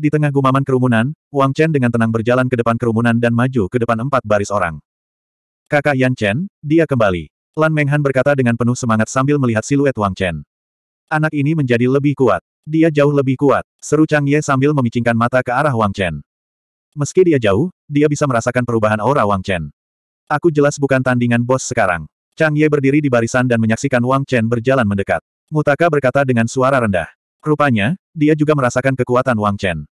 Di tengah gumaman kerumunan, Wang Chen dengan tenang berjalan ke depan kerumunan dan maju ke depan empat baris orang. Kakak Yan Chen, dia kembali. Lan Menghan berkata dengan penuh semangat sambil melihat siluet Wang Chen. Anak ini menjadi lebih kuat. Dia jauh lebih kuat, seru Chang Ye sambil memicingkan mata ke arah Wang Chen. Meski dia jauh, dia bisa merasakan perubahan aura Wang Chen. Aku jelas bukan tandingan bos sekarang. Chang Ye berdiri di barisan dan menyaksikan Wang Chen berjalan mendekat. Mutaka berkata dengan suara rendah. Rupanya, dia juga merasakan kekuatan Wang Chen.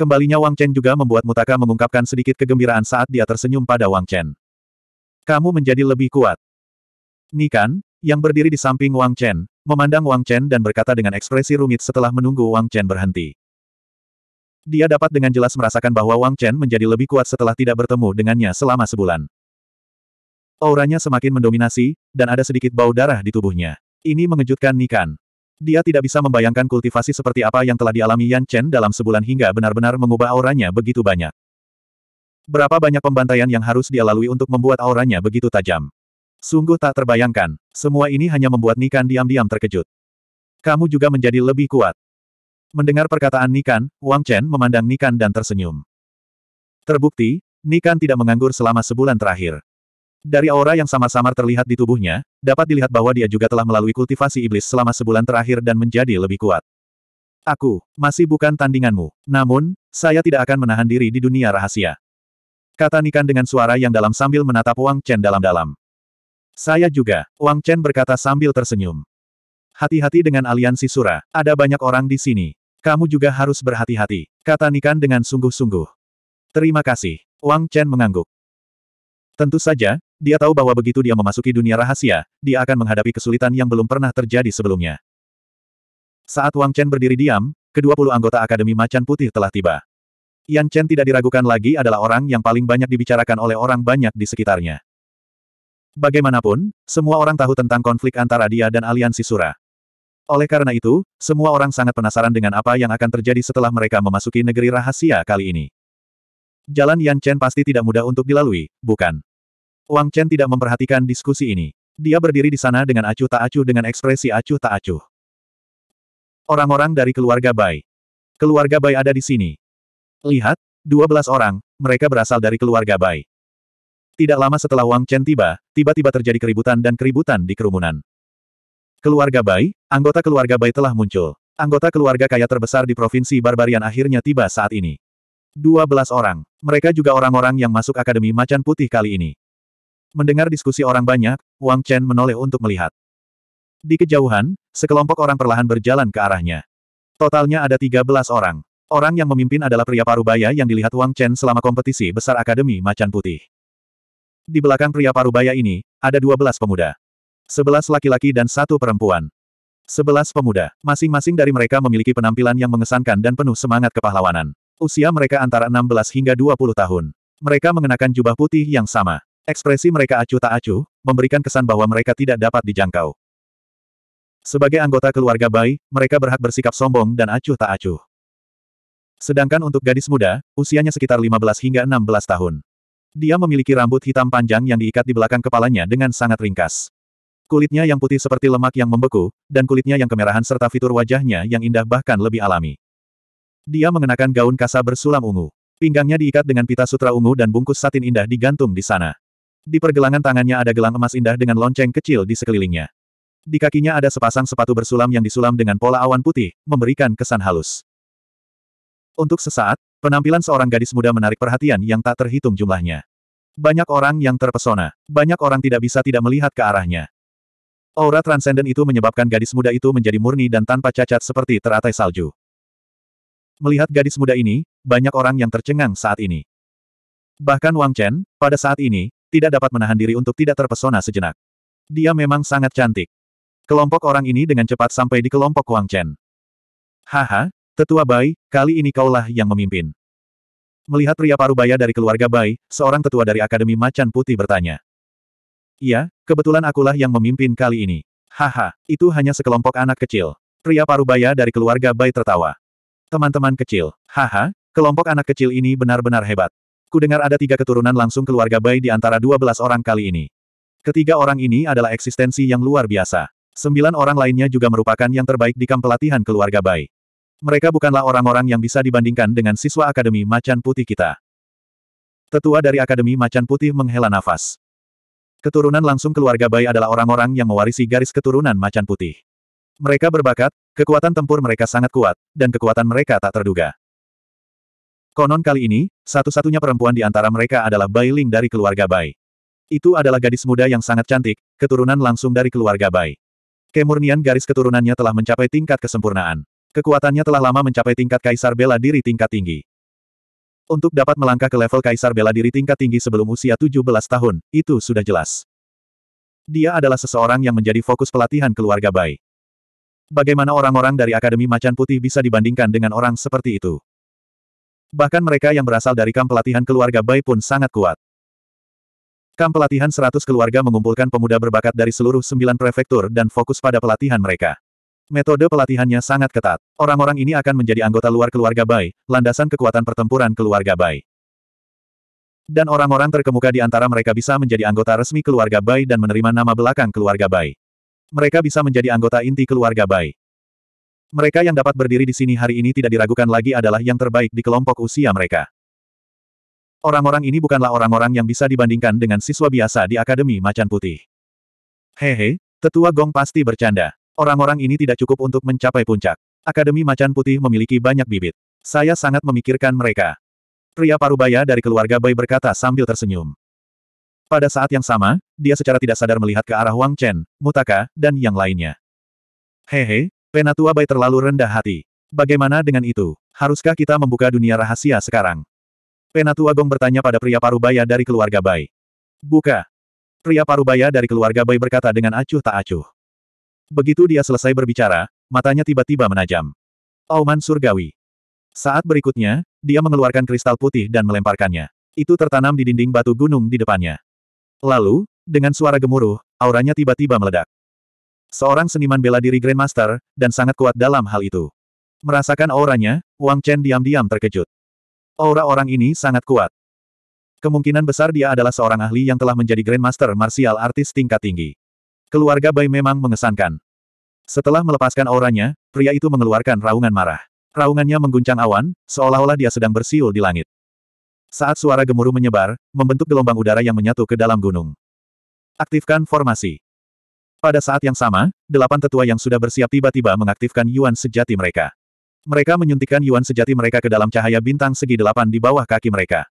Kembalinya Wang Chen juga membuat Mutaka mengungkapkan sedikit kegembiraan saat dia tersenyum pada Wang Chen. Kamu menjadi lebih kuat. Nikan, yang berdiri di samping Wang Chen, memandang Wang Chen dan berkata dengan ekspresi rumit setelah menunggu Wang Chen berhenti. Dia dapat dengan jelas merasakan bahwa Wang Chen menjadi lebih kuat setelah tidak bertemu dengannya selama sebulan. Auranya semakin mendominasi, dan ada sedikit bau darah di tubuhnya. Ini mengejutkan Nikan. Dia tidak bisa membayangkan kultivasi seperti apa yang telah dialami Yan Chen dalam sebulan hingga benar-benar mengubah auranya begitu banyak. Berapa banyak pembantaian yang harus dia lalui untuk membuat auranya begitu tajam. Sungguh tak terbayangkan, semua ini hanya membuat Nikan diam-diam terkejut. Kamu juga menjadi lebih kuat. Mendengar perkataan Nikan, Wang Chen memandang Nikan dan tersenyum. Terbukti, Nikan tidak menganggur selama sebulan terakhir. Dari aura yang samar-samar terlihat di tubuhnya, dapat dilihat bahwa dia juga telah melalui kultivasi iblis selama sebulan terakhir dan menjadi lebih kuat. Aku, masih bukan tandinganmu. Namun, saya tidak akan menahan diri di dunia rahasia. Kata Nikan dengan suara yang dalam sambil menatap Wang Chen dalam-dalam. Saya juga, Wang Chen berkata sambil tersenyum. Hati-hati dengan aliansi Sura, ada banyak orang di sini. Kamu juga harus berhati-hati, kata Nikan dengan sungguh-sungguh. Terima kasih, Wang Chen mengangguk. Tentu saja, dia tahu bahwa begitu dia memasuki dunia rahasia, dia akan menghadapi kesulitan yang belum pernah terjadi sebelumnya. Saat Wang Chen berdiri diam, kedua puluh anggota Akademi Macan Putih telah tiba. Yan Chen tidak diragukan lagi adalah orang yang paling banyak dibicarakan oleh orang banyak di sekitarnya. Bagaimanapun, semua orang tahu tentang konflik antara dia dan aliansi Sura. Oleh karena itu, semua orang sangat penasaran dengan apa yang akan terjadi setelah mereka memasuki negeri rahasia kali ini. Jalan Yan Chen pasti tidak mudah untuk dilalui, bukan? Wang Chen tidak memperhatikan diskusi ini. Dia berdiri di sana dengan acuh tak acuh dengan ekspresi acuh tak acuh. Orang-orang dari keluarga Bai. Keluarga Bai ada di sini. Lihat, 12 orang, mereka berasal dari keluarga Bai. Tidak lama setelah Wang Chen tiba, tiba-tiba terjadi keributan dan keributan di kerumunan. Keluarga Bai, anggota keluarga Bai telah muncul. Anggota keluarga kaya terbesar di provinsi Barbarian akhirnya tiba saat ini. 12 orang. Mereka juga orang-orang yang masuk Akademi Macan Putih kali ini. Mendengar diskusi orang banyak, Wang Chen menoleh untuk melihat. Di kejauhan, sekelompok orang perlahan berjalan ke arahnya. Totalnya ada 13 orang. Orang yang memimpin adalah pria parubaya yang dilihat Wang Chen selama kompetisi besar Akademi Macan Putih. Di belakang pria parubaya ini, ada 12 pemuda. 11 laki-laki dan satu perempuan. 11 pemuda, masing-masing dari mereka memiliki penampilan yang mengesankan dan penuh semangat kepahlawanan. Usia mereka antara 16 hingga 20 tahun. Mereka mengenakan jubah putih yang sama. Ekspresi mereka acuh tak acuh, memberikan kesan bahwa mereka tidak dapat dijangkau. Sebagai anggota keluarga Bai, mereka berhak bersikap sombong dan acuh tak acuh. Sedangkan untuk gadis muda, usianya sekitar 15 hingga 16 tahun. Dia memiliki rambut hitam panjang yang diikat di belakang kepalanya dengan sangat ringkas. Kulitnya yang putih seperti lemak yang membeku, dan kulitnya yang kemerahan serta fitur wajahnya yang indah bahkan lebih alami. Dia mengenakan gaun kasa bersulam ungu. Pinggangnya diikat dengan pita sutra ungu dan bungkus satin indah digantung di sana. Di pergelangan tangannya ada gelang emas indah dengan lonceng kecil di sekelilingnya. Di kakinya ada sepasang sepatu bersulam yang disulam dengan pola awan putih, memberikan kesan halus. Untuk sesaat, penampilan seorang gadis muda menarik perhatian yang tak terhitung jumlahnya. Banyak orang yang terpesona, banyak orang tidak bisa tidak melihat ke arahnya. Aura transenden itu menyebabkan gadis muda itu menjadi murni dan tanpa cacat seperti teratai salju. Melihat gadis muda ini, banyak orang yang tercengang saat ini. Bahkan Wang Chen, pada saat ini, tidak dapat menahan diri untuk tidak terpesona sejenak. Dia memang sangat cantik. Kelompok orang ini dengan cepat sampai di kelompok Wang Chen. Haha, tetua Bai, kali ini kaulah yang memimpin. Melihat pria parubaya dari keluarga Bai, seorang tetua dari Akademi Macan Putih bertanya. Iya, kebetulan akulah yang memimpin kali ini. Haha, itu hanya sekelompok anak kecil. Pria parubaya dari keluarga Bai tertawa. Teman-teman kecil, haha, kelompok anak kecil ini benar-benar hebat. Kudengar ada tiga keturunan langsung keluarga Bai di antara dua belas orang kali ini. Ketiga orang ini adalah eksistensi yang luar biasa. Sembilan orang lainnya juga merupakan yang terbaik di kamp pelatihan keluarga Bai. Mereka bukanlah orang-orang yang bisa dibandingkan dengan siswa Akademi Macan Putih kita. Tetua dari Akademi Macan Putih menghela nafas. Keturunan langsung keluarga Bai adalah orang-orang yang mewarisi garis keturunan Macan Putih. Mereka berbakat, kekuatan tempur mereka sangat kuat, dan kekuatan mereka tak terduga. Konon kali ini, satu-satunya perempuan di antara mereka adalah Bai Ling dari keluarga Bai. Itu adalah gadis muda yang sangat cantik, keturunan langsung dari keluarga Bai. Kemurnian garis keturunannya telah mencapai tingkat kesempurnaan. Kekuatannya telah lama mencapai tingkat kaisar bela diri tingkat tinggi. Untuk dapat melangkah ke level kaisar bela diri tingkat tinggi sebelum usia 17 tahun, itu sudah jelas. Dia adalah seseorang yang menjadi fokus pelatihan keluarga Bai. Bagaimana orang-orang dari Akademi Macan Putih bisa dibandingkan dengan orang seperti itu? Bahkan mereka yang berasal dari kamp pelatihan keluarga Bai pun sangat kuat. Kamp pelatihan 100 keluarga mengumpulkan pemuda berbakat dari seluruh 9 prefektur dan fokus pada pelatihan mereka. Metode pelatihannya sangat ketat. Orang-orang ini akan menjadi anggota luar keluarga Bai, landasan kekuatan pertempuran keluarga Bai. Dan orang-orang terkemuka di antara mereka bisa menjadi anggota resmi keluarga Bai dan menerima nama belakang keluarga Bai. Mereka bisa menjadi anggota inti keluarga Bai. Mereka yang dapat berdiri di sini hari ini tidak diragukan lagi adalah yang terbaik di kelompok usia mereka. Orang-orang ini bukanlah orang-orang yang bisa dibandingkan dengan siswa biasa di Akademi Macan Putih. Hehe, tetua Gong pasti bercanda. Orang-orang ini tidak cukup untuk mencapai puncak. Akademi Macan Putih memiliki banyak bibit. Saya sangat memikirkan mereka. Pria parubaya dari keluarga Bai berkata sambil tersenyum. Pada saat yang sama, dia secara tidak sadar melihat ke arah Wang Chen, Mutaka, dan yang lainnya. Hehe, Penatua Bai terlalu rendah hati. Bagaimana dengan itu? Haruskah kita membuka dunia rahasia sekarang? Penatua Gong bertanya pada pria parubaya dari keluarga Bai. Buka. Pria parubaya dari keluarga Bai berkata dengan acuh tak acuh. Begitu dia selesai berbicara, matanya tiba-tiba menajam. Auman surgawi. Saat berikutnya, dia mengeluarkan kristal putih dan melemparkannya. Itu tertanam di dinding batu gunung di depannya. Lalu, dengan suara gemuruh, auranya tiba-tiba meledak. Seorang seniman bela diri Grandmaster, dan sangat kuat dalam hal itu. Merasakan auranya, Wang Chen diam-diam terkejut. Aura orang ini sangat kuat. Kemungkinan besar dia adalah seorang ahli yang telah menjadi Grandmaster Martial Artis tingkat tinggi. Keluarga Bai memang mengesankan. Setelah melepaskan auranya, pria itu mengeluarkan raungan marah. Raungannya mengguncang awan, seolah-olah dia sedang bersiul di langit. Saat suara gemuruh menyebar, membentuk gelombang udara yang menyatu ke dalam gunung. Aktifkan formasi. Pada saat yang sama, delapan tetua yang sudah bersiap tiba-tiba mengaktifkan Yuan sejati mereka. Mereka menyuntikkan Yuan sejati mereka ke dalam cahaya bintang segi delapan di bawah kaki mereka.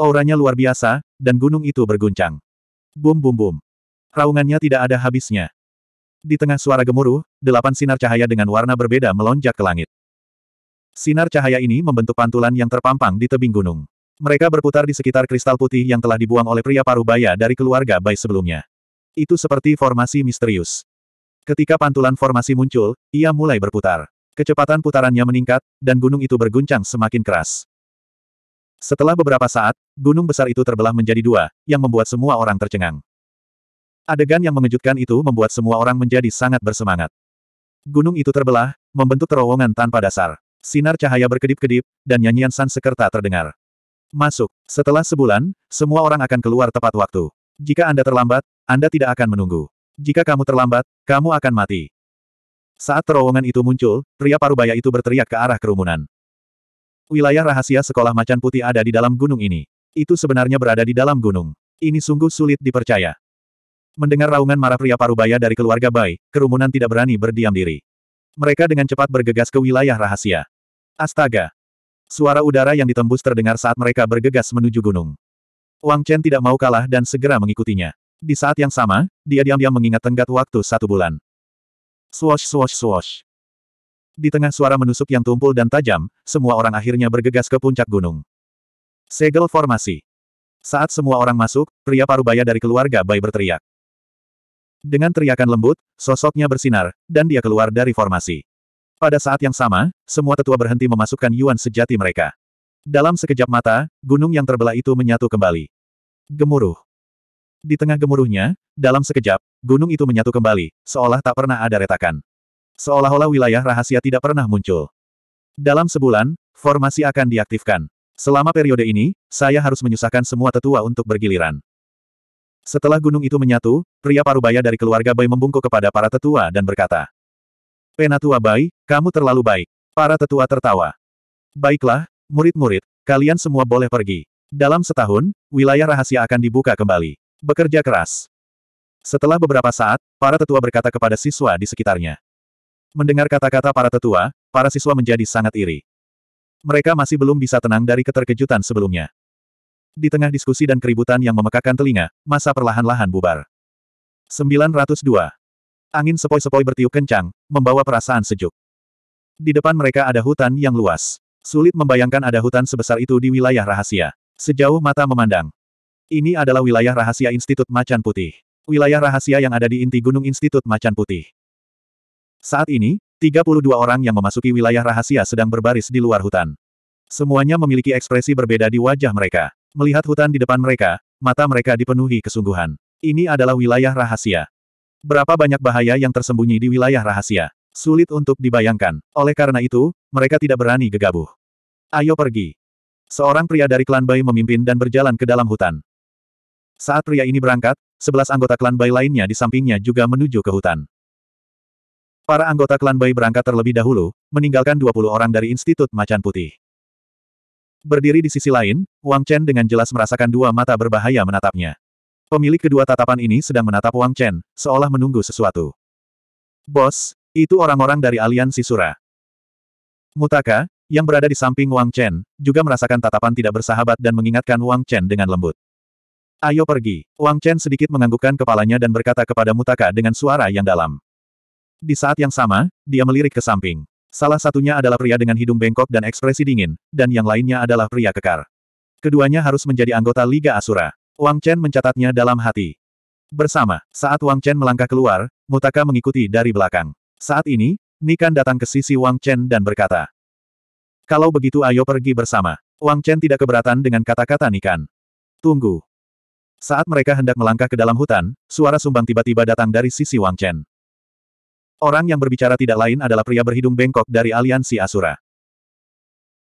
Auranya luar biasa, dan gunung itu berguncang. Bum bum bum. Raungannya tidak ada habisnya. Di tengah suara gemuruh, delapan sinar cahaya dengan warna berbeda melonjak ke langit. Sinar cahaya ini membentuk pantulan yang terpampang di tebing gunung. Mereka berputar di sekitar kristal putih yang telah dibuang oleh pria parubaya dari keluarga Bai sebelumnya. Itu seperti formasi misterius. Ketika pantulan formasi muncul, ia mulai berputar. Kecepatan putarannya meningkat, dan gunung itu berguncang semakin keras. Setelah beberapa saat, gunung besar itu terbelah menjadi dua, yang membuat semua orang tercengang. Adegan yang mengejutkan itu membuat semua orang menjadi sangat bersemangat. Gunung itu terbelah, membentuk terowongan tanpa dasar. Sinar cahaya berkedip-kedip, dan nyanyian sansekerta terdengar. Masuk. Setelah sebulan, semua orang akan keluar tepat waktu. Jika Anda terlambat, anda tidak akan menunggu. Jika kamu terlambat, kamu akan mati. Saat terowongan itu muncul, pria parubaya itu berteriak ke arah kerumunan. Wilayah rahasia sekolah macan putih ada di dalam gunung ini. Itu sebenarnya berada di dalam gunung. Ini sungguh sulit dipercaya. Mendengar raungan marah pria parubaya dari keluarga Bai, kerumunan tidak berani berdiam diri. Mereka dengan cepat bergegas ke wilayah rahasia. Astaga! Suara udara yang ditembus terdengar saat mereka bergegas menuju gunung. Wang Chen tidak mau kalah dan segera mengikutinya. Di saat yang sama, dia diam-diam mengingat tenggat waktu satu bulan. Swash swash swash. Di tengah suara menusuk yang tumpul dan tajam, semua orang akhirnya bergegas ke puncak gunung. Segel formasi. Saat semua orang masuk, pria parubaya dari keluarga Bai berteriak. Dengan teriakan lembut, sosoknya bersinar, dan dia keluar dari formasi. Pada saat yang sama, semua tetua berhenti memasukkan Yuan sejati mereka. Dalam sekejap mata, gunung yang terbelah itu menyatu kembali. Gemuruh. Di tengah gemuruhnya, dalam sekejap, gunung itu menyatu kembali, seolah tak pernah ada retakan. Seolah-olah wilayah rahasia tidak pernah muncul. Dalam sebulan, formasi akan diaktifkan. Selama periode ini, saya harus menyusahkan semua tetua untuk bergiliran. Setelah gunung itu menyatu, pria parubaya dari keluarga Bai membungkuk kepada para tetua dan berkata, Penatua Bai, kamu terlalu baik. Para tetua tertawa. Baiklah, murid-murid, kalian semua boleh pergi. Dalam setahun, wilayah rahasia akan dibuka kembali. Bekerja keras. Setelah beberapa saat, para tetua berkata kepada siswa di sekitarnya. Mendengar kata-kata para tetua, para siswa menjadi sangat iri. Mereka masih belum bisa tenang dari keterkejutan sebelumnya. Di tengah diskusi dan keributan yang memekakan telinga, masa perlahan-lahan bubar. 902. Angin sepoi-sepoi bertiup kencang, membawa perasaan sejuk. Di depan mereka ada hutan yang luas. Sulit membayangkan ada hutan sebesar itu di wilayah rahasia. Sejauh mata memandang, ini adalah wilayah rahasia Institut Macan Putih. Wilayah rahasia yang ada di inti gunung Institut Macan Putih. Saat ini, 32 orang yang memasuki wilayah rahasia sedang berbaris di luar hutan. Semuanya memiliki ekspresi berbeda di wajah mereka. Melihat hutan di depan mereka, mata mereka dipenuhi kesungguhan. Ini adalah wilayah rahasia. Berapa banyak bahaya yang tersembunyi di wilayah rahasia? Sulit untuk dibayangkan. Oleh karena itu, mereka tidak berani gegabah. Ayo pergi. Seorang pria dari klan Bai memimpin dan berjalan ke dalam hutan. Saat pria ini berangkat, sebelas anggota klan Bai lainnya di sampingnya juga menuju ke hutan. Para anggota klan Bai berangkat terlebih dahulu, meninggalkan 20 orang dari Institut Macan Putih. Berdiri di sisi lain, Wang Chen dengan jelas merasakan dua mata berbahaya menatapnya. Pemilik kedua tatapan ini sedang menatap Wang Chen, seolah menunggu sesuatu. Bos, itu orang-orang dari aliansi Sura. Mutaka, yang berada di samping Wang Chen, juga merasakan tatapan tidak bersahabat dan mengingatkan Wang Chen dengan lembut. Ayo pergi. Wang Chen sedikit menganggukkan kepalanya dan berkata kepada Mutaka dengan suara yang dalam. Di saat yang sama, dia melirik ke samping. Salah satunya adalah pria dengan hidung bengkok dan ekspresi dingin, dan yang lainnya adalah pria kekar. Keduanya harus menjadi anggota Liga Asura. Wang Chen mencatatnya dalam hati. Bersama, saat Wang Chen melangkah keluar, Mutaka mengikuti dari belakang. Saat ini, Nikan datang ke sisi Wang Chen dan berkata, Kalau begitu ayo pergi bersama. Wang Chen tidak keberatan dengan kata-kata Nikan. Tunggu, saat mereka hendak melangkah ke dalam hutan, suara sumbang tiba-tiba datang dari sisi Wang Chen. Orang yang berbicara tidak lain adalah pria berhidung bengkok dari aliansi Asura.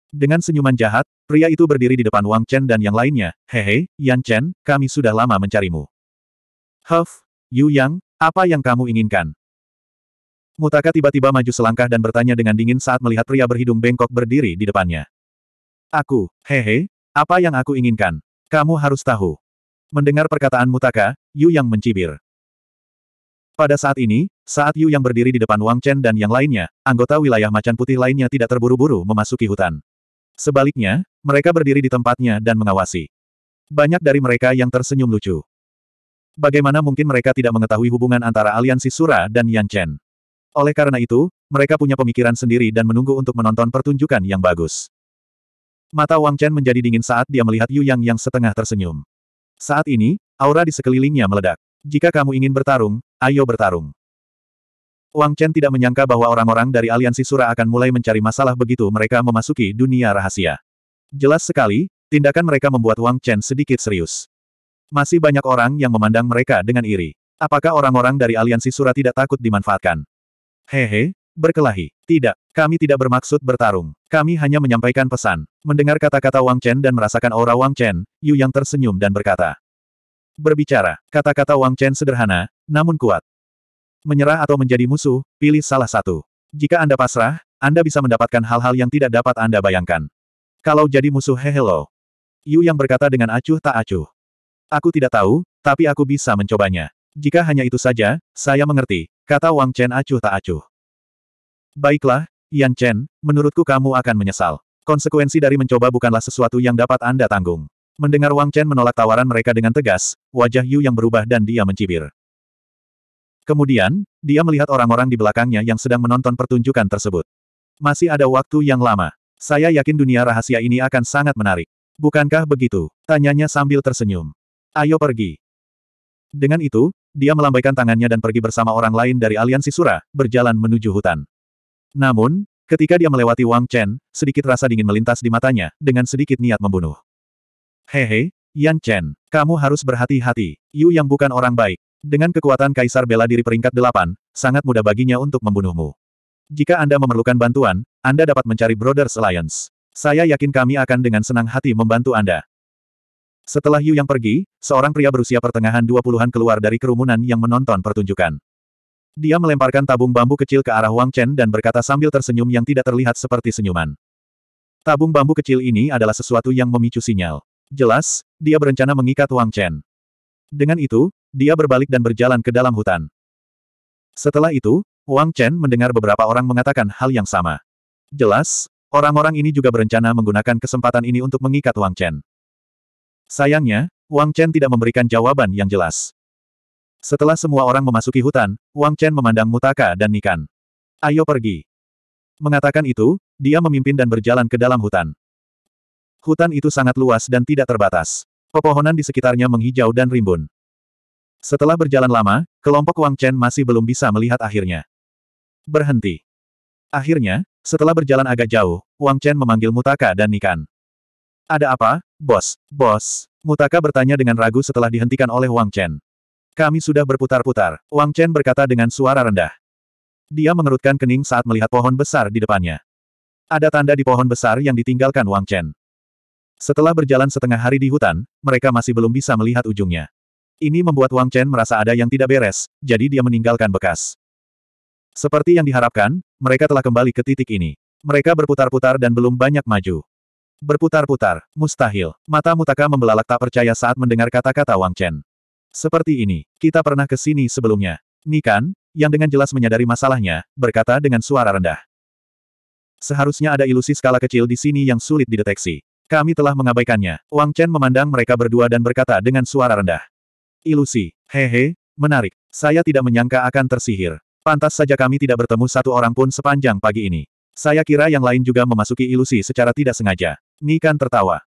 Dengan senyuman jahat, pria itu berdiri di depan Wang Chen dan yang lainnya, Hehe, Yan Chen, kami sudah lama mencarimu. Huff, Yu Yang, apa yang kamu inginkan? Mutaka tiba-tiba maju selangkah dan bertanya dengan dingin saat melihat pria berhidung bengkok berdiri di depannya. Aku, hehe, apa yang aku inginkan? Kamu harus tahu. Mendengar perkataan Mutaka, Yu Yang mencibir. Pada saat ini, saat Yu Yang berdiri di depan Wang Chen dan yang lainnya, anggota wilayah macan putih lainnya tidak terburu-buru memasuki hutan. Sebaliknya, mereka berdiri di tempatnya dan mengawasi. Banyak dari mereka yang tersenyum lucu. Bagaimana mungkin mereka tidak mengetahui hubungan antara aliansi Sura dan Yan Chen? Oleh karena itu, mereka punya pemikiran sendiri dan menunggu untuk menonton pertunjukan yang bagus. Mata Wang Chen menjadi dingin saat dia melihat Yu Yang yang setengah tersenyum. Saat ini, aura di sekelilingnya meledak. Jika kamu ingin bertarung, ayo bertarung. Wang Chen tidak menyangka bahwa orang-orang dari aliansi Sura akan mulai mencari masalah begitu mereka memasuki dunia rahasia. Jelas sekali, tindakan mereka membuat Wang Chen sedikit serius. Masih banyak orang yang memandang mereka dengan iri. Apakah orang-orang dari aliansi Sura tidak takut dimanfaatkan? Hehe, Berkelahi. Tidak, kami tidak bermaksud bertarung. Kami hanya menyampaikan pesan. Mendengar kata-kata Wang Chen dan merasakan aura Wang Chen, Yu Yang tersenyum dan berkata. Berbicara, kata-kata Wang Chen sederhana, namun kuat. Menyerah atau menjadi musuh, pilih salah satu. Jika Anda pasrah, Anda bisa mendapatkan hal-hal yang tidak dapat Anda bayangkan. Kalau jadi musuh hehelo. Yu Yang berkata dengan acuh tak acuh. Aku tidak tahu, tapi aku bisa mencobanya. Jika hanya itu saja, saya mengerti, kata Wang Chen acuh tak acuh. Baiklah, Yan Chen, menurutku kamu akan menyesal. Konsekuensi dari mencoba bukanlah sesuatu yang dapat Anda tanggung. Mendengar Wang Chen menolak tawaran mereka dengan tegas, wajah Yu yang berubah dan dia mencibir. Kemudian, dia melihat orang-orang di belakangnya yang sedang menonton pertunjukan tersebut. Masih ada waktu yang lama. Saya yakin dunia rahasia ini akan sangat menarik. Bukankah begitu? Tanyanya sambil tersenyum. Ayo pergi. Dengan itu, dia melambaikan tangannya dan pergi bersama orang lain dari aliansi Sura, berjalan menuju hutan. Namun, ketika dia melewati Wang Chen, sedikit rasa dingin melintas di matanya, dengan sedikit niat membunuh. Hehe, Yan Chen, kamu harus berhati-hati. Yu yang bukan orang baik. Dengan kekuatan Kaisar Bela Diri peringkat delapan, sangat mudah baginya untuk membunuhmu. Jika Anda memerlukan bantuan, Anda dapat mencari Brothers Alliance. Saya yakin kami akan dengan senang hati membantu Anda. Setelah Yu yang pergi, seorang pria berusia pertengahan dua puluhan keluar dari kerumunan yang menonton pertunjukan. Dia melemparkan tabung bambu kecil ke arah Wang Chen dan berkata sambil tersenyum yang tidak terlihat seperti senyuman. Tabung bambu kecil ini adalah sesuatu yang memicu sinyal. Jelas, dia berencana mengikat Wang Chen. Dengan itu, dia berbalik dan berjalan ke dalam hutan. Setelah itu, Wang Chen mendengar beberapa orang mengatakan hal yang sama. Jelas, orang-orang ini juga berencana menggunakan kesempatan ini untuk mengikat Wang Chen. Sayangnya, Wang Chen tidak memberikan jawaban yang jelas. Setelah semua orang memasuki hutan, Wang Chen memandang Mutaka dan Nikan. Ayo pergi. Mengatakan itu, dia memimpin dan berjalan ke dalam hutan. Hutan itu sangat luas dan tidak terbatas. Pepohonan di sekitarnya menghijau dan rimbun. Setelah berjalan lama, kelompok Wang Chen masih belum bisa melihat akhirnya. Berhenti. Akhirnya, setelah berjalan agak jauh, Wang Chen memanggil Mutaka dan Nikan. Ada apa, bos? Bos? Mutaka bertanya dengan ragu setelah dihentikan oleh Wang Chen. Kami sudah berputar-putar, Wang Chen berkata dengan suara rendah. Dia mengerutkan kening saat melihat pohon besar di depannya. Ada tanda di pohon besar yang ditinggalkan Wang Chen. Setelah berjalan setengah hari di hutan, mereka masih belum bisa melihat ujungnya. Ini membuat Wang Chen merasa ada yang tidak beres, jadi dia meninggalkan bekas. Seperti yang diharapkan, mereka telah kembali ke titik ini. Mereka berputar-putar dan belum banyak maju. Berputar-putar, mustahil. Mata Mutaka membelalak tak percaya saat mendengar kata-kata Wang Chen. Seperti ini, kita pernah ke sini sebelumnya. Nikan, yang dengan jelas menyadari masalahnya, berkata dengan suara rendah. Seharusnya ada ilusi skala kecil di sini yang sulit dideteksi. Kami telah mengabaikannya. Wang Chen memandang mereka berdua dan berkata dengan suara rendah. Ilusi. Hehe, menarik. Saya tidak menyangka akan tersihir. Pantas saja kami tidak bertemu satu orang pun sepanjang pagi ini. Saya kira yang lain juga memasuki ilusi secara tidak sengaja. Nikan tertawa.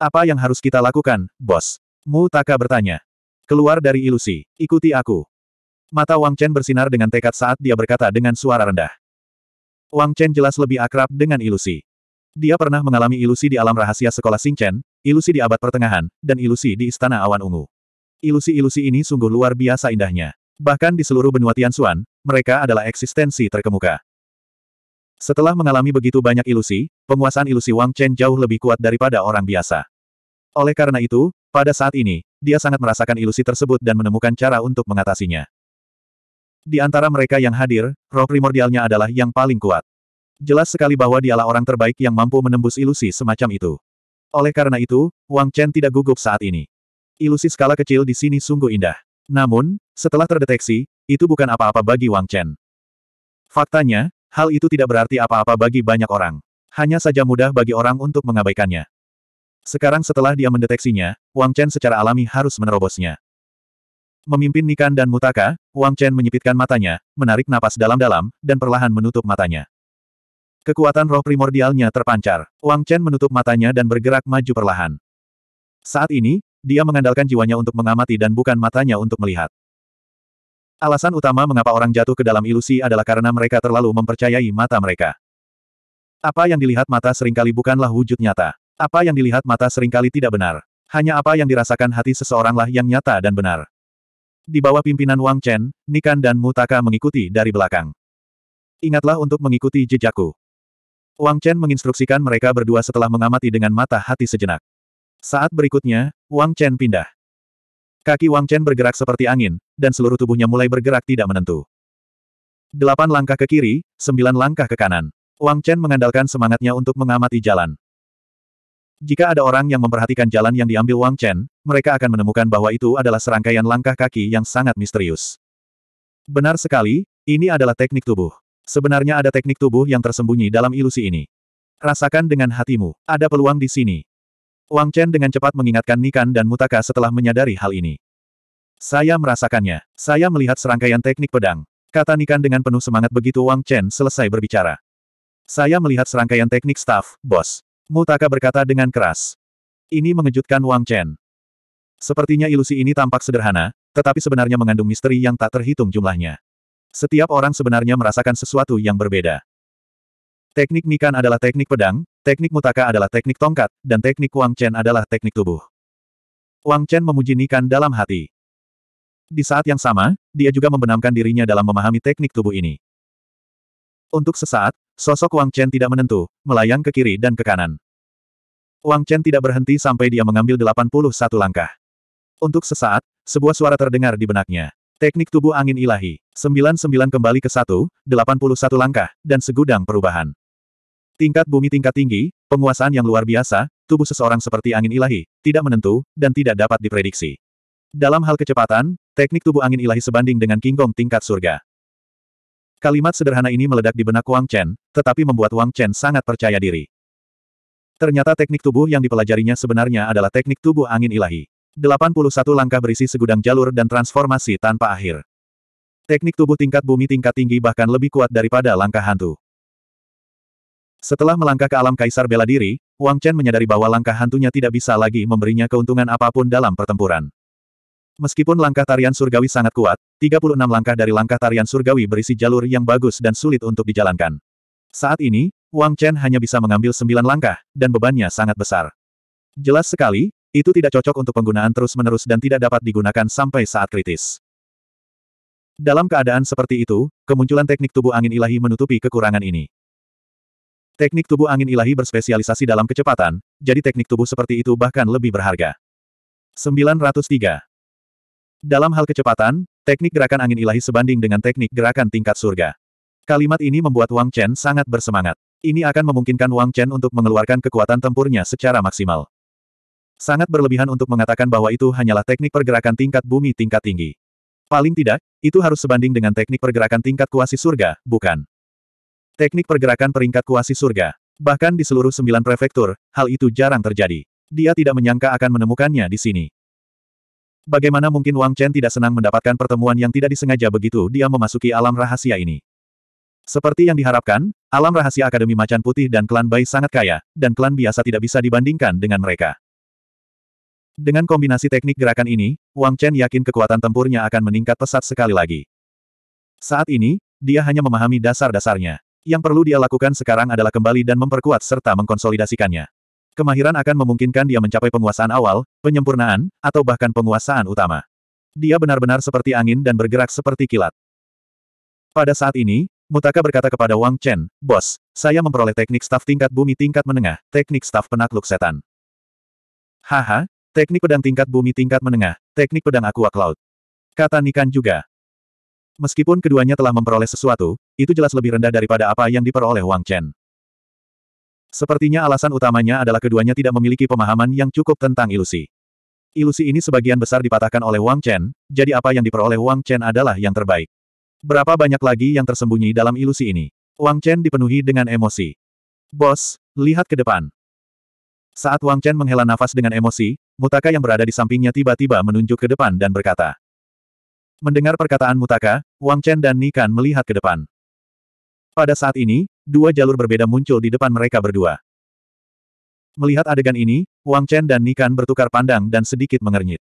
Apa yang harus kita lakukan, bos? Mu Taka bertanya. Keluar dari ilusi, ikuti aku. Mata Wang Chen bersinar dengan tekad saat dia berkata dengan suara rendah. Wang Chen jelas lebih akrab dengan ilusi. Dia pernah mengalami ilusi di alam rahasia sekolah Xing Chen, ilusi di abad pertengahan, dan ilusi di Istana Awan Ungu. Ilusi-ilusi ini sungguh luar biasa indahnya. Bahkan di seluruh benua Tianxuan, mereka adalah eksistensi terkemuka. Setelah mengalami begitu banyak ilusi, penguasaan ilusi Wang Chen jauh lebih kuat daripada orang biasa. Oleh karena itu, pada saat ini, dia sangat merasakan ilusi tersebut dan menemukan cara untuk mengatasinya. Di antara mereka yang hadir, roh primordialnya adalah yang paling kuat. Jelas sekali bahwa dialah orang terbaik yang mampu menembus ilusi semacam itu. Oleh karena itu, Wang Chen tidak gugup saat ini. Ilusi skala kecil di sini sungguh indah. Namun, setelah terdeteksi, itu bukan apa-apa bagi Wang Chen. Faktanya, hal itu tidak berarti apa-apa bagi banyak orang. Hanya saja mudah bagi orang untuk mengabaikannya. Sekarang setelah dia mendeteksinya, Wang Chen secara alami harus menerobosnya. Memimpin Nikan dan Mutaka, Wang Chen menyipitkan matanya, menarik napas dalam-dalam, dan perlahan menutup matanya. Kekuatan roh primordialnya terpancar. Wang Chen menutup matanya dan bergerak maju perlahan. Saat ini, dia mengandalkan jiwanya untuk mengamati dan bukan matanya untuk melihat. Alasan utama mengapa orang jatuh ke dalam ilusi adalah karena mereka terlalu mempercayai mata mereka. Apa yang dilihat mata seringkali bukanlah wujud nyata. Apa yang dilihat mata seringkali tidak benar. Hanya apa yang dirasakan hati seseoranglah yang nyata dan benar. Di bawah pimpinan Wang Chen, Nikan dan Mutaka mengikuti dari belakang. Ingatlah untuk mengikuti jejakku. Wang Chen menginstruksikan mereka berdua setelah mengamati dengan mata hati sejenak. Saat berikutnya, Wang Chen pindah. Kaki Wang Chen bergerak seperti angin, dan seluruh tubuhnya mulai bergerak tidak menentu. Delapan langkah ke kiri, sembilan langkah ke kanan. Wang Chen mengandalkan semangatnya untuk mengamati jalan. Jika ada orang yang memperhatikan jalan yang diambil Wang Chen, mereka akan menemukan bahwa itu adalah serangkaian langkah kaki yang sangat misterius. Benar sekali, ini adalah teknik tubuh. Sebenarnya ada teknik tubuh yang tersembunyi dalam ilusi ini. Rasakan dengan hatimu, ada peluang di sini. Wang Chen dengan cepat mengingatkan Nikan dan Mutaka setelah menyadari hal ini. Saya merasakannya. Saya melihat serangkaian teknik pedang. Kata Nikan dengan penuh semangat begitu Wang Chen selesai berbicara. Saya melihat serangkaian teknik staff, bos. Mutaka berkata dengan keras. Ini mengejutkan Wang Chen. Sepertinya ilusi ini tampak sederhana, tetapi sebenarnya mengandung misteri yang tak terhitung jumlahnya. Setiap orang sebenarnya merasakan sesuatu yang berbeda. Teknik Nikan adalah teknik pedang, teknik Mutaka adalah teknik tongkat, dan teknik Wang Chen adalah teknik tubuh. Wang Chen memuji Nikan dalam hati. Di saat yang sama, dia juga membenamkan dirinya dalam memahami teknik tubuh ini. Untuk sesaat, Sosok Wang Chen tidak menentu, melayang ke kiri dan ke kanan. Wang Chen tidak berhenti sampai dia mengambil 81 langkah. Untuk sesaat, sebuah suara terdengar di benaknya. Teknik tubuh angin ilahi. 99 kembali ke 1, 81 langkah, dan segudang perubahan. Tingkat bumi tingkat tinggi, penguasaan yang luar biasa, tubuh seseorang seperti angin ilahi, tidak menentu, dan tidak dapat diprediksi. Dalam hal kecepatan, teknik tubuh angin ilahi sebanding dengan King Kong tingkat surga. Kalimat sederhana ini meledak di benak Wang Chen, tetapi membuat Wang Chen sangat percaya diri. Ternyata teknik tubuh yang dipelajarinya sebenarnya adalah teknik tubuh angin ilahi. 81 langkah berisi segudang jalur dan transformasi tanpa akhir. Teknik tubuh tingkat bumi tingkat tinggi bahkan lebih kuat daripada langkah hantu. Setelah melangkah ke alam kaisar bela diri, Wang Chen menyadari bahwa langkah hantunya tidak bisa lagi memberinya keuntungan apapun dalam pertempuran. Meskipun langkah tarian surgawi sangat kuat, 36 langkah dari langkah tarian surgawi berisi jalur yang bagus dan sulit untuk dijalankan. Saat ini, Wang Chen hanya bisa mengambil 9 langkah, dan bebannya sangat besar. Jelas sekali, itu tidak cocok untuk penggunaan terus-menerus dan tidak dapat digunakan sampai saat kritis. Dalam keadaan seperti itu, kemunculan teknik tubuh angin ilahi menutupi kekurangan ini. Teknik tubuh angin ilahi berspesialisasi dalam kecepatan, jadi teknik tubuh seperti itu bahkan lebih berharga. 903 dalam hal kecepatan, teknik gerakan angin ilahi sebanding dengan teknik gerakan tingkat surga. Kalimat ini membuat Wang Chen sangat bersemangat. Ini akan memungkinkan Wang Chen untuk mengeluarkan kekuatan tempurnya secara maksimal. Sangat berlebihan untuk mengatakan bahwa itu hanyalah teknik pergerakan tingkat bumi tingkat tinggi. Paling tidak, itu harus sebanding dengan teknik pergerakan tingkat kuasi surga, bukan? Teknik pergerakan peringkat kuasi surga. Bahkan di seluruh sembilan prefektur, hal itu jarang terjadi. Dia tidak menyangka akan menemukannya di sini. Bagaimana mungkin Wang Chen tidak senang mendapatkan pertemuan yang tidak disengaja begitu dia memasuki alam rahasia ini? Seperti yang diharapkan, alam rahasia Akademi Macan Putih dan klan Bai sangat kaya, dan klan biasa tidak bisa dibandingkan dengan mereka. Dengan kombinasi teknik gerakan ini, Wang Chen yakin kekuatan tempurnya akan meningkat pesat sekali lagi. Saat ini, dia hanya memahami dasar-dasarnya. Yang perlu dia lakukan sekarang adalah kembali dan memperkuat serta mengkonsolidasikannya. Kemahiran akan memungkinkan dia mencapai penguasaan awal, penyempurnaan, atau bahkan penguasaan utama. Dia benar-benar seperti angin dan bergerak seperti kilat. Pada saat ini, Mutaka berkata kepada Wang Chen, Bos, saya memperoleh teknik staf tingkat bumi tingkat menengah, teknik staf penakluk setan. Haha, teknik pedang tingkat bumi tingkat menengah, teknik pedang aqua cloud. Kata Nikan juga. Meskipun keduanya telah memperoleh sesuatu, itu jelas lebih rendah daripada apa yang diperoleh Wang Chen. Sepertinya alasan utamanya adalah keduanya tidak memiliki pemahaman yang cukup tentang ilusi. Ilusi ini sebagian besar dipatahkan oleh Wang Chen, jadi apa yang diperoleh Wang Chen adalah yang terbaik. Berapa banyak lagi yang tersembunyi dalam ilusi ini? Wang Chen dipenuhi dengan emosi. Bos, lihat ke depan. Saat Wang Chen menghela nafas dengan emosi, Mutaka yang berada di sampingnya tiba-tiba menunjuk ke depan dan berkata. Mendengar perkataan Mutaka, Wang Chen dan Nikan melihat ke depan. Pada saat ini, dua jalur berbeda muncul di depan mereka berdua. Melihat adegan ini, Wang Chen dan Nikan bertukar pandang dan sedikit mengernyit.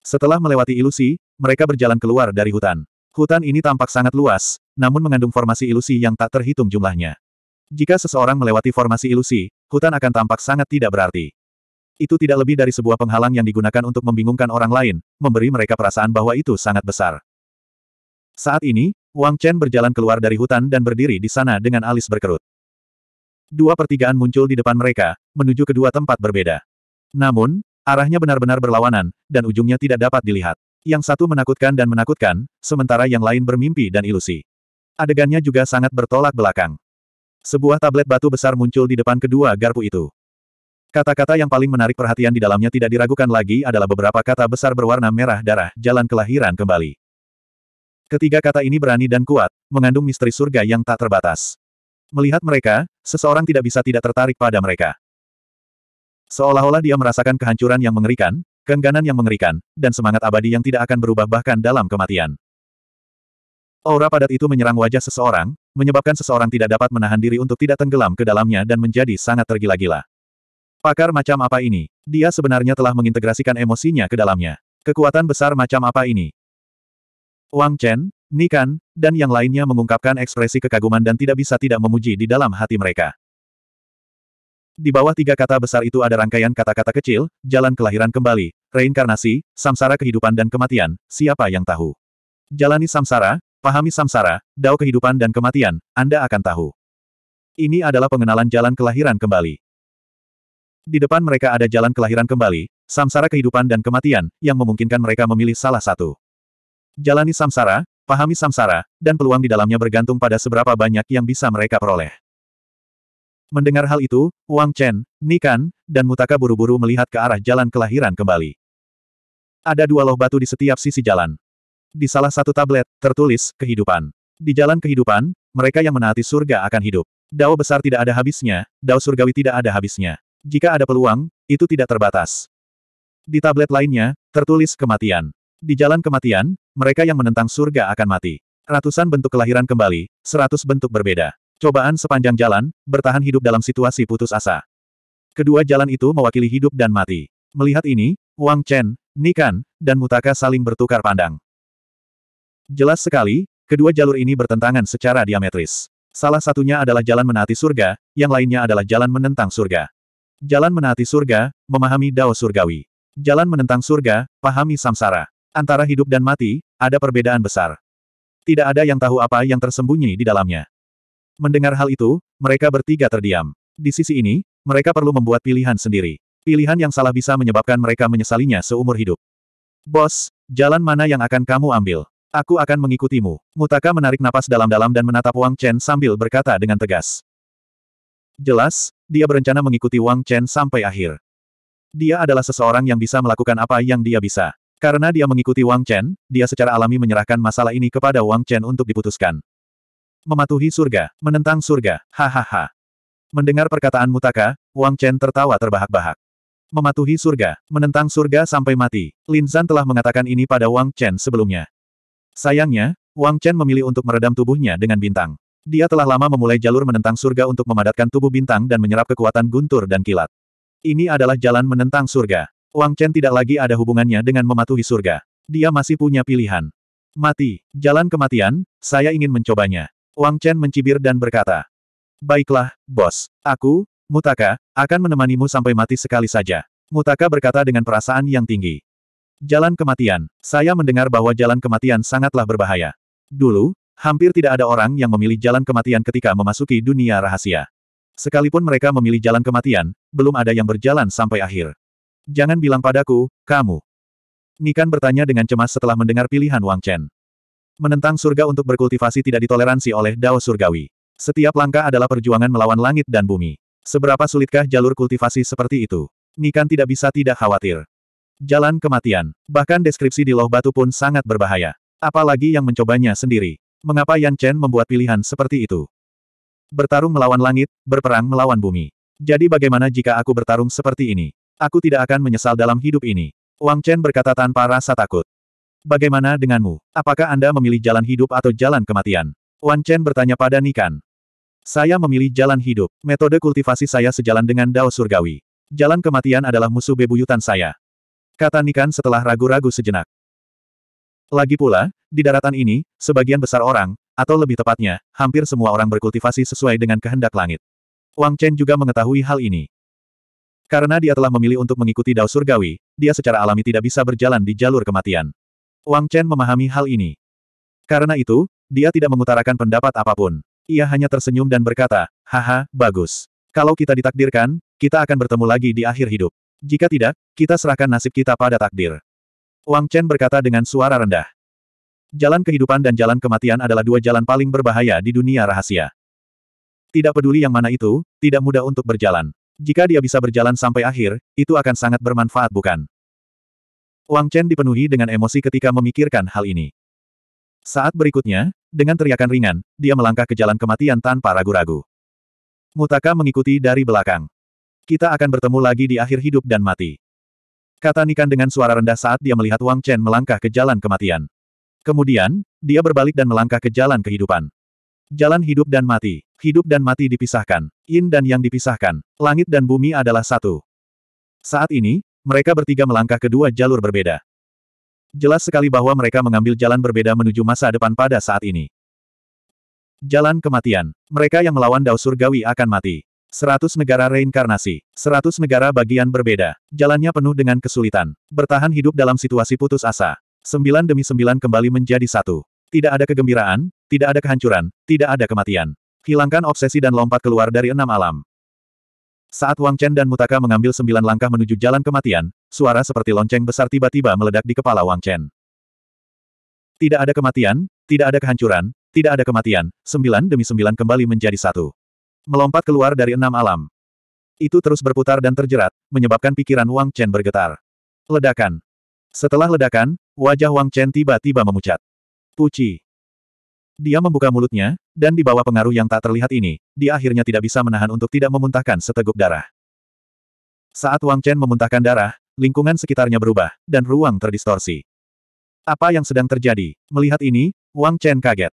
Setelah melewati ilusi, mereka berjalan keluar dari hutan. Hutan ini tampak sangat luas, namun mengandung formasi ilusi yang tak terhitung jumlahnya. Jika seseorang melewati formasi ilusi, hutan akan tampak sangat tidak berarti. Itu tidak lebih dari sebuah penghalang yang digunakan untuk membingungkan orang lain, memberi mereka perasaan bahwa itu sangat besar. Saat ini, Wang Chen berjalan keluar dari hutan dan berdiri di sana dengan alis berkerut. Dua pertigaan muncul di depan mereka, menuju kedua tempat berbeda. Namun, arahnya benar-benar berlawanan, dan ujungnya tidak dapat dilihat. Yang satu menakutkan dan menakutkan, sementara yang lain bermimpi dan ilusi. Adegannya juga sangat bertolak belakang. Sebuah tablet batu besar muncul di depan kedua garpu itu. Kata-kata yang paling menarik perhatian di dalamnya tidak diragukan lagi adalah beberapa kata besar berwarna merah darah, jalan kelahiran kembali. Ketiga kata ini berani dan kuat, mengandung misteri surga yang tak terbatas. Melihat mereka, seseorang tidak bisa tidak tertarik pada mereka. Seolah-olah dia merasakan kehancuran yang mengerikan, kengganan yang mengerikan, dan semangat abadi yang tidak akan berubah bahkan dalam kematian. Aura padat itu menyerang wajah seseorang, menyebabkan seseorang tidak dapat menahan diri untuk tidak tenggelam ke dalamnya dan menjadi sangat tergila-gila. Pakar macam apa ini? Dia sebenarnya telah mengintegrasikan emosinya ke dalamnya. Kekuatan besar macam apa ini? Wang Chen, Nikan, dan yang lainnya mengungkapkan ekspresi kekaguman dan tidak bisa tidak memuji di dalam hati mereka. Di bawah tiga kata besar itu ada rangkaian kata-kata kecil, jalan kelahiran kembali, reinkarnasi, samsara kehidupan dan kematian, siapa yang tahu. Jalani samsara, pahami samsara, dao kehidupan dan kematian, Anda akan tahu. Ini adalah pengenalan jalan kelahiran kembali. Di depan mereka ada jalan kelahiran kembali, samsara kehidupan dan kematian, yang memungkinkan mereka memilih salah satu. Jalani samsara, pahami samsara, dan peluang di dalamnya bergantung pada seberapa banyak yang bisa mereka peroleh. Mendengar hal itu, Wang Chen, Nikan, dan Mutaka buru-buru melihat ke arah jalan kelahiran kembali. Ada dua loh batu di setiap sisi jalan. Di salah satu tablet, tertulis, kehidupan. Di jalan kehidupan, mereka yang menaati surga akan hidup. Dao besar tidak ada habisnya, dao surgawi tidak ada habisnya. Jika ada peluang, itu tidak terbatas. Di tablet lainnya, tertulis kematian. Di jalan kematian, mereka yang menentang surga akan mati. Ratusan bentuk kelahiran kembali, seratus bentuk berbeda. Cobaan sepanjang jalan, bertahan hidup dalam situasi putus asa. Kedua jalan itu mewakili hidup dan mati. Melihat ini, Wang Chen, Nikan, dan Mutaka saling bertukar pandang. Jelas sekali, kedua jalur ini bertentangan secara diametris. Salah satunya adalah jalan menaati surga, yang lainnya adalah jalan menentang surga. Jalan menaati surga, memahami dao surgawi. Jalan menentang surga, pahami samsara. Antara hidup dan mati, ada perbedaan besar. Tidak ada yang tahu apa yang tersembunyi di dalamnya. Mendengar hal itu, mereka bertiga terdiam. Di sisi ini, mereka perlu membuat pilihan sendiri. Pilihan yang salah bisa menyebabkan mereka menyesalinya seumur hidup. Bos, jalan mana yang akan kamu ambil? Aku akan mengikutimu. Mutaka menarik napas dalam-dalam dan menatap Wang Chen sambil berkata dengan tegas. Jelas, dia berencana mengikuti Wang Chen sampai akhir. Dia adalah seseorang yang bisa melakukan apa yang dia bisa. Karena dia mengikuti Wang Chen, dia secara alami menyerahkan masalah ini kepada Wang Chen untuk diputuskan. Mematuhi surga, menentang surga, hahaha. Mendengar perkataan Mutaka, Wang Chen tertawa terbahak-bahak. Mematuhi surga, menentang surga sampai mati. Lin Zan telah mengatakan ini pada Wang Chen sebelumnya. Sayangnya, Wang Chen memilih untuk meredam tubuhnya dengan bintang. Dia telah lama memulai jalur menentang surga untuk memadatkan tubuh bintang dan menyerap kekuatan guntur dan kilat. Ini adalah jalan menentang surga. Wang Chen tidak lagi ada hubungannya dengan mematuhi surga. Dia masih punya pilihan. Mati, jalan kematian, saya ingin mencobanya. Wang Chen mencibir dan berkata. Baiklah, bos. Aku, Mutaka, akan menemanimu sampai mati sekali saja. Mutaka berkata dengan perasaan yang tinggi. Jalan kematian. Saya mendengar bahwa jalan kematian sangatlah berbahaya. Dulu, hampir tidak ada orang yang memilih jalan kematian ketika memasuki dunia rahasia. Sekalipun mereka memilih jalan kematian, belum ada yang berjalan sampai akhir. Jangan bilang padaku, kamu. Nikan bertanya dengan cemas setelah mendengar pilihan Wang Chen. Menentang surga untuk berkultivasi tidak ditoleransi oleh Dao Surgawi. Setiap langkah adalah perjuangan melawan langit dan bumi. Seberapa sulitkah jalur kultivasi seperti itu? Nikan tidak bisa tidak khawatir. Jalan kematian. Bahkan deskripsi di loh batu pun sangat berbahaya. Apalagi yang mencobanya sendiri. Mengapa Yan Chen membuat pilihan seperti itu? Bertarung melawan langit, berperang melawan bumi. Jadi bagaimana jika aku bertarung seperti ini? Aku tidak akan menyesal dalam hidup ini. Wang Chen berkata tanpa rasa takut. Bagaimana denganmu? Apakah Anda memilih jalan hidup atau jalan kematian? Wang Chen bertanya pada Nikan. Saya memilih jalan hidup. Metode kultivasi saya sejalan dengan Dao Surgawi. Jalan kematian adalah musuh bebuyutan saya. Kata Nikan setelah ragu-ragu sejenak. Lagi pula, di daratan ini, sebagian besar orang, atau lebih tepatnya, hampir semua orang berkultivasi sesuai dengan kehendak langit. Wang Chen juga mengetahui hal ini. Karena dia telah memilih untuk mengikuti Dao Surgawi, dia secara alami tidak bisa berjalan di jalur kematian. Wang Chen memahami hal ini. Karena itu, dia tidak mengutarakan pendapat apapun. Ia hanya tersenyum dan berkata, Haha, bagus. Kalau kita ditakdirkan, kita akan bertemu lagi di akhir hidup. Jika tidak, kita serahkan nasib kita pada takdir. Wang Chen berkata dengan suara rendah. Jalan kehidupan dan jalan kematian adalah dua jalan paling berbahaya di dunia rahasia. Tidak peduli yang mana itu, tidak mudah untuk berjalan. Jika dia bisa berjalan sampai akhir, itu akan sangat bermanfaat bukan? Wang Chen dipenuhi dengan emosi ketika memikirkan hal ini. Saat berikutnya, dengan teriakan ringan, dia melangkah ke jalan kematian tanpa ragu-ragu. Mutaka mengikuti dari belakang. Kita akan bertemu lagi di akhir hidup dan mati. Kata Nikan dengan suara rendah saat dia melihat Wang Chen melangkah ke jalan kematian. Kemudian, dia berbalik dan melangkah ke jalan kehidupan. Jalan hidup dan mati. Hidup dan mati dipisahkan. Yin dan yang dipisahkan. Langit dan bumi adalah satu. Saat ini, mereka bertiga melangkah kedua jalur berbeda. Jelas sekali bahwa mereka mengambil jalan berbeda menuju masa depan pada saat ini. Jalan kematian. Mereka yang melawan Dao Surgawi akan mati. Seratus negara reinkarnasi. Seratus negara bagian berbeda. Jalannya penuh dengan kesulitan. Bertahan hidup dalam situasi putus asa. Sembilan demi sembilan kembali menjadi satu. Tidak ada kegembiraan, tidak ada kehancuran, tidak ada kematian. Hilangkan obsesi dan lompat keluar dari enam alam. Saat Wang Chen dan Mutaka mengambil sembilan langkah menuju jalan kematian, suara seperti lonceng besar tiba-tiba meledak di kepala Wang Chen. Tidak ada kematian, tidak ada kehancuran, tidak ada kematian, sembilan demi sembilan kembali menjadi satu. Melompat keluar dari enam alam. Itu terus berputar dan terjerat, menyebabkan pikiran Wang Chen bergetar. Ledakan. Setelah ledakan, wajah Wang Chen tiba-tiba memucat. Puci. Dia membuka mulutnya, dan di bawah pengaruh yang tak terlihat ini, dia akhirnya tidak bisa menahan untuk tidak memuntahkan seteguk darah. Saat Wang Chen memuntahkan darah, lingkungan sekitarnya berubah, dan ruang terdistorsi. Apa yang sedang terjadi? Melihat ini, Wang Chen kaget.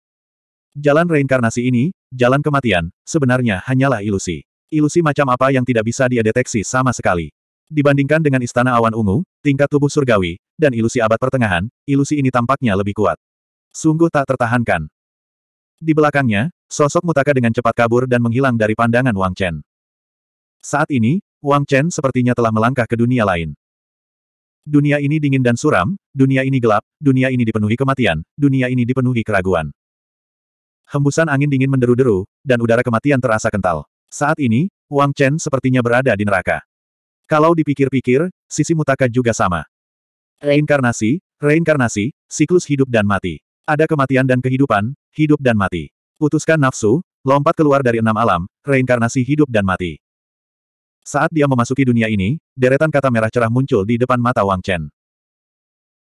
Jalan reinkarnasi ini, jalan kematian, sebenarnya hanyalah ilusi. Ilusi macam apa yang tidak bisa dia deteksi sama sekali. Dibandingkan dengan istana awan ungu, tingkat tubuh surgawi, dan ilusi abad pertengahan, ilusi ini tampaknya lebih kuat. Sungguh tak tertahankan. Di belakangnya, sosok Mutaka dengan cepat kabur dan menghilang dari pandangan Wang Chen. Saat ini, Wang Chen sepertinya telah melangkah ke dunia lain. Dunia ini dingin dan suram, dunia ini gelap, dunia ini dipenuhi kematian, dunia ini dipenuhi keraguan. Hembusan angin dingin menderu-deru, dan udara kematian terasa kental. Saat ini, Wang Chen sepertinya berada di neraka. Kalau dipikir-pikir, sisi Mutaka juga sama. Reinkarnasi, reinkarnasi, siklus hidup dan mati. Ada kematian dan kehidupan, hidup dan mati. Putuskan nafsu, lompat keluar dari enam alam, reinkarnasi hidup dan mati. Saat dia memasuki dunia ini, deretan kata merah cerah muncul di depan mata Wang Chen.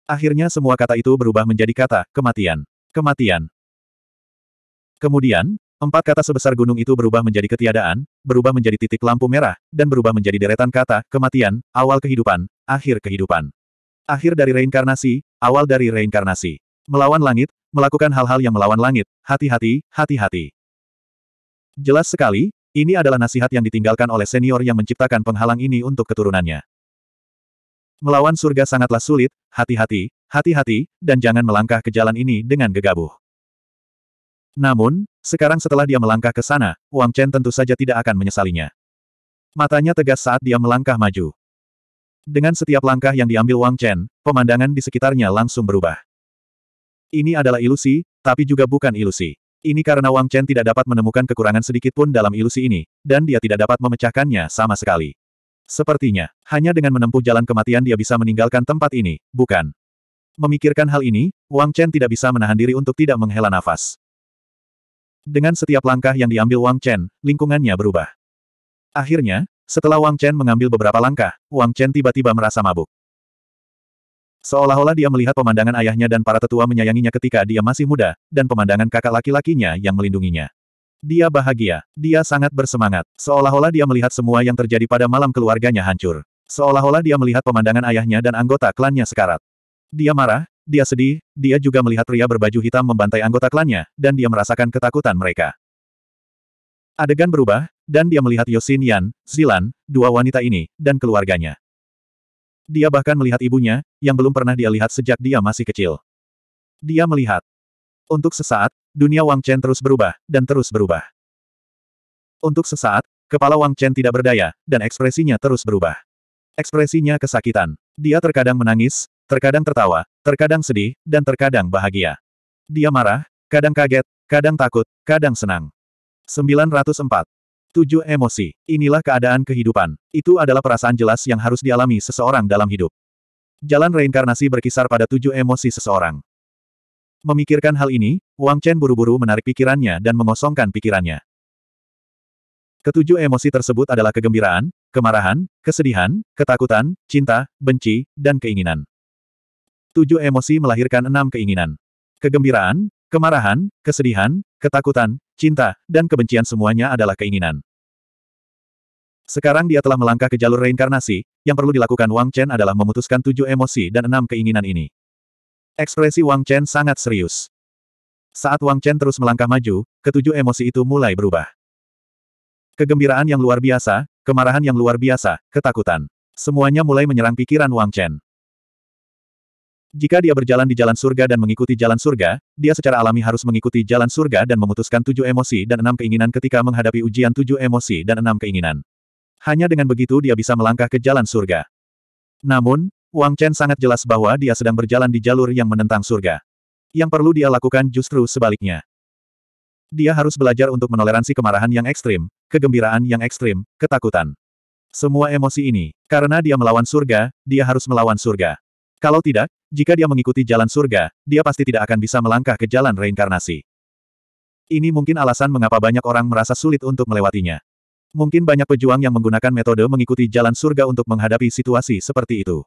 Akhirnya semua kata itu berubah menjadi kata, kematian. Kematian. Kemudian, empat kata sebesar gunung itu berubah menjadi ketiadaan, berubah menjadi titik lampu merah, dan berubah menjadi deretan kata, kematian, awal kehidupan, akhir kehidupan. Akhir dari reinkarnasi, awal dari reinkarnasi. Melawan langit, melakukan hal-hal yang melawan langit, hati-hati, hati-hati. Jelas sekali, ini adalah nasihat yang ditinggalkan oleh senior yang menciptakan penghalang ini untuk keturunannya. Melawan surga sangatlah sulit, hati-hati, hati-hati, dan jangan melangkah ke jalan ini dengan gegabah. Namun, sekarang setelah dia melangkah ke sana, Wang Chen tentu saja tidak akan menyesalinya. Matanya tegas saat dia melangkah maju. Dengan setiap langkah yang diambil Wang Chen, pemandangan di sekitarnya langsung berubah. Ini adalah ilusi, tapi juga bukan ilusi. Ini karena Wang Chen tidak dapat menemukan kekurangan sedikit pun dalam ilusi ini, dan dia tidak dapat memecahkannya sama sekali. Sepertinya, hanya dengan menempuh jalan kematian dia bisa meninggalkan tempat ini, bukan? Memikirkan hal ini, Wang Chen tidak bisa menahan diri untuk tidak menghela nafas. Dengan setiap langkah yang diambil Wang Chen, lingkungannya berubah. Akhirnya, setelah Wang Chen mengambil beberapa langkah, Wang Chen tiba-tiba merasa mabuk. Seolah-olah dia melihat pemandangan ayahnya dan para tetua menyayanginya ketika dia masih muda, dan pemandangan kakak laki-lakinya yang melindunginya. Dia bahagia. Dia sangat bersemangat. Seolah-olah dia melihat semua yang terjadi pada malam keluarganya hancur. Seolah-olah dia melihat pemandangan ayahnya dan anggota klannya sekarat. Dia marah, dia sedih, dia juga melihat pria berbaju hitam membantai anggota klannya, dan dia merasakan ketakutan mereka. Adegan berubah, dan dia melihat Yosin Yan, Zilan, dua wanita ini, dan keluarganya. Dia bahkan melihat ibunya, yang belum pernah dia lihat sejak dia masih kecil. Dia melihat. Untuk sesaat, dunia Wang Chen terus berubah, dan terus berubah. Untuk sesaat, kepala Wang Chen tidak berdaya, dan ekspresinya terus berubah. Ekspresinya kesakitan. Dia terkadang menangis, terkadang tertawa, terkadang sedih, dan terkadang bahagia. Dia marah, kadang kaget, kadang takut, kadang senang. 904. Tujuh emosi. Inilah keadaan kehidupan. Itu adalah perasaan jelas yang harus dialami seseorang dalam hidup. Jalan reinkarnasi berkisar pada tujuh emosi seseorang. Memikirkan hal ini, Wang Chen buru-buru menarik pikirannya dan mengosongkan pikirannya. Ketujuh emosi tersebut adalah kegembiraan, kemarahan, kesedihan, ketakutan, cinta, benci, dan keinginan. Tujuh emosi melahirkan enam keinginan. Kegembiraan, kemarahan, kesedihan, ketakutan, cinta, dan kebencian semuanya adalah keinginan. Sekarang dia telah melangkah ke jalur reinkarnasi, yang perlu dilakukan Wang Chen adalah memutuskan tujuh emosi dan enam keinginan ini. Ekspresi Wang Chen sangat serius. Saat Wang Chen terus melangkah maju, ketujuh emosi itu mulai berubah. Kegembiraan yang luar biasa, kemarahan yang luar biasa, ketakutan. Semuanya mulai menyerang pikiran Wang Chen. Jika dia berjalan di jalan surga dan mengikuti jalan surga, dia secara alami harus mengikuti jalan surga dan memutuskan tujuh emosi dan enam keinginan ketika menghadapi ujian tujuh emosi dan enam keinginan. Hanya dengan begitu dia bisa melangkah ke jalan surga. Namun, Wang Chen sangat jelas bahwa dia sedang berjalan di jalur yang menentang surga. Yang perlu dia lakukan justru sebaliknya. Dia harus belajar untuk menoleransi kemarahan yang ekstrim, kegembiraan yang ekstrim, ketakutan. Semua emosi ini, karena dia melawan surga, dia harus melawan surga. Kalau tidak, jika dia mengikuti jalan surga, dia pasti tidak akan bisa melangkah ke jalan reinkarnasi. Ini mungkin alasan mengapa banyak orang merasa sulit untuk melewatinya. Mungkin banyak pejuang yang menggunakan metode mengikuti jalan surga untuk menghadapi situasi seperti itu.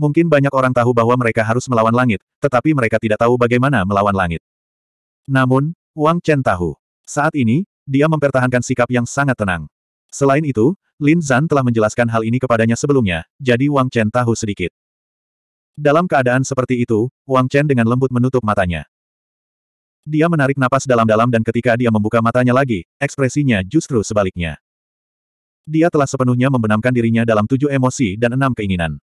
Mungkin banyak orang tahu bahwa mereka harus melawan langit, tetapi mereka tidak tahu bagaimana melawan langit. Namun, Wang Chen tahu. Saat ini, dia mempertahankan sikap yang sangat tenang. Selain itu, Lin Zan telah menjelaskan hal ini kepadanya sebelumnya, jadi Wang Chen tahu sedikit. Dalam keadaan seperti itu, Wang Chen dengan lembut menutup matanya. Dia menarik napas dalam-dalam dan ketika dia membuka matanya lagi, ekspresinya justru sebaliknya. Dia telah sepenuhnya membenamkan dirinya dalam tujuh emosi dan enam keinginan.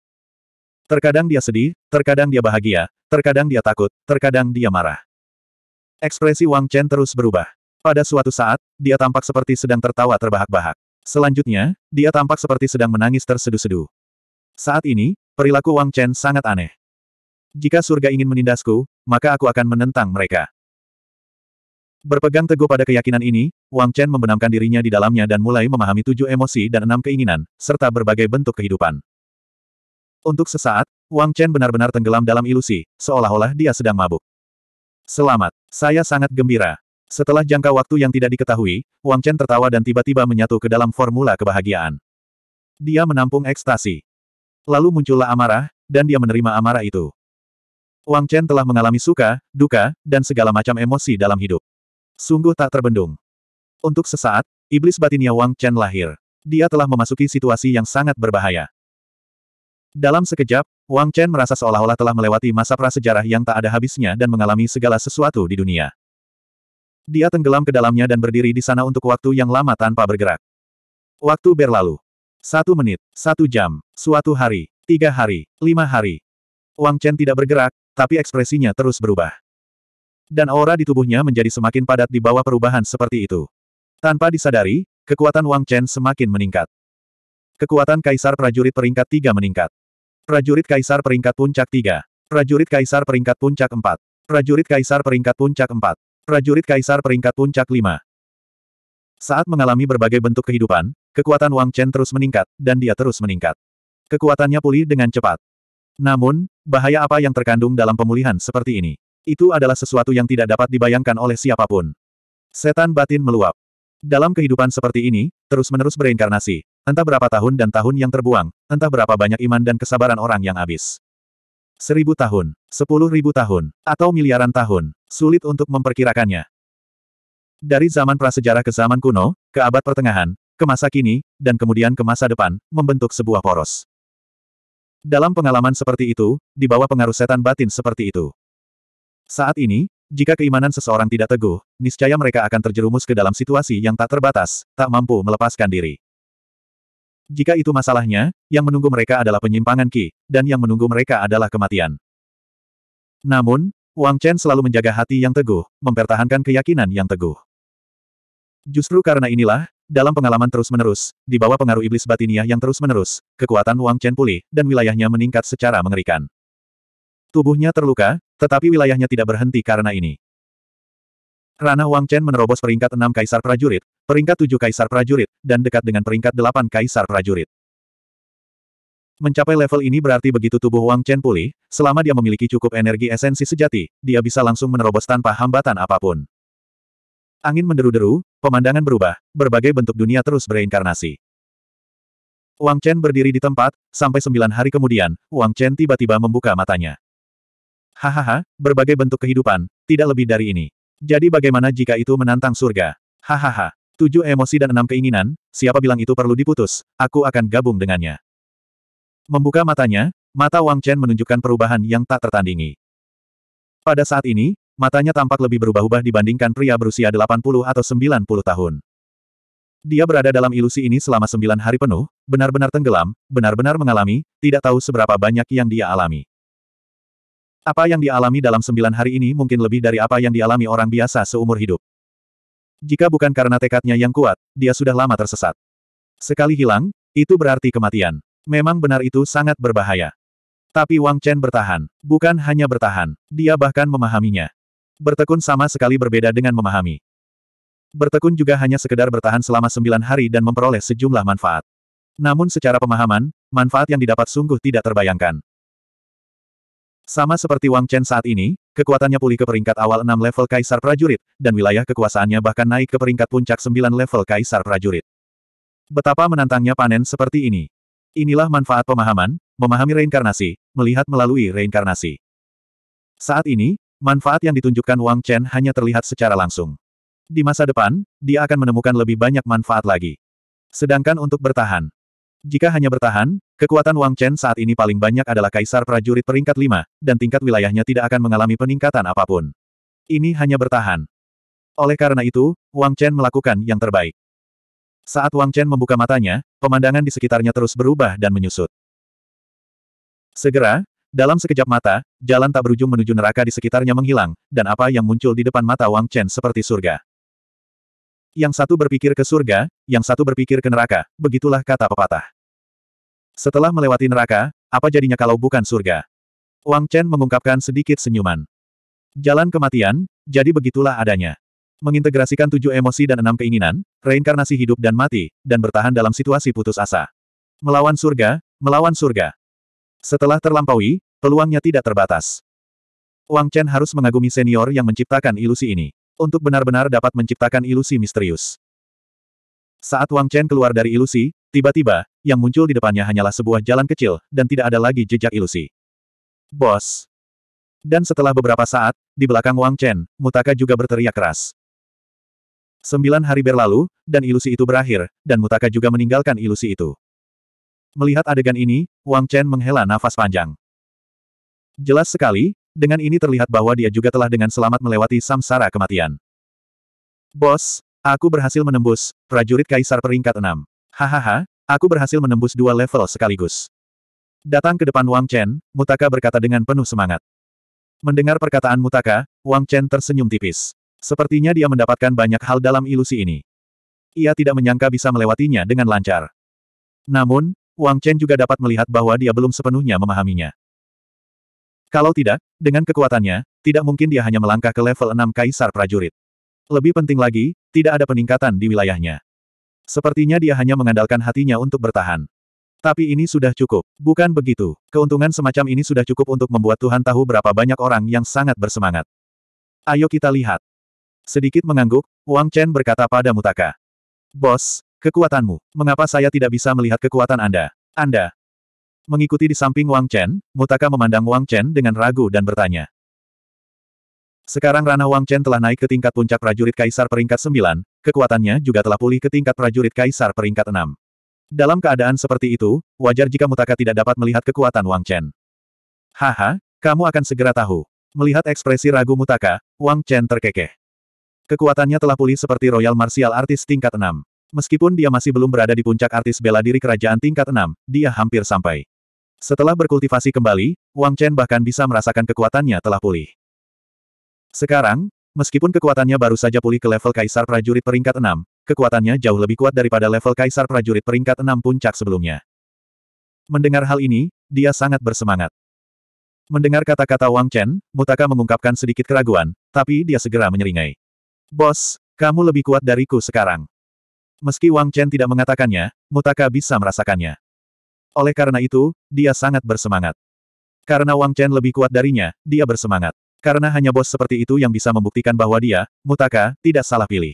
Terkadang dia sedih, terkadang dia bahagia, terkadang dia takut, terkadang dia marah. Ekspresi Wang Chen terus berubah. Pada suatu saat, dia tampak seperti sedang tertawa terbahak-bahak. Selanjutnya, dia tampak seperti sedang menangis terseduh-seduh. Saat ini, perilaku Wang Chen sangat aneh. Jika surga ingin menindasku, maka aku akan menentang mereka. Berpegang teguh pada keyakinan ini, Wang Chen membenamkan dirinya di dalamnya dan mulai memahami tujuh emosi dan enam keinginan, serta berbagai bentuk kehidupan. Untuk sesaat, Wang Chen benar-benar tenggelam dalam ilusi, seolah-olah dia sedang mabuk. Selamat, saya sangat gembira. Setelah jangka waktu yang tidak diketahui, Wang Chen tertawa dan tiba-tiba menyatu ke dalam formula kebahagiaan. Dia menampung ekstasi. Lalu muncullah amarah, dan dia menerima amarah itu. Wang Chen telah mengalami suka, duka, dan segala macam emosi dalam hidup. Sungguh tak terbendung. Untuk sesaat, iblis batinnya Wang Chen lahir. Dia telah memasuki situasi yang sangat berbahaya. Dalam sekejap, Wang Chen merasa seolah-olah telah melewati masa prasejarah yang tak ada habisnya dan mengalami segala sesuatu di dunia. Dia tenggelam ke dalamnya dan berdiri di sana untuk waktu yang lama tanpa bergerak. Waktu berlalu. Satu menit, satu jam, suatu hari, tiga hari, lima hari. Wang Chen tidak bergerak, tapi ekspresinya terus berubah. Dan aura di tubuhnya menjadi semakin padat di bawah perubahan seperti itu. Tanpa disadari, kekuatan Wang Chen semakin meningkat. Kekuatan Kaisar Prajurit Peringkat 3 meningkat. Prajurit Kaisar Peringkat Puncak 3. Prajurit Kaisar Peringkat Puncak 4. Prajurit Kaisar Peringkat Puncak 4. Prajurit Kaisar Peringkat Puncak 5. Saat mengalami berbagai bentuk kehidupan, kekuatan Wang Chen terus meningkat, dan dia terus meningkat. Kekuatannya pulih dengan cepat. Namun, bahaya apa yang terkandung dalam pemulihan seperti ini? Itu adalah sesuatu yang tidak dapat dibayangkan oleh siapapun. Setan batin meluap. Dalam kehidupan seperti ini, terus-menerus bereinkarnasi. Entah berapa tahun dan tahun yang terbuang, entah berapa banyak iman dan kesabaran orang yang habis. Seribu tahun, sepuluh ribu tahun, atau miliaran tahun, sulit untuk memperkirakannya. Dari zaman prasejarah ke zaman kuno, ke abad pertengahan, ke masa kini, dan kemudian ke masa depan, membentuk sebuah poros. Dalam pengalaman seperti itu, di bawah pengaruh setan batin seperti itu. Saat ini, jika keimanan seseorang tidak teguh, niscaya mereka akan terjerumus ke dalam situasi yang tak terbatas, tak mampu melepaskan diri. Jika itu masalahnya, yang menunggu mereka adalah penyimpangan Ki, dan yang menunggu mereka adalah kematian. Namun, Wang Chen selalu menjaga hati yang teguh, mempertahankan keyakinan yang teguh. Justru karena inilah, dalam pengalaman terus-menerus, di bawah pengaruh iblis batinia yang terus-menerus, kekuatan Wang Chen pulih, dan wilayahnya meningkat secara mengerikan. Tubuhnya terluka, tetapi wilayahnya tidak berhenti karena ini. Rana Wang Chen menerobos peringkat 6 kaisar prajurit, peringkat 7 kaisar prajurit, dan dekat dengan peringkat 8 kaisar prajurit. Mencapai level ini berarti begitu tubuh Wang Chen pulih, selama dia memiliki cukup energi esensi sejati, dia bisa langsung menerobos tanpa hambatan apapun. Angin menderu-deru, Pemandangan berubah, berbagai bentuk dunia terus bereinkarnasi. Wang Chen berdiri di tempat, sampai sembilan hari kemudian, Wang Chen tiba-tiba membuka matanya. Hahaha, berbagai bentuk kehidupan, tidak lebih dari ini. Jadi bagaimana jika itu menantang surga? Hahaha, tujuh emosi dan enam keinginan, siapa bilang itu perlu diputus, aku akan gabung dengannya. Membuka matanya, mata Wang Chen menunjukkan perubahan yang tak tertandingi. Pada saat ini, matanya tampak lebih berubah-ubah dibandingkan pria berusia 80 atau 90 tahun. Dia berada dalam ilusi ini selama sembilan hari penuh, benar-benar tenggelam, benar-benar mengalami, tidak tahu seberapa banyak yang dia alami. Apa yang dialami dalam sembilan hari ini mungkin lebih dari apa yang dialami orang biasa seumur hidup. Jika bukan karena tekadnya yang kuat, dia sudah lama tersesat. Sekali hilang, itu berarti kematian. Memang benar itu sangat berbahaya. Tapi Wang Chen bertahan. Bukan hanya bertahan, dia bahkan memahaminya. Bertekun sama sekali berbeda dengan memahami. Bertekun juga hanya sekedar bertahan selama sembilan hari dan memperoleh sejumlah manfaat. Namun secara pemahaman, manfaat yang didapat sungguh tidak terbayangkan. Sama seperti Wang Chen saat ini, kekuatannya pulih ke peringkat awal enam level Kaisar Prajurit, dan wilayah kekuasaannya bahkan naik ke peringkat puncak sembilan level Kaisar Prajurit. Betapa menantangnya panen seperti ini. Inilah manfaat pemahaman, memahami reinkarnasi, melihat melalui reinkarnasi. Saat ini, Manfaat yang ditunjukkan Wang Chen hanya terlihat secara langsung. Di masa depan, dia akan menemukan lebih banyak manfaat lagi. Sedangkan untuk bertahan. Jika hanya bertahan, kekuatan Wang Chen saat ini paling banyak adalah kaisar prajurit peringkat 5, dan tingkat wilayahnya tidak akan mengalami peningkatan apapun. Ini hanya bertahan. Oleh karena itu, Wang Chen melakukan yang terbaik. Saat Wang Chen membuka matanya, pemandangan di sekitarnya terus berubah dan menyusut. Segera, dalam sekejap mata, jalan tak berujung menuju neraka di sekitarnya menghilang, dan apa yang muncul di depan mata Wang Chen seperti surga. Yang satu berpikir ke surga, yang satu berpikir ke neraka, begitulah kata pepatah. Setelah melewati neraka, apa jadinya kalau bukan surga? Wang Chen mengungkapkan sedikit senyuman. Jalan kematian, jadi begitulah adanya. Mengintegrasikan tujuh emosi dan enam keinginan, reinkarnasi hidup dan mati, dan bertahan dalam situasi putus asa. Melawan surga, melawan surga, setelah terlampaui, peluangnya tidak terbatas. Wang Chen harus mengagumi senior yang menciptakan ilusi ini. Untuk benar-benar dapat menciptakan ilusi misterius. Saat Wang Chen keluar dari ilusi, tiba-tiba, yang muncul di depannya hanyalah sebuah jalan kecil, dan tidak ada lagi jejak ilusi. Bos! Dan setelah beberapa saat, di belakang Wang Chen, Mutaka juga berteriak keras. Sembilan hari berlalu, dan ilusi itu berakhir, dan Mutaka juga meninggalkan ilusi itu. Melihat adegan ini, Wang Chen menghela nafas panjang. Jelas sekali, dengan ini terlihat bahwa dia juga telah dengan selamat melewati samsara kematian. Bos, aku berhasil menembus, prajurit kaisar peringkat 6. Hahaha, aku berhasil menembus dua level sekaligus. Datang ke depan Wang Chen, Mutaka berkata dengan penuh semangat. Mendengar perkataan Mutaka, Wang Chen tersenyum tipis. Sepertinya dia mendapatkan banyak hal dalam ilusi ini. Ia tidak menyangka bisa melewatinya dengan lancar. Namun, Wang Chen juga dapat melihat bahwa dia belum sepenuhnya memahaminya. Kalau tidak, dengan kekuatannya, tidak mungkin dia hanya melangkah ke level 6 Kaisar Prajurit. Lebih penting lagi, tidak ada peningkatan di wilayahnya. Sepertinya dia hanya mengandalkan hatinya untuk bertahan. Tapi ini sudah cukup, bukan begitu. Keuntungan semacam ini sudah cukup untuk membuat Tuhan tahu berapa banyak orang yang sangat bersemangat. Ayo kita lihat. Sedikit mengangguk, Wang Chen berkata pada Mutaka. Bos, Kekuatanmu. Mengapa saya tidak bisa melihat kekuatan Anda? Anda. Mengikuti di samping Wang Chen, Mutaka memandang Wang Chen dengan ragu dan bertanya. Sekarang ranah Wang Chen telah naik ke tingkat puncak prajurit kaisar peringkat 9, kekuatannya juga telah pulih ke tingkat prajurit kaisar peringkat 6. Dalam keadaan seperti itu, wajar jika Mutaka tidak dapat melihat kekuatan Wang Chen. Haha, kamu akan segera tahu. Melihat ekspresi ragu Mutaka, Wang Chen terkekeh. Kekuatannya telah pulih seperti Royal Martial Artist tingkat 6. Meskipun dia masih belum berada di puncak artis bela diri kerajaan tingkat 6, dia hampir sampai. Setelah berkultivasi kembali, Wang Chen bahkan bisa merasakan kekuatannya telah pulih. Sekarang, meskipun kekuatannya baru saja pulih ke level Kaisar Prajurit peringkat 6, kekuatannya jauh lebih kuat daripada level Kaisar Prajurit peringkat 6 puncak sebelumnya. Mendengar hal ini, dia sangat bersemangat. Mendengar kata-kata Wang Chen, Mutaka mengungkapkan sedikit keraguan, tapi dia segera menyeringai. Bos, kamu lebih kuat dariku sekarang. Meski Wang Chen tidak mengatakannya, Mutaka bisa merasakannya. Oleh karena itu, dia sangat bersemangat. Karena Wang Chen lebih kuat darinya, dia bersemangat. Karena hanya bos seperti itu yang bisa membuktikan bahwa dia, Mutaka, tidak salah pilih.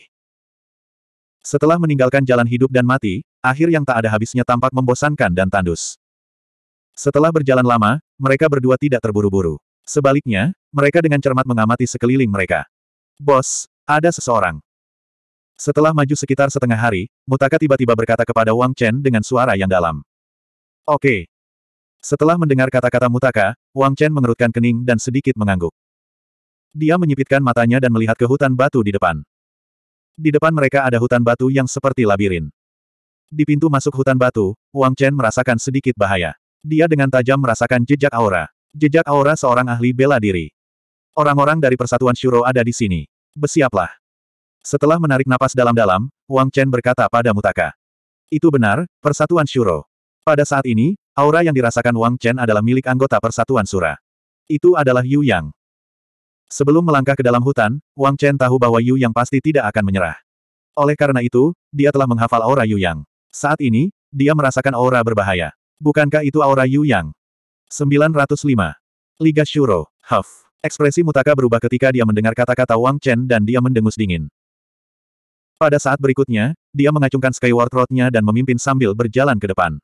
Setelah meninggalkan jalan hidup dan mati, akhir yang tak ada habisnya tampak membosankan dan tandus. Setelah berjalan lama, mereka berdua tidak terburu-buru. Sebaliknya, mereka dengan cermat mengamati sekeliling mereka. Bos, ada seseorang. Setelah maju sekitar setengah hari, Mutaka tiba-tiba berkata kepada Wang Chen dengan suara yang dalam. Oke. Okay. Setelah mendengar kata-kata Mutaka, Wang Chen mengerutkan kening dan sedikit mengangguk. Dia menyipitkan matanya dan melihat ke hutan batu di depan. Di depan mereka ada hutan batu yang seperti labirin. Di pintu masuk hutan batu, Wang Chen merasakan sedikit bahaya. Dia dengan tajam merasakan jejak aura. Jejak aura seorang ahli bela diri. Orang-orang dari Persatuan Shuro ada di sini. Bersiaplah. Setelah menarik napas dalam-dalam, Wang Chen berkata pada Mutaka. Itu benar, Persatuan Shuro. Pada saat ini, aura yang dirasakan Wang Chen adalah milik anggota Persatuan Sura. Itu adalah Yu Yang. Sebelum melangkah ke dalam hutan, Wang Chen tahu bahwa Yu Yang pasti tidak akan menyerah. Oleh karena itu, dia telah menghafal aura Yu Yang. Saat ini, dia merasakan aura berbahaya. Bukankah itu aura Yu Yang? 905. Liga Shuro. Huff. Ekspresi Mutaka berubah ketika dia mendengar kata-kata Wang Chen dan dia mendengus dingin. Pada saat berikutnya, dia mengacungkan Skyward Rod-nya dan memimpin sambil berjalan ke depan.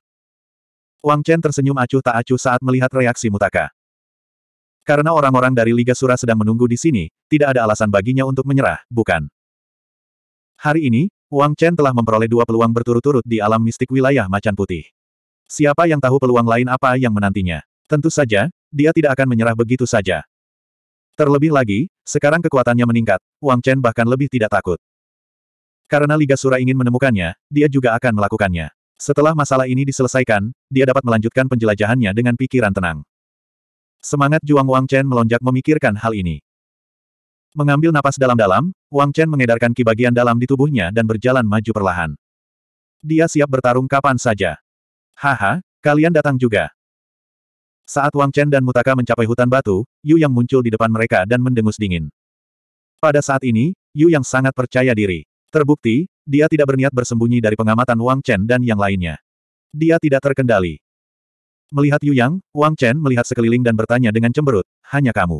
Wang Chen tersenyum acuh tak acuh saat melihat reaksi Mutaka. Karena orang-orang dari Liga Sura sedang menunggu di sini, tidak ada alasan baginya untuk menyerah, bukan? Hari ini, Wang Chen telah memperoleh dua peluang berturut-turut di alam mistik wilayah Macan Putih. Siapa yang tahu peluang lain apa yang menantinya? Tentu saja, dia tidak akan menyerah begitu saja. Terlebih lagi, sekarang kekuatannya meningkat, Wang Chen bahkan lebih tidak takut. Karena Liga Sura ingin menemukannya, dia juga akan melakukannya. Setelah masalah ini diselesaikan, dia dapat melanjutkan penjelajahannya dengan pikiran tenang. Semangat Juang Wang Chen melonjak memikirkan hal ini. Mengambil napas dalam-dalam, Wang Chen mengedarkan ki bagian dalam di tubuhnya dan berjalan maju perlahan. Dia siap bertarung kapan saja. Haha, kalian datang juga. Saat Wang Chen dan Mutaka mencapai hutan batu, Yu Yang muncul di depan mereka dan mendengus dingin. Pada saat ini, Yu Yang sangat percaya diri. Terbukti, dia tidak berniat bersembunyi dari pengamatan Wang Chen dan yang lainnya. Dia tidak terkendali. Melihat Yu Yang, Wang Chen melihat sekeliling dan bertanya dengan cemberut, hanya kamu.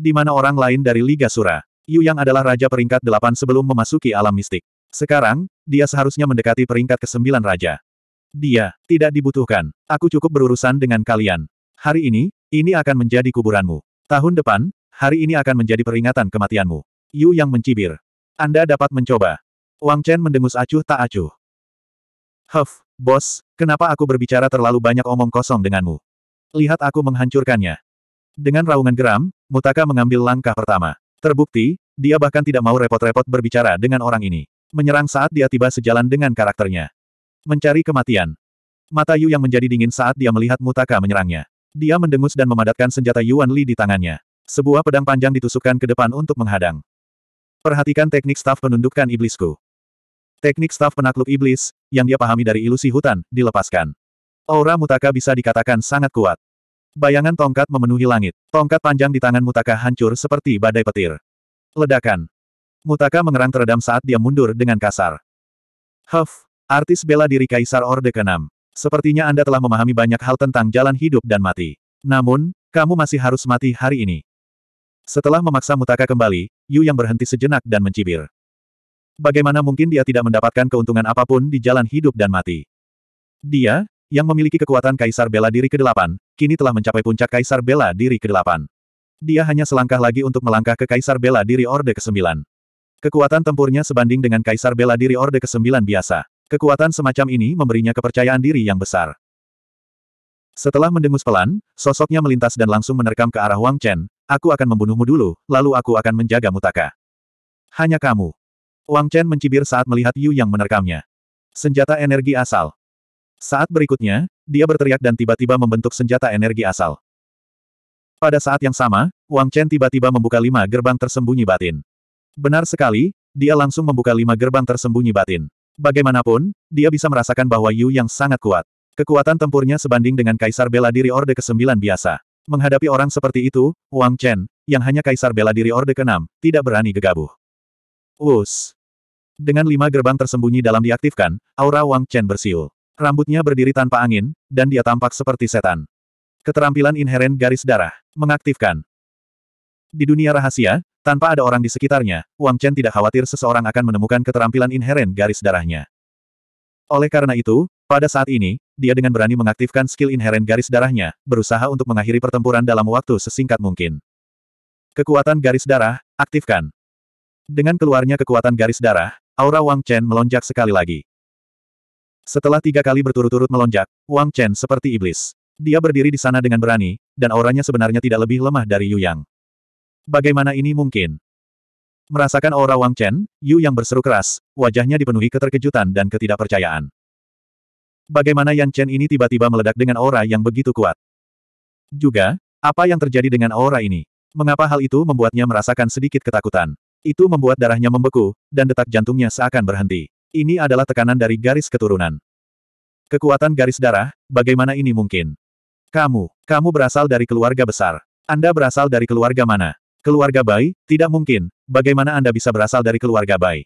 Di mana orang lain dari Liga Sura? Yu Yang adalah raja peringkat delapan sebelum memasuki alam mistik. Sekarang, dia seharusnya mendekati peringkat kesembilan raja. Dia, tidak dibutuhkan. Aku cukup berurusan dengan kalian. Hari ini, ini akan menjadi kuburanmu. Tahun depan, hari ini akan menjadi peringatan kematianmu. Yu Yang mencibir. Anda dapat mencoba. Wang Chen mendengus acuh tak acuh. Huff, bos, kenapa aku berbicara terlalu banyak omong kosong denganmu? Lihat aku menghancurkannya. Dengan raungan geram, Mutaka mengambil langkah pertama. Terbukti, dia bahkan tidak mau repot-repot berbicara dengan orang ini. Menyerang saat dia tiba sejalan dengan karakternya. Mencari kematian. Mata Yu yang menjadi dingin saat dia melihat Mutaka menyerangnya. Dia mendengus dan memadatkan senjata Yuan Li di tangannya. Sebuah pedang panjang ditusukkan ke depan untuk menghadang. Perhatikan teknik staf penundukan iblisku. Teknik staf penakluk iblis, yang dia pahami dari ilusi hutan, dilepaskan. Aura Mutaka bisa dikatakan sangat kuat. Bayangan tongkat memenuhi langit. Tongkat panjang di tangan Mutaka hancur seperti badai petir. Ledakan. Mutaka mengerang teredam saat dia mundur dengan kasar. Huff, artis bela diri Kaisar Orde ke-6. Sepertinya Anda telah memahami banyak hal tentang jalan hidup dan mati. Namun, kamu masih harus mati hari ini. Setelah memaksa Mutaka kembali, Yu yang berhenti sejenak dan mencibir. Bagaimana mungkin dia tidak mendapatkan keuntungan apapun di jalan hidup dan mati? Dia, yang memiliki kekuatan Kaisar Bela Diri ke-8, kini telah mencapai puncak Kaisar Bela Diri ke-8. Dia hanya selangkah lagi untuk melangkah ke Kaisar Bela Diri Orde ke-9. Kekuatan tempurnya sebanding dengan Kaisar Bela Diri Orde ke-9 biasa. Kekuatan semacam ini memberinya kepercayaan diri yang besar. Setelah mendengus pelan, sosoknya melintas dan langsung menerkam ke arah Wang Chen, Aku akan membunuhmu dulu, lalu aku akan menjaga mutaka. Hanya kamu. Wang Chen mencibir saat melihat Yu yang menerkamnya. Senjata energi asal. Saat berikutnya, dia berteriak dan tiba-tiba membentuk senjata energi asal. Pada saat yang sama, Wang Chen tiba-tiba membuka lima gerbang tersembunyi batin. Benar sekali, dia langsung membuka lima gerbang tersembunyi batin. Bagaimanapun, dia bisa merasakan bahwa Yu yang sangat kuat. Kekuatan tempurnya sebanding dengan Kaisar Bela Diri Orde ke-9 biasa. Menghadapi orang seperti itu, Wang Chen, yang hanya kaisar bela diri Orde ke-6, tidak berani gegabah. Us Dengan lima gerbang tersembunyi dalam diaktifkan, aura Wang Chen bersiul. Rambutnya berdiri tanpa angin, dan dia tampak seperti setan. Keterampilan inheren garis darah. Mengaktifkan. Di dunia rahasia, tanpa ada orang di sekitarnya, Wang Chen tidak khawatir seseorang akan menemukan keterampilan inheren garis darahnya. Oleh karena itu, pada saat ini, dia dengan berani mengaktifkan skill inheren garis darahnya, berusaha untuk mengakhiri pertempuran dalam waktu sesingkat mungkin. Kekuatan garis darah, aktifkan. Dengan keluarnya kekuatan garis darah, aura Wang Chen melonjak sekali lagi. Setelah tiga kali berturut-turut melonjak, Wang Chen seperti iblis. Dia berdiri di sana dengan berani, dan auranya sebenarnya tidak lebih lemah dari Yu Yang. Bagaimana ini mungkin? Merasakan aura Wang Chen, Yu Yang berseru keras, wajahnya dipenuhi keterkejutan dan ketidakpercayaan. Bagaimana Yang Chen ini tiba-tiba meledak dengan aura yang begitu kuat? Juga, apa yang terjadi dengan aura ini? Mengapa hal itu membuatnya merasakan sedikit ketakutan? Itu membuat darahnya membeku, dan detak jantungnya seakan berhenti. Ini adalah tekanan dari garis keturunan. Kekuatan garis darah, bagaimana ini mungkin? Kamu, kamu berasal dari keluarga besar. Anda berasal dari keluarga mana? Keluarga Bai? Tidak mungkin. Bagaimana Anda bisa berasal dari keluarga Bai?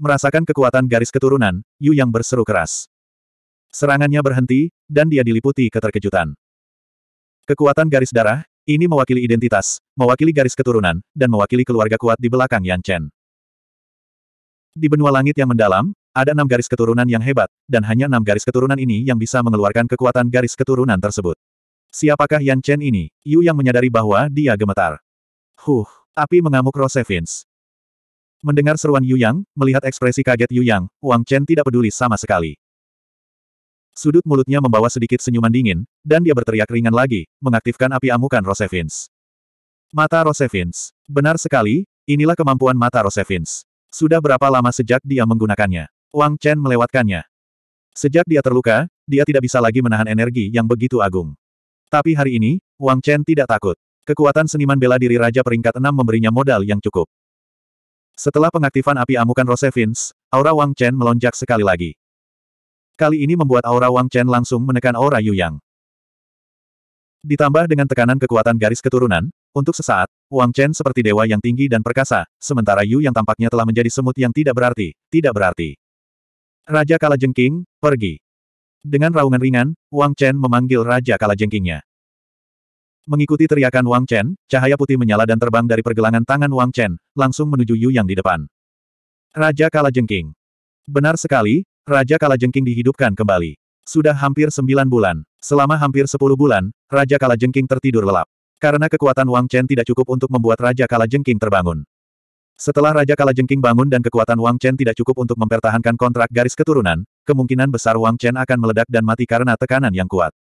Merasakan kekuatan garis keturunan, Yu Yang berseru keras. Serangannya berhenti, dan dia diliputi keterkejutan. Kekuatan garis darah, ini mewakili identitas, mewakili garis keturunan, dan mewakili keluarga kuat di belakang Yan Chen. Di benua langit yang mendalam, ada enam garis keturunan yang hebat, dan hanya enam garis keturunan ini yang bisa mengeluarkan kekuatan garis keturunan tersebut. Siapakah Yan Chen ini? Yu yang menyadari bahwa dia gemetar. Huh, api mengamuk Rosevins. Mendengar seruan Yu Yang, melihat ekspresi kaget Yu Yang, Wang Chen tidak peduli sama sekali. Sudut mulutnya membawa sedikit senyuman dingin, dan dia berteriak ringan lagi, mengaktifkan api amukan Rosevins. Mata Rosevins. Benar sekali, inilah kemampuan mata Rosevins. Sudah berapa lama sejak dia menggunakannya? Wang Chen melewatkannya. Sejak dia terluka, dia tidak bisa lagi menahan energi yang begitu agung. Tapi hari ini, Wang Chen tidak takut. Kekuatan seniman bela diri Raja peringkat 6 memberinya modal yang cukup. Setelah pengaktifan api amukan Rosevins, aura Wang Chen melonjak sekali lagi. Kali ini membuat aura Wang Chen langsung menekan aura Yu Yang. Ditambah dengan tekanan kekuatan garis keturunan, untuk sesaat, Wang Chen seperti dewa yang tinggi dan perkasa, sementara Yu Yang tampaknya telah menjadi semut yang tidak berarti, tidak berarti. Raja Kala Jengking, pergi. Dengan raungan ringan, Wang Chen memanggil Raja Kala Jengkingnya. Mengikuti teriakan Wang Chen, cahaya putih menyala dan terbang dari pergelangan tangan Wang Chen, langsung menuju Yu Yang di depan. Raja Kala Jengking, Benar sekali, Raja Kalajengking dihidupkan kembali. Sudah hampir sembilan bulan. Selama hampir sepuluh bulan, Raja Kalajengking tertidur lelap. Karena kekuatan Wang Chen tidak cukup untuk membuat Raja Kalajengking terbangun. Setelah Raja Kalajengking bangun dan kekuatan Wang Chen tidak cukup untuk mempertahankan kontrak garis keturunan, kemungkinan besar Wang Chen akan meledak dan mati karena tekanan yang kuat.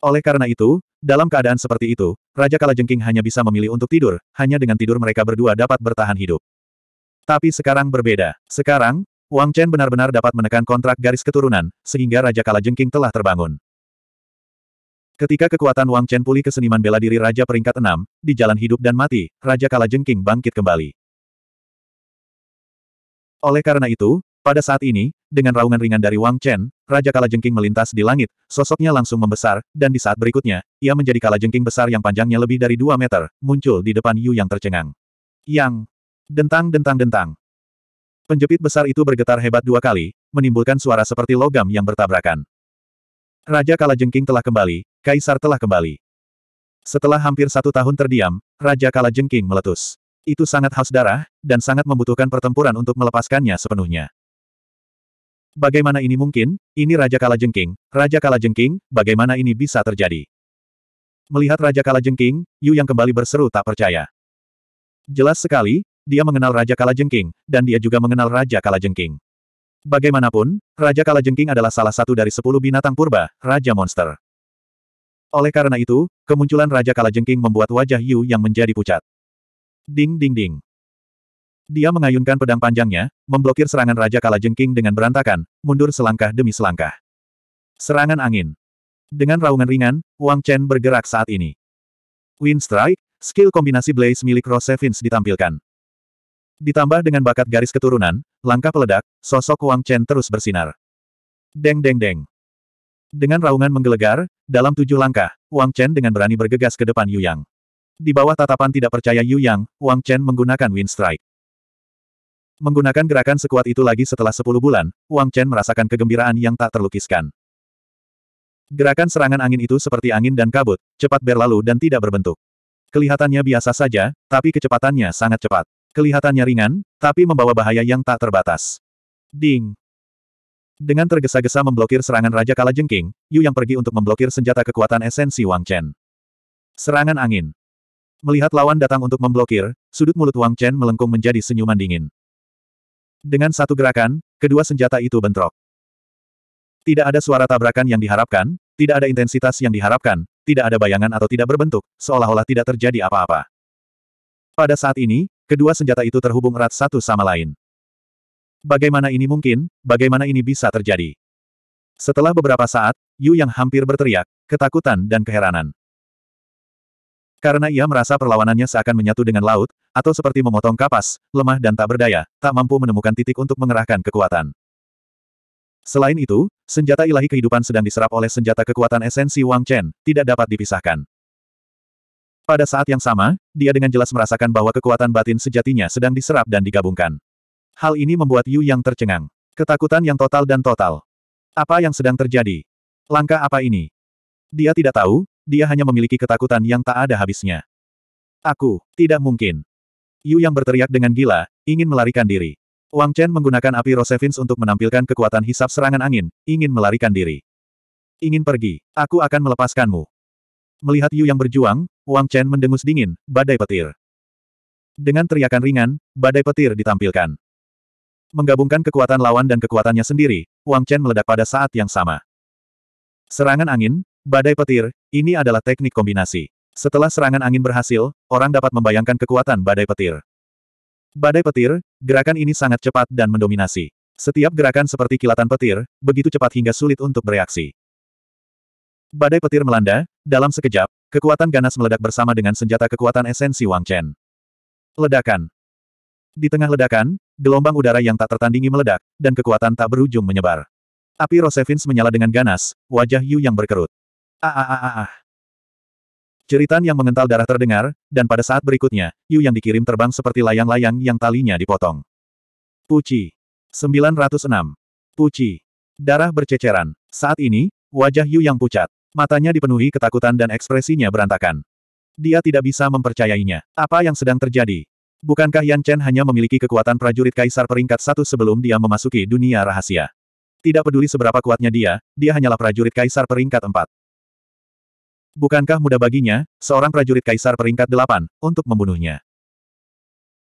Oleh karena itu, dalam keadaan seperti itu, Raja Kalajengking hanya bisa memilih untuk tidur, hanya dengan tidur mereka berdua dapat bertahan hidup. Tapi sekarang berbeda. Sekarang, Wang Chen benar-benar dapat menekan kontrak garis keturunan, sehingga Raja Kalajengking telah terbangun. Ketika kekuatan Wang Chen pulih ke seniman bela diri Raja peringkat Enam, di jalan hidup dan mati, Raja Kalajengking bangkit kembali. Oleh karena itu, pada saat ini, dengan raungan ringan dari Wang Chen, Raja Kalajengking melintas di langit, sosoknya langsung membesar, dan di saat berikutnya, ia menjadi Kalajengking besar yang panjangnya lebih dari 2 meter, muncul di depan Yu yang tercengang. Yang dentang-dentang-dentang. Penjepit besar itu bergetar hebat dua kali, menimbulkan suara seperti logam yang bertabrakan. Raja Kalajengking telah kembali, Kaisar telah kembali. Setelah hampir satu tahun terdiam, Raja Kalajengking meletus. Itu sangat haus darah, dan sangat membutuhkan pertempuran untuk melepaskannya sepenuhnya. Bagaimana ini mungkin? Ini Raja Kalajengking, Raja Kalajengking, bagaimana ini bisa terjadi? Melihat Raja Kalajengking, Yu yang kembali berseru tak percaya. Jelas sekali, dia mengenal Raja Kalajengking, dan dia juga mengenal Raja Kalajengking. Bagaimanapun, Raja Kalajengking adalah salah satu dari sepuluh binatang purba, Raja Monster. Oleh karena itu, kemunculan Raja Kalajengking membuat wajah Yu yang menjadi pucat. Ding ding ding. Dia mengayunkan pedang panjangnya, memblokir serangan Raja Kalajengking dengan berantakan, mundur selangkah demi selangkah. Serangan angin. Dengan raungan ringan, Wang Chen bergerak saat ini. Wind Strike, skill kombinasi Blaze milik Rosevins ditampilkan. Ditambah dengan bakat garis keturunan, langkah peledak, sosok Wang Chen terus bersinar. Deng deng deng. Dengan raungan menggelegar, dalam tujuh langkah, Wang Chen dengan berani bergegas ke depan Yu Yang. Di bawah tatapan tidak percaya Yu Yang, Wang Chen menggunakan Wind Strike. Menggunakan gerakan sekuat itu lagi setelah sepuluh bulan, Wang Chen merasakan kegembiraan yang tak terlukiskan. Gerakan serangan angin itu seperti angin dan kabut, cepat berlalu dan tidak berbentuk. Kelihatannya biasa saja, tapi kecepatannya sangat cepat. Kelihatannya ringan, tapi membawa bahaya yang tak terbatas. Ding! Dengan tergesa-gesa memblokir serangan Raja Kalajengking, Yu yang pergi untuk memblokir senjata kekuatan esensi Wang Chen. Serangan angin. Melihat lawan datang untuk memblokir, sudut mulut Wang Chen melengkung menjadi senyuman dingin. Dengan satu gerakan, kedua senjata itu bentrok. Tidak ada suara tabrakan yang diharapkan, tidak ada intensitas yang diharapkan, tidak ada bayangan atau tidak berbentuk, seolah-olah tidak terjadi apa-apa. Pada saat ini, Kedua senjata itu terhubung erat satu sama lain. Bagaimana ini mungkin, bagaimana ini bisa terjadi? Setelah beberapa saat, Yu yang hampir berteriak, ketakutan dan keheranan. Karena ia merasa perlawanannya seakan menyatu dengan laut, atau seperti memotong kapas, lemah dan tak berdaya, tak mampu menemukan titik untuk mengerahkan kekuatan. Selain itu, senjata ilahi kehidupan sedang diserap oleh senjata kekuatan esensi Wang Chen, tidak dapat dipisahkan. Pada saat yang sama, dia dengan jelas merasakan bahwa kekuatan batin sejatinya sedang diserap dan digabungkan. Hal ini membuat Yu yang tercengang. Ketakutan yang total dan total. Apa yang sedang terjadi? Langkah apa ini? Dia tidak tahu, dia hanya memiliki ketakutan yang tak ada habisnya. Aku, tidak mungkin. Yu yang berteriak dengan gila, ingin melarikan diri. Wang Chen menggunakan api Rosevins untuk menampilkan kekuatan hisap serangan angin, ingin melarikan diri. Ingin pergi, aku akan melepaskanmu. Melihat Yu yang berjuang, Wang Chen mendengus dingin, badai petir. Dengan teriakan ringan, badai petir ditampilkan. Menggabungkan kekuatan lawan dan kekuatannya sendiri, Wang Chen meledak pada saat yang sama. Serangan angin, badai petir, ini adalah teknik kombinasi. Setelah serangan angin berhasil, orang dapat membayangkan kekuatan badai petir. Badai petir, gerakan ini sangat cepat dan mendominasi. Setiap gerakan seperti kilatan petir, begitu cepat hingga sulit untuk bereaksi. Badai petir melanda, dalam sekejap, Kekuatan ganas meledak bersama dengan senjata kekuatan esensi Wang Chen. Ledakan. Di tengah ledakan, gelombang udara yang tak tertandingi meledak, dan kekuatan tak berujung menyebar. Api Rosevins menyala dengan ganas, wajah Yu yang berkerut. Ah ah ah ah. Ceritan ah. yang mengental darah terdengar, dan pada saat berikutnya, Yu yang dikirim terbang seperti layang-layang yang talinya dipotong. Puci. 906. Puci. Darah berceceran. Saat ini, wajah Yu yang pucat. Matanya dipenuhi ketakutan dan ekspresinya berantakan. Dia tidak bisa mempercayainya. Apa yang sedang terjadi? Bukankah Yan Chen hanya memiliki kekuatan prajurit kaisar peringkat satu sebelum dia memasuki dunia rahasia? Tidak peduli seberapa kuatnya dia, dia hanyalah prajurit kaisar peringkat empat. Bukankah mudah baginya, seorang prajurit kaisar peringkat delapan, untuk membunuhnya?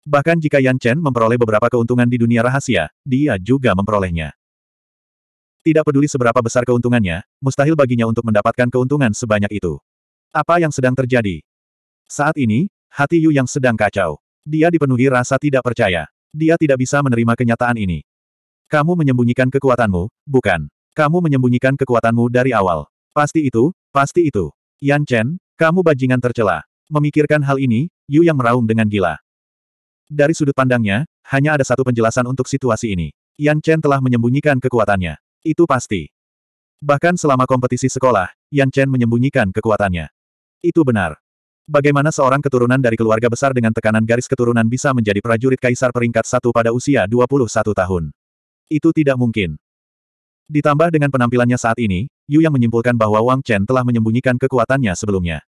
Bahkan jika Yan Chen memperoleh beberapa keuntungan di dunia rahasia, dia juga memperolehnya. Tidak peduli seberapa besar keuntungannya, mustahil baginya untuk mendapatkan keuntungan sebanyak itu. Apa yang sedang terjadi? Saat ini, hati Yu yang sedang kacau. Dia dipenuhi rasa tidak percaya. Dia tidak bisa menerima kenyataan ini. Kamu menyembunyikan kekuatanmu, bukan? Kamu menyembunyikan kekuatanmu dari awal. Pasti itu, pasti itu. Yan Chen, kamu bajingan tercela. Memikirkan hal ini, Yu yang meraung dengan gila. Dari sudut pandangnya, hanya ada satu penjelasan untuk situasi ini. Yan Chen telah menyembunyikan kekuatannya. Itu pasti. Bahkan selama kompetisi sekolah, Yan Chen menyembunyikan kekuatannya. Itu benar. Bagaimana seorang keturunan dari keluarga besar dengan tekanan garis keturunan bisa menjadi prajurit kaisar peringkat satu pada usia 21 tahun? Itu tidak mungkin. Ditambah dengan penampilannya saat ini, Yu yang menyimpulkan bahwa Wang Chen telah menyembunyikan kekuatannya sebelumnya.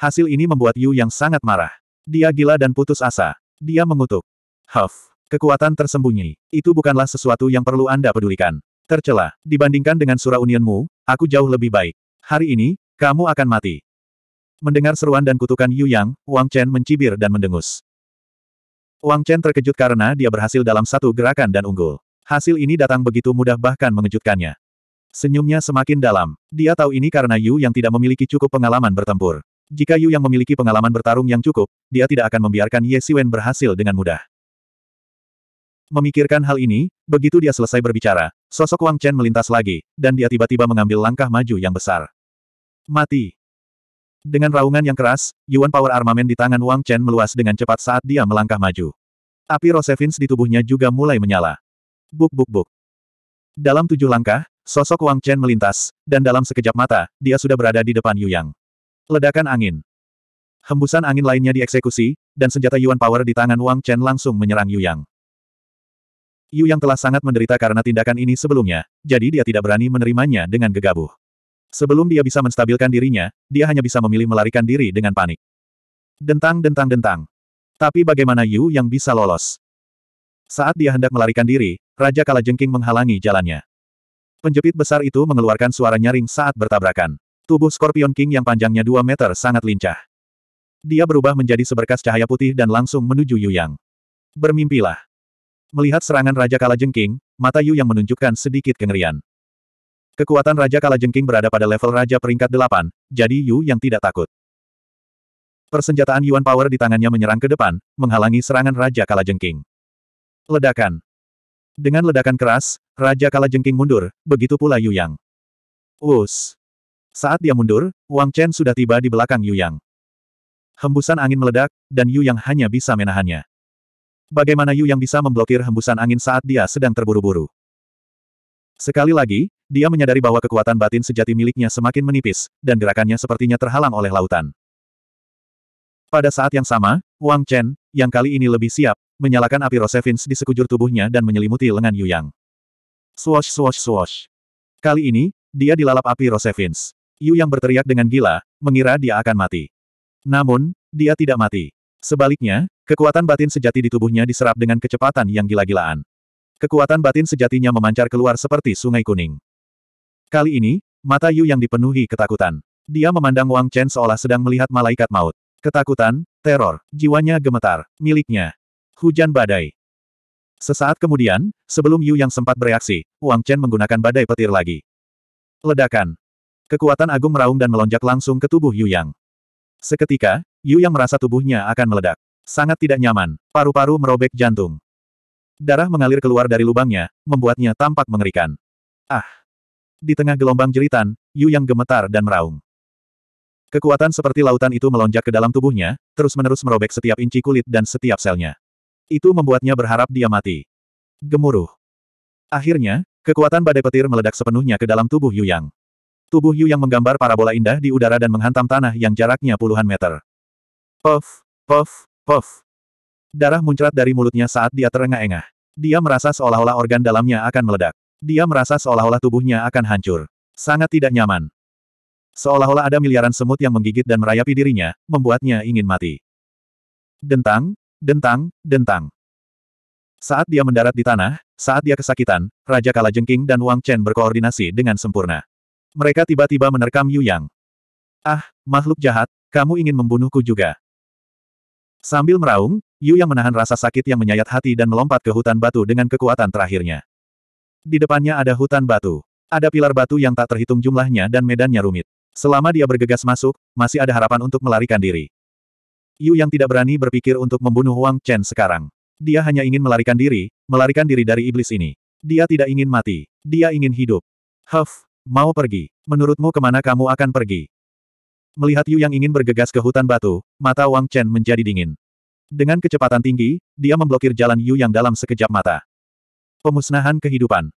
Hasil ini membuat Yu yang sangat marah. Dia gila dan putus asa. Dia mengutuk. Huff, kekuatan tersembunyi. Itu bukanlah sesuatu yang perlu Anda pedulikan. Tercela. Dibandingkan dengan surau unionmu, aku jauh lebih baik. Hari ini, kamu akan mati. Mendengar seruan dan kutukan Yu Yang, Wang Chen mencibir dan mendengus. Wang Chen terkejut karena dia berhasil dalam satu gerakan dan unggul. Hasil ini datang begitu mudah bahkan mengejutkannya. Senyumnya semakin dalam. Dia tahu ini karena Yu yang tidak memiliki cukup pengalaman bertempur. Jika Yu yang memiliki pengalaman bertarung yang cukup, dia tidak akan membiarkan Ye Siwen berhasil dengan mudah. Memikirkan hal ini, begitu dia selesai berbicara, Sosok Wang Chen melintas lagi, dan dia tiba-tiba mengambil langkah maju yang besar. Mati. Dengan raungan yang keras, Yuan Power Armament di tangan Wang Chen meluas dengan cepat saat dia melangkah maju. Api Rosevins di tubuhnya juga mulai menyala. Buk buk buk. Dalam tujuh langkah, sosok Wang Chen melintas, dan dalam sekejap mata, dia sudah berada di depan Yu Yang. Ledakan angin. Hembusan angin lainnya dieksekusi, dan senjata Yuan Power di tangan Wang Chen langsung menyerang Yu Yang. Yu yang telah sangat menderita karena tindakan ini sebelumnya, jadi dia tidak berani menerimanya dengan gegabah. Sebelum dia bisa menstabilkan dirinya, dia hanya bisa memilih melarikan diri dengan panik. Dentang dentang dentang. Tapi bagaimana Yu yang bisa lolos? Saat dia hendak melarikan diri, Raja Kala Jengking menghalangi jalannya. Penjepit besar itu mengeluarkan suara nyaring saat bertabrakan. Tubuh Scorpion King yang panjangnya 2 meter sangat lincah. Dia berubah menjadi seberkas cahaya putih dan langsung menuju Yu Yang. Bermimpilah. Melihat serangan Raja Kalajengking, mata Yu yang menunjukkan sedikit kengerian. Kekuatan Raja Kalajengking berada pada level Raja peringkat 8, jadi Yu yang tidak takut. Persenjataan Yuan Power di tangannya menyerang ke depan, menghalangi serangan Raja Kalajengking. Ledakan. Dengan ledakan keras, Raja Kalajengking mundur, begitu pula Yu Yang. Us. Saat dia mundur, Wang Chen sudah tiba di belakang Yu Yang. Hembusan angin meledak, dan Yu Yang hanya bisa menahannya. Bagaimana Yu yang bisa memblokir hembusan angin saat dia sedang terburu-buru? Sekali lagi, dia menyadari bahwa kekuatan batin sejati miliknya semakin menipis, dan gerakannya sepertinya terhalang oleh lautan. Pada saat yang sama, Wang Chen, yang kali ini lebih siap, menyalakan api Rosevins di sekujur tubuhnya dan menyelimuti lengan Yu Yang. Swash swash swash. Kali ini, dia dilalap api Rosevins. Yu Yang berteriak dengan gila, mengira dia akan mati. Namun, dia tidak mati. Sebaliknya, kekuatan batin sejati di tubuhnya diserap dengan kecepatan yang gila-gilaan. Kekuatan batin sejatinya memancar keluar seperti sungai kuning. Kali ini, mata Yu yang dipenuhi ketakutan. Dia memandang Wang Chen seolah sedang melihat malaikat maut. Ketakutan, teror, jiwanya gemetar, miliknya. Hujan badai. Sesaat kemudian, sebelum Yu yang sempat bereaksi, Wang Chen menggunakan badai petir lagi. Ledakan. Kekuatan agung meraung dan melonjak langsung ke tubuh Yu Yang. Seketika, Yu yang merasa tubuhnya akan meledak. Sangat tidak nyaman. Paru-paru merobek jantung. Darah mengalir keluar dari lubangnya, membuatnya tampak mengerikan. Ah! Di tengah gelombang jeritan, Yu yang gemetar dan meraung. Kekuatan seperti lautan itu melonjak ke dalam tubuhnya, terus-menerus merobek setiap inci kulit dan setiap selnya. Itu membuatnya berharap dia mati. Gemuruh. Akhirnya, kekuatan badai petir meledak sepenuhnya ke dalam tubuh Yu Yang. Tubuh Yu Yang menggambar parabola indah di udara dan menghantam tanah yang jaraknya puluhan meter. Puff, puff, puff. Darah muncrat dari mulutnya saat dia terengah-engah. Dia merasa seolah-olah organ dalamnya akan meledak. Dia merasa seolah-olah tubuhnya akan hancur. Sangat tidak nyaman. Seolah-olah ada miliaran semut yang menggigit dan merayapi dirinya, membuatnya ingin mati. Dentang, dentang, dentang. Saat dia mendarat di tanah, saat dia kesakitan, Raja Kalajengking dan Wang Chen berkoordinasi dengan sempurna. Mereka tiba-tiba menerkam Yu Yang. Ah, makhluk jahat, kamu ingin membunuhku juga. Sambil meraung, Yu yang menahan rasa sakit yang menyayat hati dan melompat ke hutan batu dengan kekuatan terakhirnya. Di depannya ada hutan batu. Ada pilar batu yang tak terhitung jumlahnya dan medannya rumit. Selama dia bergegas masuk, masih ada harapan untuk melarikan diri. Yu yang tidak berani berpikir untuk membunuh Wang Chen sekarang. Dia hanya ingin melarikan diri, melarikan diri dari iblis ini. Dia tidak ingin mati. Dia ingin hidup. Huff, mau pergi. Menurutmu kemana kamu akan pergi? Melihat Yu yang ingin bergegas ke hutan batu, mata Wang Chen menjadi dingin. Dengan kecepatan tinggi, dia memblokir jalan Yu yang dalam sekejap mata. Pemusnahan kehidupan.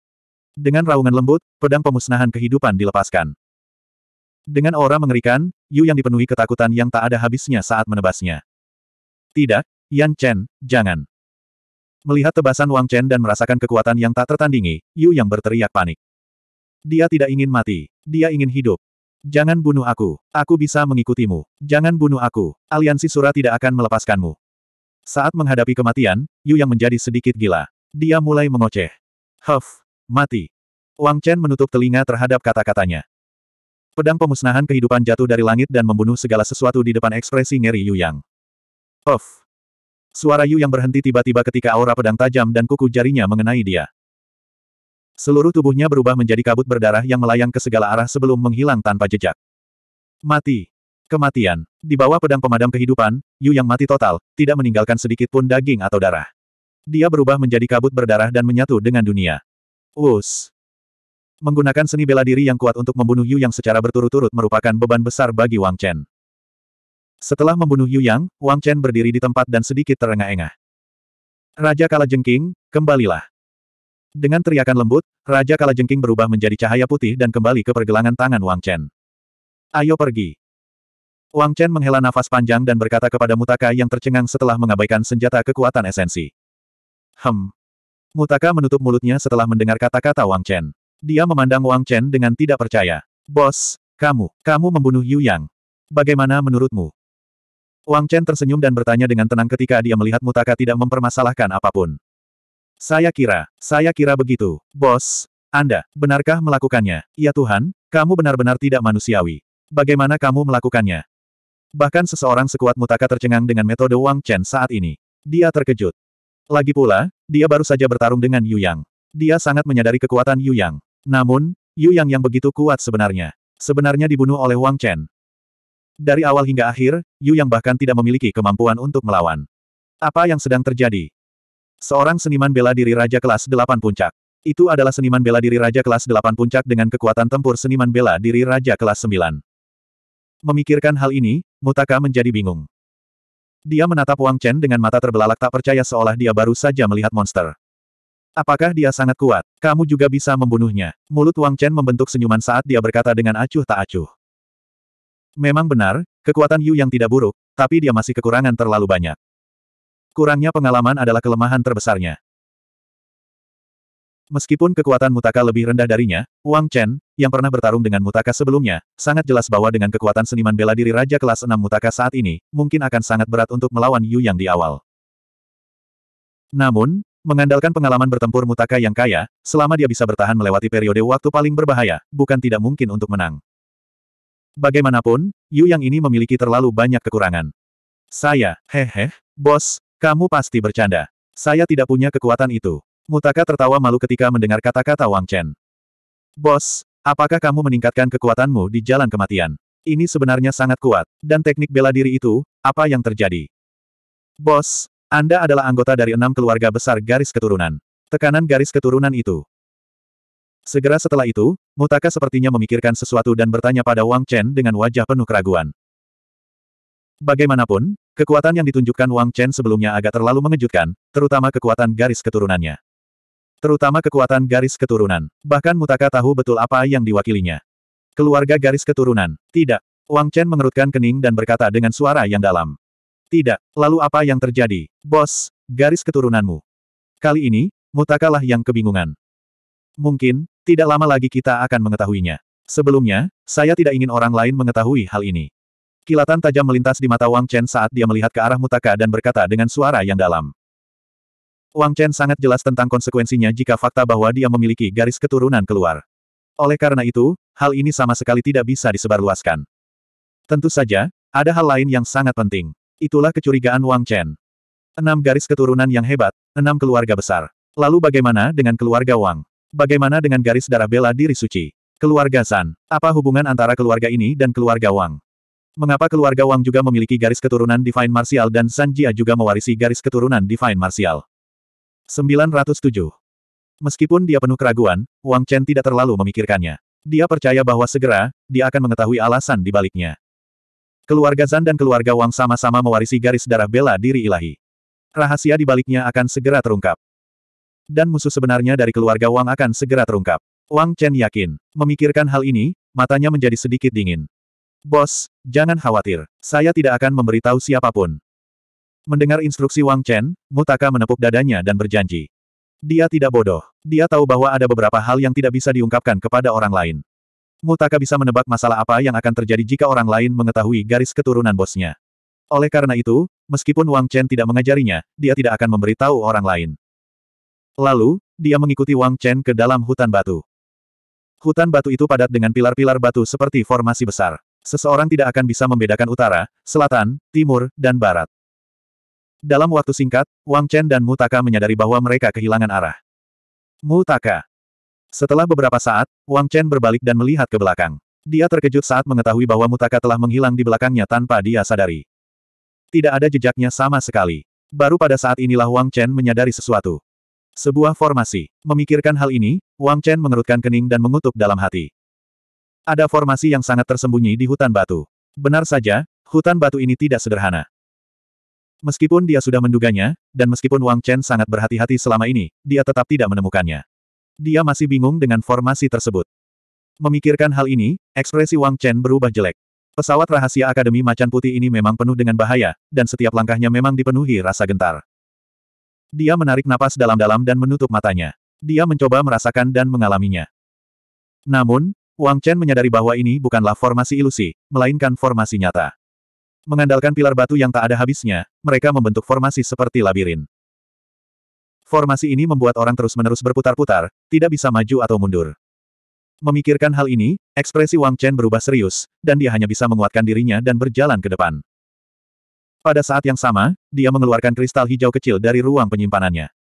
Dengan raungan lembut, pedang pemusnahan kehidupan dilepaskan. Dengan aura mengerikan, Yu yang dipenuhi ketakutan yang tak ada habisnya saat menebasnya. Tidak, Yan Chen, jangan. Melihat tebasan Wang Chen dan merasakan kekuatan yang tak tertandingi, Yu yang berteriak panik. Dia tidak ingin mati, dia ingin hidup. Jangan bunuh aku. Aku bisa mengikutimu. Jangan bunuh aku. Aliansi Sura tidak akan melepaskanmu. Saat menghadapi kematian, Yu yang menjadi sedikit gila. Dia mulai mengoceh. Huff. Mati. Wang Chen menutup telinga terhadap kata-katanya. Pedang pemusnahan kehidupan jatuh dari langit dan membunuh segala sesuatu di depan ekspresi ngeri Yu Yang. Puff. Suara Yu yang berhenti tiba-tiba ketika aura pedang tajam dan kuku jarinya mengenai dia. Seluruh tubuhnya berubah menjadi kabut berdarah yang melayang ke segala arah sebelum menghilang tanpa jejak. Mati. Kematian. Di bawah pedang pemadam kehidupan, Yu yang mati total, tidak meninggalkan sedikit pun daging atau darah. Dia berubah menjadi kabut berdarah dan menyatu dengan dunia. Us, Menggunakan seni bela diri yang kuat untuk membunuh Yu yang secara berturut-turut merupakan beban besar bagi Wang Chen. Setelah membunuh Yu Yang, Wang Chen berdiri di tempat dan sedikit terengah-engah. Raja Kala Kalajengking, kembalilah. Dengan teriakan lembut, Raja Kalajengking berubah menjadi cahaya putih dan kembali ke pergelangan tangan Wang Chen. Ayo pergi. Wang Chen menghela nafas panjang dan berkata kepada Mutaka yang tercengang setelah mengabaikan senjata kekuatan esensi. Hem. Mutaka menutup mulutnya setelah mendengar kata-kata Wang Chen. Dia memandang Wang Chen dengan tidak percaya. Bos, kamu, kamu membunuh Yu Yang. Bagaimana menurutmu? Wang Chen tersenyum dan bertanya dengan tenang ketika dia melihat Mutaka tidak mempermasalahkan apapun. Saya kira, saya kira begitu, bos. Anda, benarkah melakukannya? Ya Tuhan, kamu benar-benar tidak manusiawi. Bagaimana kamu melakukannya? Bahkan seseorang sekuat Mutaka tercengang dengan metode Wang Chen saat ini. Dia terkejut. Lagi pula, dia baru saja bertarung dengan Yu Yang. Dia sangat menyadari kekuatan Yu Yang. Namun, Yu Yang yang begitu kuat sebenarnya. Sebenarnya dibunuh oleh Wang Chen. Dari awal hingga akhir, Yu Yang bahkan tidak memiliki kemampuan untuk melawan. Apa yang sedang terjadi? Seorang seniman bela diri Raja Kelas 8 Puncak. Itu adalah seniman bela diri Raja Kelas 8 Puncak dengan kekuatan tempur seniman bela diri Raja Kelas 9. Memikirkan hal ini, Mutaka menjadi bingung. Dia menatap Wang Chen dengan mata terbelalak tak percaya seolah dia baru saja melihat monster. Apakah dia sangat kuat? Kamu juga bisa membunuhnya. Mulut Wang Chen membentuk senyuman saat dia berkata dengan acuh tak acuh. Memang benar, kekuatan Yu yang tidak buruk, tapi dia masih kekurangan terlalu banyak. Kurangnya pengalaman adalah kelemahan terbesarnya. Meskipun kekuatan Mutaka lebih rendah darinya, Wang Chen, yang pernah bertarung dengan Mutaka sebelumnya, sangat jelas bahwa dengan kekuatan seniman bela diri Raja kelas 6 Mutaka saat ini, mungkin akan sangat berat untuk melawan Yu Yang di awal. Namun, mengandalkan pengalaman bertempur Mutaka yang kaya, selama dia bisa bertahan melewati periode waktu paling berbahaya, bukan tidak mungkin untuk menang. Bagaimanapun, Yu Yang ini memiliki terlalu banyak kekurangan. Saya, hehe, bos, kamu pasti bercanda. Saya tidak punya kekuatan itu. Mutaka tertawa malu ketika mendengar kata-kata Wang Chen. Bos, apakah kamu meningkatkan kekuatanmu di jalan kematian? Ini sebenarnya sangat kuat, dan teknik bela diri itu, apa yang terjadi? Bos, Anda adalah anggota dari enam keluarga besar garis keturunan. Tekanan garis keturunan itu. Segera setelah itu, Mutaka sepertinya memikirkan sesuatu dan bertanya pada Wang Chen dengan wajah penuh keraguan. Bagaimanapun, Kekuatan yang ditunjukkan Wang Chen sebelumnya agak terlalu mengejutkan, terutama kekuatan garis keturunannya. Terutama kekuatan garis keturunan. Bahkan Mutaka tahu betul apa yang diwakilinya. Keluarga garis keturunan. Tidak. Wang Chen mengerutkan kening dan berkata dengan suara yang dalam. Tidak. Lalu apa yang terjadi? Bos, garis keturunanmu. Kali ini, Mutakalah yang kebingungan. Mungkin, tidak lama lagi kita akan mengetahuinya. Sebelumnya, saya tidak ingin orang lain mengetahui hal ini. Kilatan tajam melintas di mata Wang Chen saat dia melihat ke arah Mutaka dan berkata dengan suara yang dalam. Wang Chen sangat jelas tentang konsekuensinya jika fakta bahwa dia memiliki garis keturunan keluar. Oleh karena itu, hal ini sama sekali tidak bisa disebarluaskan. Tentu saja, ada hal lain yang sangat penting. Itulah kecurigaan Wang Chen. Enam garis keturunan yang hebat, enam keluarga besar. Lalu bagaimana dengan keluarga Wang? Bagaimana dengan garis darah bela diri suci? Keluarga San? apa hubungan antara keluarga ini dan keluarga Wang? Mengapa keluarga Wang juga memiliki garis keturunan Divine Martial dan San Jia juga mewarisi garis keturunan Divine Martial? 907. Meskipun dia penuh keraguan, Wang Chen tidak terlalu memikirkannya. Dia percaya bahwa segera, dia akan mengetahui alasan di baliknya. Keluarga Zan dan keluarga Wang sama-sama mewarisi garis darah bela diri ilahi. Rahasia di baliknya akan segera terungkap. Dan musuh sebenarnya dari keluarga Wang akan segera terungkap. Wang Chen yakin. Memikirkan hal ini, matanya menjadi sedikit dingin. Bos, jangan khawatir. Saya tidak akan memberitahu siapapun. Mendengar instruksi Wang Chen, Mutaka menepuk dadanya dan berjanji. Dia tidak bodoh. Dia tahu bahwa ada beberapa hal yang tidak bisa diungkapkan kepada orang lain. Mutaka bisa menebak masalah apa yang akan terjadi jika orang lain mengetahui garis keturunan bosnya. Oleh karena itu, meskipun Wang Chen tidak mengajarinya, dia tidak akan memberitahu orang lain. Lalu, dia mengikuti Wang Chen ke dalam hutan batu. Hutan batu itu padat dengan pilar-pilar batu seperti formasi besar. Seseorang tidak akan bisa membedakan utara, selatan, timur, dan barat. Dalam waktu singkat, Wang Chen dan Mutaka menyadari bahwa mereka kehilangan arah. Mutaka. Setelah beberapa saat, Wang Chen berbalik dan melihat ke belakang. Dia terkejut saat mengetahui bahwa Mutaka telah menghilang di belakangnya tanpa dia sadari. Tidak ada jejaknya sama sekali. Baru pada saat inilah Wang Chen menyadari sesuatu. Sebuah formasi. Memikirkan hal ini, Wang Chen mengerutkan kening dan mengutuk dalam hati. Ada formasi yang sangat tersembunyi di hutan batu. Benar saja, hutan batu ini tidak sederhana. Meskipun dia sudah menduganya, dan meskipun Wang Chen sangat berhati-hati selama ini, dia tetap tidak menemukannya. Dia masih bingung dengan formasi tersebut. Memikirkan hal ini, ekspresi Wang Chen berubah jelek. Pesawat rahasia Akademi Macan Putih ini memang penuh dengan bahaya, dan setiap langkahnya memang dipenuhi rasa gentar. Dia menarik napas dalam-dalam dan menutup matanya. Dia mencoba merasakan dan mengalaminya. Namun, Wang Chen menyadari bahwa ini bukanlah formasi ilusi, melainkan formasi nyata. Mengandalkan pilar batu yang tak ada habisnya, mereka membentuk formasi seperti labirin. Formasi ini membuat orang terus-menerus berputar-putar, tidak bisa maju atau mundur. Memikirkan hal ini, ekspresi Wang Chen berubah serius, dan dia hanya bisa menguatkan dirinya dan berjalan ke depan. Pada saat yang sama, dia mengeluarkan kristal hijau kecil dari ruang penyimpanannya.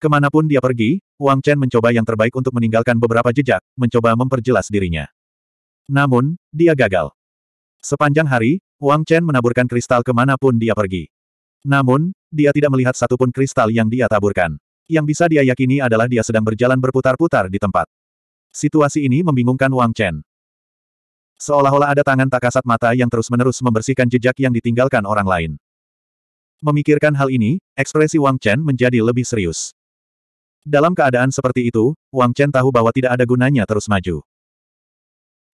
Kemanapun dia pergi, Wang Chen mencoba yang terbaik untuk meninggalkan beberapa jejak, mencoba memperjelas dirinya. Namun, dia gagal. Sepanjang hari, Wang Chen menaburkan kristal kemanapun dia pergi. Namun, dia tidak melihat satupun kristal yang dia taburkan. Yang bisa dia yakini adalah dia sedang berjalan berputar-putar di tempat. Situasi ini membingungkan Wang Chen. Seolah-olah ada tangan tak kasat mata yang terus-menerus membersihkan jejak yang ditinggalkan orang lain. Memikirkan hal ini, ekspresi Wang Chen menjadi lebih serius. Dalam keadaan seperti itu, Wang Chen tahu bahwa tidak ada gunanya terus maju.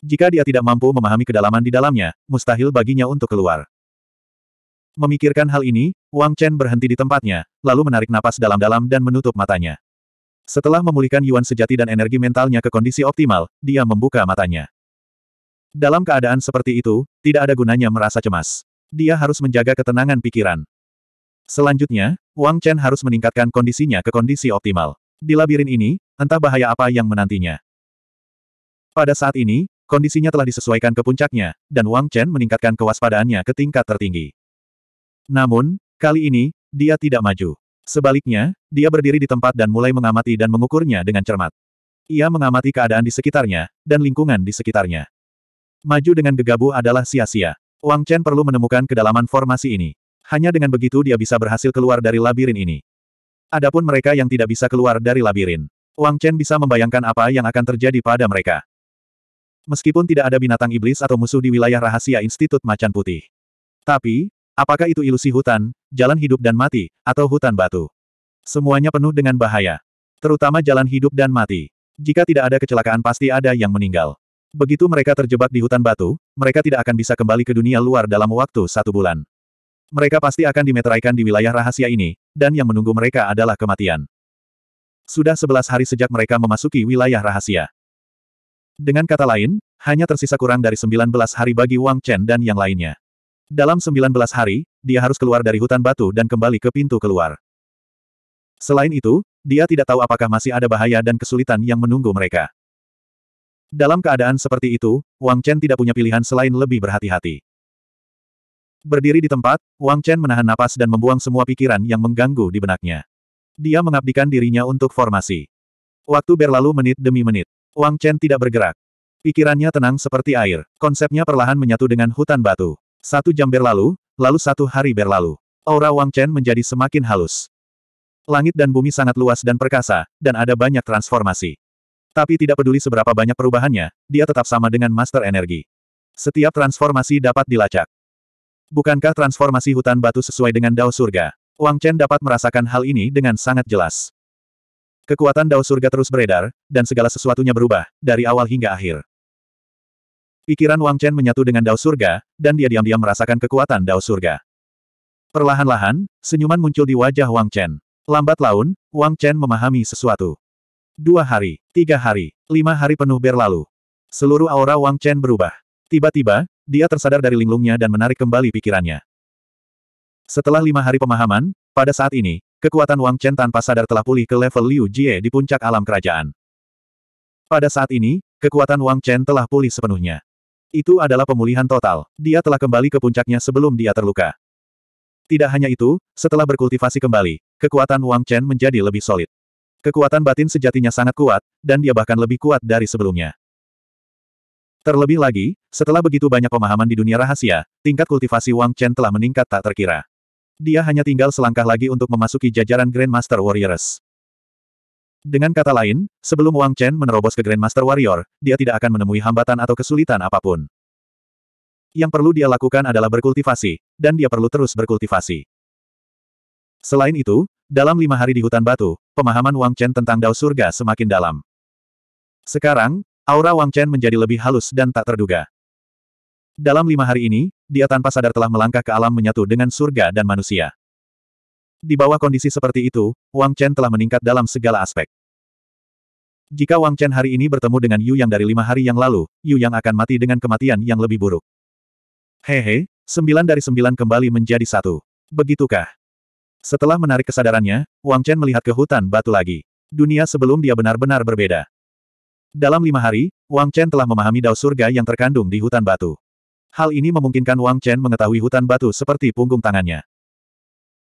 Jika dia tidak mampu memahami kedalaman di dalamnya, mustahil baginya untuk keluar. Memikirkan hal ini, Wang Chen berhenti di tempatnya, lalu menarik napas dalam-dalam dan menutup matanya. Setelah memulihkan Yuan sejati dan energi mentalnya ke kondisi optimal, dia membuka matanya. Dalam keadaan seperti itu, tidak ada gunanya merasa cemas. Dia harus menjaga ketenangan pikiran. Selanjutnya, Wang Chen harus meningkatkan kondisinya ke kondisi optimal. Di labirin ini, entah bahaya apa yang menantinya. Pada saat ini, kondisinya telah disesuaikan ke puncaknya, dan Wang Chen meningkatkan kewaspadaannya ke tingkat tertinggi. Namun, kali ini, dia tidak maju. Sebaliknya, dia berdiri di tempat dan mulai mengamati dan mengukurnya dengan cermat. Ia mengamati keadaan di sekitarnya, dan lingkungan di sekitarnya. Maju dengan gegabah adalah sia-sia. Wang Chen perlu menemukan kedalaman formasi ini. Hanya dengan begitu dia bisa berhasil keluar dari labirin ini. Adapun mereka yang tidak bisa keluar dari labirin, Wang Chen bisa membayangkan apa yang akan terjadi pada mereka. Meskipun tidak ada binatang iblis atau musuh di wilayah rahasia Institut Macan Putih. Tapi, apakah itu ilusi hutan, jalan hidup dan mati, atau hutan batu? Semuanya penuh dengan bahaya. Terutama jalan hidup dan mati. Jika tidak ada kecelakaan pasti ada yang meninggal. Begitu mereka terjebak di hutan batu, mereka tidak akan bisa kembali ke dunia luar dalam waktu satu bulan. Mereka pasti akan dimeteraikan di wilayah rahasia ini, dan yang menunggu mereka adalah kematian. Sudah sebelas hari sejak mereka memasuki wilayah rahasia. Dengan kata lain, hanya tersisa kurang dari sembilan belas hari bagi Wang Chen dan yang lainnya. Dalam sembilan belas hari, dia harus keluar dari hutan batu dan kembali ke pintu keluar. Selain itu, dia tidak tahu apakah masih ada bahaya dan kesulitan yang menunggu mereka. Dalam keadaan seperti itu, Wang Chen tidak punya pilihan selain lebih berhati-hati. Berdiri di tempat, Wang Chen menahan napas dan membuang semua pikiran yang mengganggu di benaknya. Dia mengabdikan dirinya untuk formasi. Waktu berlalu menit demi menit. Wang Chen tidak bergerak. Pikirannya tenang seperti air. Konsepnya perlahan menyatu dengan hutan batu. Satu jam berlalu, lalu satu hari berlalu. Aura Wang Chen menjadi semakin halus. Langit dan bumi sangat luas dan perkasa, dan ada banyak transformasi. Tapi tidak peduli seberapa banyak perubahannya, dia tetap sama dengan Master Energi. Setiap transformasi dapat dilacak. Bukankah transformasi hutan batu sesuai dengan Dao Surga? Wang Chen dapat merasakan hal ini dengan sangat jelas. Kekuatan Dao Surga terus beredar, dan segala sesuatunya berubah, dari awal hingga akhir. Pikiran Wang Chen menyatu dengan Dao Surga, dan dia diam-diam merasakan kekuatan Dao Surga. Perlahan-lahan, senyuman muncul di wajah Wang Chen. Lambat laun, Wang Chen memahami sesuatu. Dua hari, tiga hari, lima hari penuh berlalu. Seluruh aura Wang Chen berubah. Tiba-tiba, dia tersadar dari linglungnya dan menarik kembali pikirannya. Setelah lima hari pemahaman, pada saat ini, kekuatan Wang Chen tanpa sadar telah pulih ke level Liu Jie di puncak alam kerajaan. Pada saat ini, kekuatan Wang Chen telah pulih sepenuhnya. Itu adalah pemulihan total. Dia telah kembali ke puncaknya sebelum dia terluka. Tidak hanya itu, setelah berkultivasi kembali, kekuatan Wang Chen menjadi lebih solid. Kekuatan batin sejatinya sangat kuat, dan dia bahkan lebih kuat dari sebelumnya. Terlebih lagi, setelah begitu banyak pemahaman di dunia rahasia, tingkat kultivasi Wang Chen telah meningkat tak terkira. Dia hanya tinggal selangkah lagi untuk memasuki jajaran Grandmaster Warriors. Dengan kata lain, sebelum Wang Chen menerobos ke Grandmaster Warrior, dia tidak akan menemui hambatan atau kesulitan apapun. Yang perlu dia lakukan adalah berkultivasi, dan dia perlu terus berkultivasi. Selain itu, dalam lima hari di hutan batu, pemahaman Wang Chen tentang Dao Surga semakin dalam. Sekarang, Aura Wang Chen menjadi lebih halus dan tak terduga. Dalam lima hari ini, dia tanpa sadar telah melangkah ke alam menyatu dengan surga dan manusia. Di bawah kondisi seperti itu, Wang Chen telah meningkat dalam segala aspek. Jika Wang Chen hari ini bertemu dengan Yu Yang dari lima hari yang lalu, Yu Yang akan mati dengan kematian yang lebih buruk. Hehe, sembilan dari sembilan kembali menjadi satu. Begitukah? Setelah menarik kesadarannya, Wang Chen melihat ke hutan batu lagi. Dunia sebelum dia benar-benar berbeda. Dalam lima hari, Wang Chen telah memahami dao surga yang terkandung di hutan batu. Hal ini memungkinkan Wang Chen mengetahui hutan batu seperti punggung tangannya.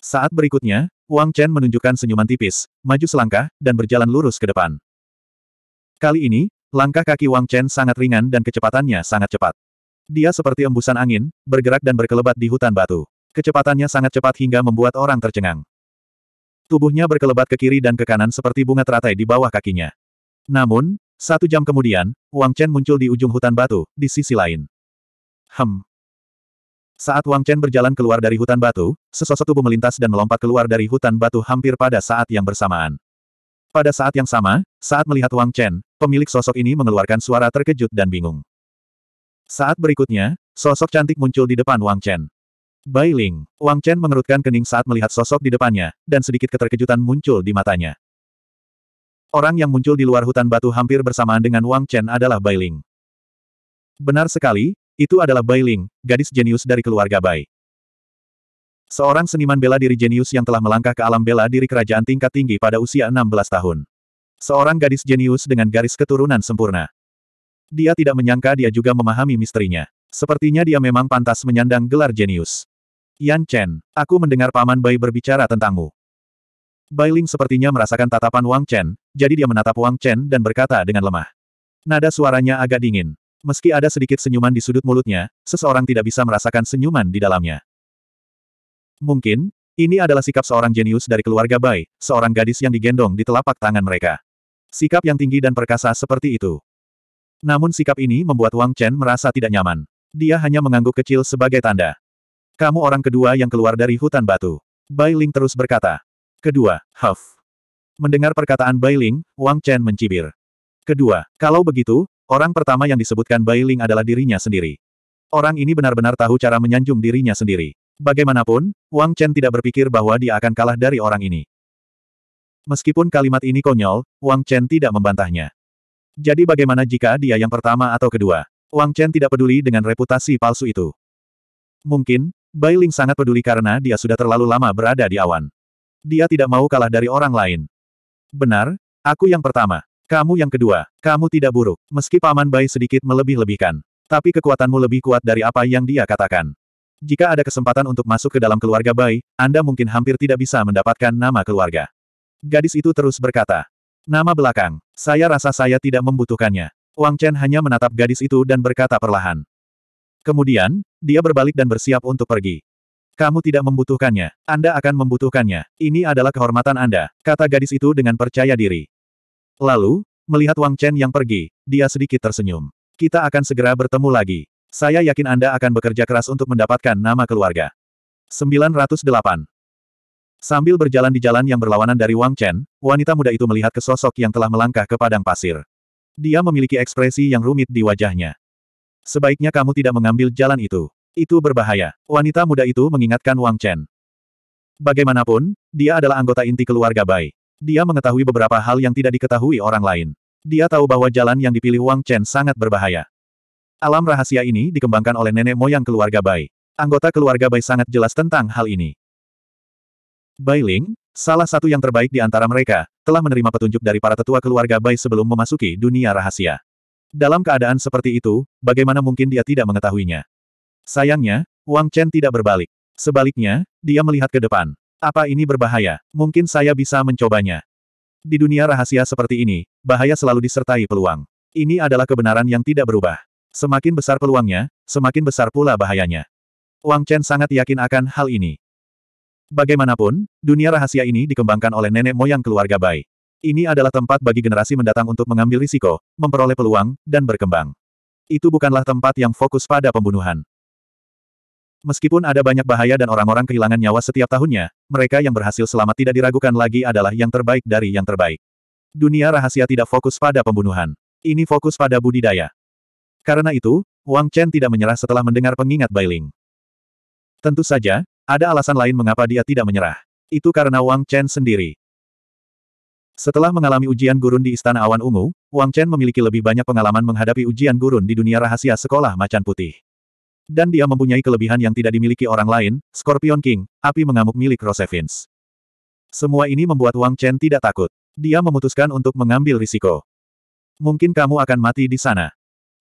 Saat berikutnya, Wang Chen menunjukkan senyuman tipis, maju selangkah, dan berjalan lurus ke depan. Kali ini, langkah kaki Wang Chen sangat ringan dan kecepatannya sangat cepat. Dia seperti embusan angin, bergerak dan berkelebat di hutan batu. Kecepatannya sangat cepat hingga membuat orang tercengang. Tubuhnya berkelebat ke kiri dan ke kanan seperti bunga teratai di bawah kakinya. Namun, satu jam kemudian, Wang Chen muncul di ujung hutan batu, di sisi lain. Hem. Saat Wang Chen berjalan keluar dari hutan batu, sesosok tubuh melintas dan melompat keluar dari hutan batu hampir pada saat yang bersamaan. Pada saat yang sama, saat melihat Wang Chen, pemilik sosok ini mengeluarkan suara terkejut dan bingung. Saat berikutnya, sosok cantik muncul di depan Wang Chen. Bailing, Wang Chen mengerutkan kening saat melihat sosok di depannya, dan sedikit keterkejutan muncul di matanya. Orang yang muncul di luar hutan batu hampir bersamaan dengan Wang Chen adalah Bai Ling. Benar sekali, itu adalah Bai Ling, gadis jenius dari keluarga Bai. Seorang seniman bela diri jenius yang telah melangkah ke alam bela diri kerajaan tingkat tinggi pada usia 16 tahun. Seorang gadis jenius dengan garis keturunan sempurna. Dia tidak menyangka dia juga memahami misterinya. Sepertinya dia memang pantas menyandang gelar jenius. Yan Chen, aku mendengar paman Bai berbicara tentangmu. Bailing sepertinya merasakan tatapan Wang Chen, jadi dia menatap Wang Chen dan berkata dengan lemah. Nada suaranya agak dingin. Meski ada sedikit senyuman di sudut mulutnya, seseorang tidak bisa merasakan senyuman di dalamnya. Mungkin, ini adalah sikap seorang jenius dari keluarga Bai, seorang gadis yang digendong di telapak tangan mereka. Sikap yang tinggi dan perkasa seperti itu. Namun sikap ini membuat Wang Chen merasa tidak nyaman. Dia hanya mengangguk kecil sebagai tanda. Kamu orang kedua yang keluar dari hutan batu. Bai Ling terus berkata. Kedua, Huff. Mendengar perkataan Bailing, Wang Chen mencibir. Kedua, kalau begitu, orang pertama yang disebutkan Bailing adalah dirinya sendiri. Orang ini benar-benar tahu cara menyanjung dirinya sendiri. Bagaimanapun, Wang Chen tidak berpikir bahwa dia akan kalah dari orang ini. Meskipun kalimat ini konyol, Wang Chen tidak membantahnya. Jadi bagaimana jika dia yang pertama atau kedua? Wang Chen tidak peduli dengan reputasi palsu itu. Mungkin, Bailing sangat peduli karena dia sudah terlalu lama berada di awan. Dia tidak mau kalah dari orang lain. Benar, aku yang pertama. Kamu yang kedua. Kamu tidak buruk, meski Paman Bai sedikit melebih-lebihkan. Tapi kekuatanmu lebih kuat dari apa yang dia katakan. Jika ada kesempatan untuk masuk ke dalam keluarga Bai, Anda mungkin hampir tidak bisa mendapatkan nama keluarga. Gadis itu terus berkata. Nama belakang. Saya rasa saya tidak membutuhkannya. Wang Chen hanya menatap gadis itu dan berkata perlahan. Kemudian, dia berbalik dan bersiap untuk pergi. Kamu tidak membutuhkannya. Anda akan membutuhkannya. Ini adalah kehormatan Anda, kata gadis itu dengan percaya diri. Lalu, melihat Wang Chen yang pergi, dia sedikit tersenyum. Kita akan segera bertemu lagi. Saya yakin Anda akan bekerja keras untuk mendapatkan nama keluarga. 908. Sambil berjalan di jalan yang berlawanan dari Wang Chen, wanita muda itu melihat ke sosok yang telah melangkah ke padang pasir. Dia memiliki ekspresi yang rumit di wajahnya. Sebaiknya kamu tidak mengambil jalan itu. Itu berbahaya. Wanita muda itu mengingatkan Wang Chen. Bagaimanapun, dia adalah anggota inti keluarga Bai. Dia mengetahui beberapa hal yang tidak diketahui orang lain. Dia tahu bahwa jalan yang dipilih Wang Chen sangat berbahaya. Alam rahasia ini dikembangkan oleh nenek moyang keluarga Bai. Anggota keluarga Bai sangat jelas tentang hal ini. Bai Ling, salah satu yang terbaik di antara mereka, telah menerima petunjuk dari para tetua keluarga Bai sebelum memasuki dunia rahasia. Dalam keadaan seperti itu, bagaimana mungkin dia tidak mengetahuinya? Sayangnya, Wang Chen tidak berbalik. Sebaliknya, dia melihat ke depan. Apa ini berbahaya? Mungkin saya bisa mencobanya. Di dunia rahasia seperti ini, bahaya selalu disertai peluang. Ini adalah kebenaran yang tidak berubah. Semakin besar peluangnya, semakin besar pula bahayanya. Wang Chen sangat yakin akan hal ini. Bagaimanapun, dunia rahasia ini dikembangkan oleh nenek moyang keluarga Bai. Ini adalah tempat bagi generasi mendatang untuk mengambil risiko, memperoleh peluang, dan berkembang. Itu bukanlah tempat yang fokus pada pembunuhan. Meskipun ada banyak bahaya dan orang-orang kehilangan nyawa setiap tahunnya, mereka yang berhasil selamat tidak diragukan lagi adalah yang terbaik dari yang terbaik. Dunia rahasia tidak fokus pada pembunuhan. Ini fokus pada budidaya. Karena itu, Wang Chen tidak menyerah setelah mendengar pengingat Bailing. Tentu saja, ada alasan lain mengapa dia tidak menyerah. Itu karena Wang Chen sendiri. Setelah mengalami ujian gurun di Istana Awan Ungu, Wang Chen memiliki lebih banyak pengalaman menghadapi ujian gurun di dunia rahasia sekolah macan putih. Dan dia mempunyai kelebihan yang tidak dimiliki orang lain, Scorpion King, api mengamuk milik Rosevins. Semua ini membuat Wang Chen tidak takut. Dia memutuskan untuk mengambil risiko. Mungkin kamu akan mati di sana.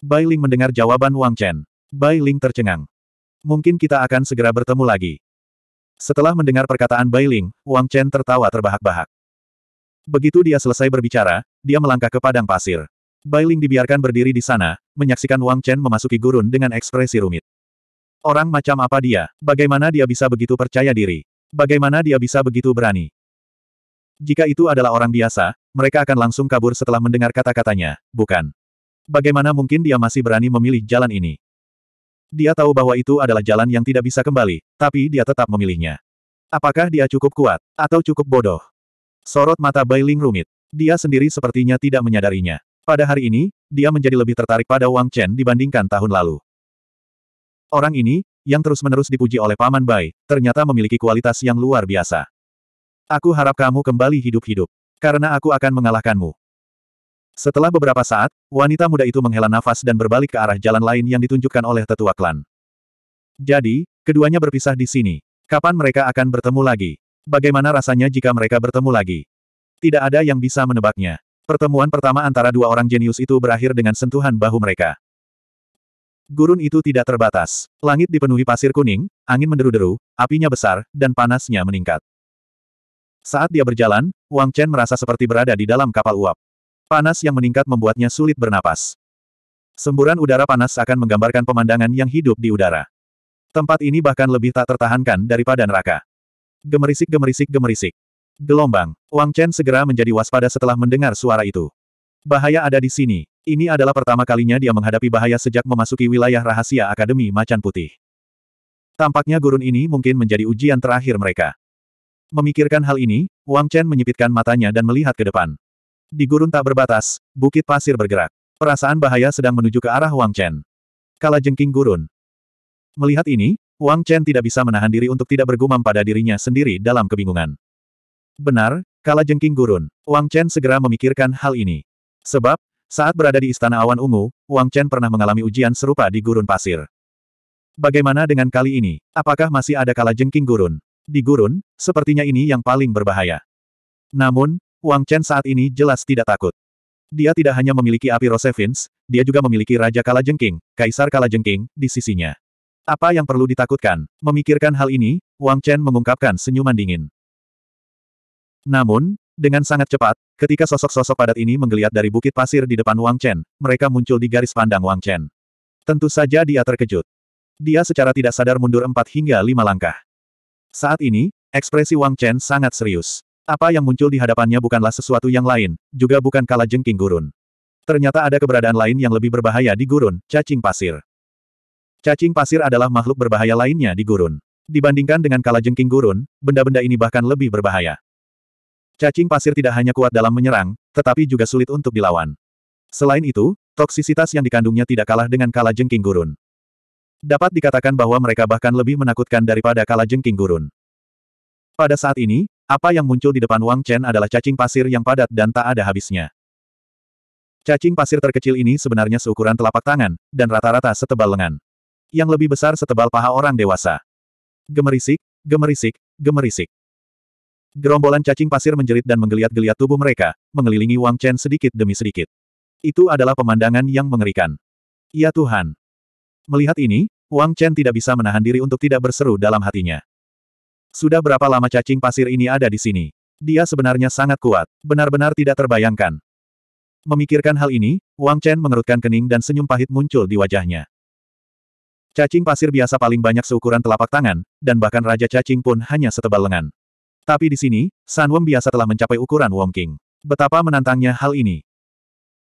Bai Ling mendengar jawaban Wang Chen. Bai Ling tercengang. Mungkin kita akan segera bertemu lagi. Setelah mendengar perkataan Bai Ling, Wang Chen tertawa terbahak-bahak. Begitu dia selesai berbicara, dia melangkah ke padang pasir. Bai Ling dibiarkan berdiri di sana, menyaksikan Wang Chen memasuki gurun dengan ekspresi rumit. Orang macam apa dia? Bagaimana dia bisa begitu percaya diri? Bagaimana dia bisa begitu berani? Jika itu adalah orang biasa, mereka akan langsung kabur setelah mendengar kata-katanya, bukan? Bagaimana mungkin dia masih berani memilih jalan ini? Dia tahu bahwa itu adalah jalan yang tidak bisa kembali, tapi dia tetap memilihnya. Apakah dia cukup kuat, atau cukup bodoh? Sorot mata Bailing rumit. Dia sendiri sepertinya tidak menyadarinya. Pada hari ini, dia menjadi lebih tertarik pada Wang Chen dibandingkan tahun lalu. Orang ini, yang terus-menerus dipuji oleh Paman Bai, ternyata memiliki kualitas yang luar biasa. Aku harap kamu kembali hidup-hidup, karena aku akan mengalahkanmu. Setelah beberapa saat, wanita muda itu menghela nafas dan berbalik ke arah jalan lain yang ditunjukkan oleh tetua klan. Jadi, keduanya berpisah di sini. Kapan mereka akan bertemu lagi? Bagaimana rasanya jika mereka bertemu lagi? Tidak ada yang bisa menebaknya. Pertemuan pertama antara dua orang jenius itu berakhir dengan sentuhan bahu mereka. Gurun itu tidak terbatas. Langit dipenuhi pasir kuning, angin menderu-deru, apinya besar, dan panasnya meningkat. Saat dia berjalan, Wang Chen merasa seperti berada di dalam kapal uap. Panas yang meningkat membuatnya sulit bernapas. Semburan udara panas akan menggambarkan pemandangan yang hidup di udara. Tempat ini bahkan lebih tak tertahankan daripada neraka. Gemerisik gemerisik gemerisik. Gelombang. Wang Chen segera menjadi waspada setelah mendengar suara itu. Bahaya ada di sini. Ini adalah pertama kalinya dia menghadapi bahaya sejak memasuki wilayah rahasia Akademi Macan Putih. Tampaknya gurun ini mungkin menjadi ujian terakhir mereka. Memikirkan hal ini, Wang Chen menyipitkan matanya dan melihat ke depan. Di gurun tak berbatas, bukit pasir bergerak. Perasaan bahaya sedang menuju ke arah Wang Chen. Kala jengking gurun. Melihat ini, Wang Chen tidak bisa menahan diri untuk tidak bergumam pada dirinya sendiri dalam kebingungan. Benar, kala jengking gurun. Wang Chen segera memikirkan hal ini. Sebab, saat berada di Istana Awan Ungu, Wang Chen pernah mengalami ujian serupa di gurun pasir. Bagaimana dengan kali ini? Apakah masih ada kala jengking gurun? Di gurun, sepertinya ini yang paling berbahaya. Namun, Wang Chen saat ini jelas tidak takut. Dia tidak hanya memiliki api Rosevins, dia juga memiliki Raja Jengking, Kaisar Jengking, di sisinya. Apa yang perlu ditakutkan? Memikirkan hal ini, Wang Chen mengungkapkan senyuman dingin. Namun, dengan sangat cepat, ketika sosok-sosok padat ini menggeliat dari bukit pasir di depan Wang Chen, mereka muncul di garis pandang Wang Chen. Tentu saja dia terkejut. Dia secara tidak sadar mundur empat hingga lima langkah. Saat ini, ekspresi Wang Chen sangat serius. Apa yang muncul di hadapannya bukanlah sesuatu yang lain, juga bukan kala jengking gurun. Ternyata ada keberadaan lain yang lebih berbahaya di gurun, cacing pasir. Cacing pasir adalah makhluk berbahaya lainnya di gurun. Dibandingkan dengan jengking gurun, benda-benda ini bahkan lebih berbahaya. Cacing pasir tidak hanya kuat dalam menyerang, tetapi juga sulit untuk dilawan. Selain itu, toksisitas yang dikandungnya tidak kalah dengan kala jengking gurun. Dapat dikatakan bahwa mereka bahkan lebih menakutkan daripada kala jengking gurun. Pada saat ini, apa yang muncul di depan Wang Chen adalah cacing pasir yang padat dan tak ada habisnya. Cacing pasir terkecil ini sebenarnya seukuran telapak tangan, dan rata-rata setebal lengan. Yang lebih besar setebal paha orang dewasa. Gemerisik, gemerisik, gemerisik. Gerombolan cacing pasir menjerit dan menggeliat-geliat tubuh mereka, mengelilingi Wang Chen sedikit demi sedikit. Itu adalah pemandangan yang mengerikan. Ya Tuhan! Melihat ini, Wang Chen tidak bisa menahan diri untuk tidak berseru dalam hatinya. Sudah berapa lama cacing pasir ini ada di sini? Dia sebenarnya sangat kuat, benar-benar tidak terbayangkan. Memikirkan hal ini, Wang Chen mengerutkan kening dan senyum pahit muncul di wajahnya. Cacing pasir biasa paling banyak seukuran telapak tangan, dan bahkan raja cacing pun hanya setebal lengan. Tapi di sini, San Wom biasa telah mencapai ukuran Wong King. Betapa menantangnya hal ini.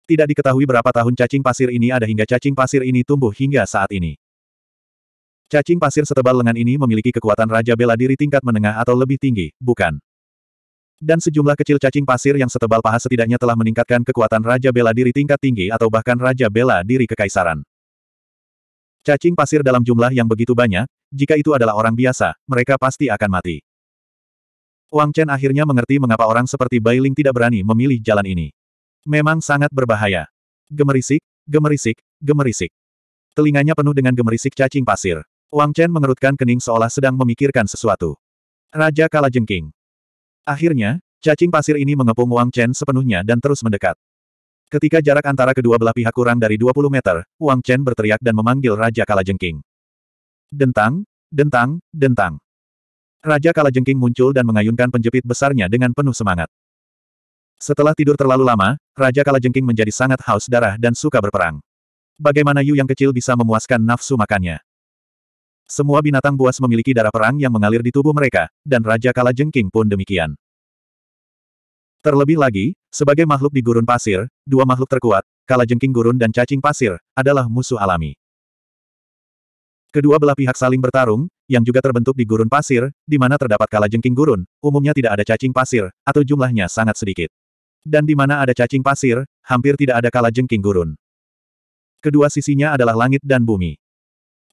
Tidak diketahui berapa tahun cacing pasir ini ada hingga cacing pasir ini tumbuh hingga saat ini. Cacing pasir setebal lengan ini memiliki kekuatan raja bela diri tingkat menengah atau lebih tinggi, bukan? Dan sejumlah kecil cacing pasir yang setebal paha setidaknya telah meningkatkan kekuatan raja bela diri tingkat tinggi atau bahkan raja bela diri kekaisaran. Cacing pasir dalam jumlah yang begitu banyak, jika itu adalah orang biasa, mereka pasti akan mati. Wang Chen akhirnya mengerti mengapa orang seperti Bai Ling tidak berani memilih jalan ini. Memang sangat berbahaya. Gemerisik, gemerisik, gemerisik. Telinganya penuh dengan gemerisik cacing pasir. Wang Chen mengerutkan kening seolah sedang memikirkan sesuatu. Raja Kalajengking. Akhirnya, cacing pasir ini mengepung Wang Chen sepenuhnya dan terus mendekat. Ketika jarak antara kedua belah pihak kurang dari 20 meter, Wang Chen berteriak dan memanggil Raja Kalajengking. Dentang, dentang, dentang. Raja Kala Jengking muncul dan mengayunkan penjepit besarnya dengan penuh semangat. Setelah tidur terlalu lama, Raja Kala Jengking menjadi sangat haus darah dan suka berperang. Bagaimana Yu yang kecil bisa memuaskan nafsu makannya? Semua binatang buas memiliki darah perang yang mengalir di tubuh mereka, dan Raja Kala Jengking pun demikian. Terlebih lagi, sebagai makhluk di gurun pasir, dua makhluk terkuat, Kala Jengking gurun dan cacing pasir, adalah musuh alami. Kedua belah pihak saling bertarung, yang juga terbentuk di gurun pasir, di mana terdapat kala jengking gurun, umumnya tidak ada cacing pasir, atau jumlahnya sangat sedikit. Dan di mana ada cacing pasir, hampir tidak ada kala jengking gurun. Kedua sisinya adalah langit dan bumi.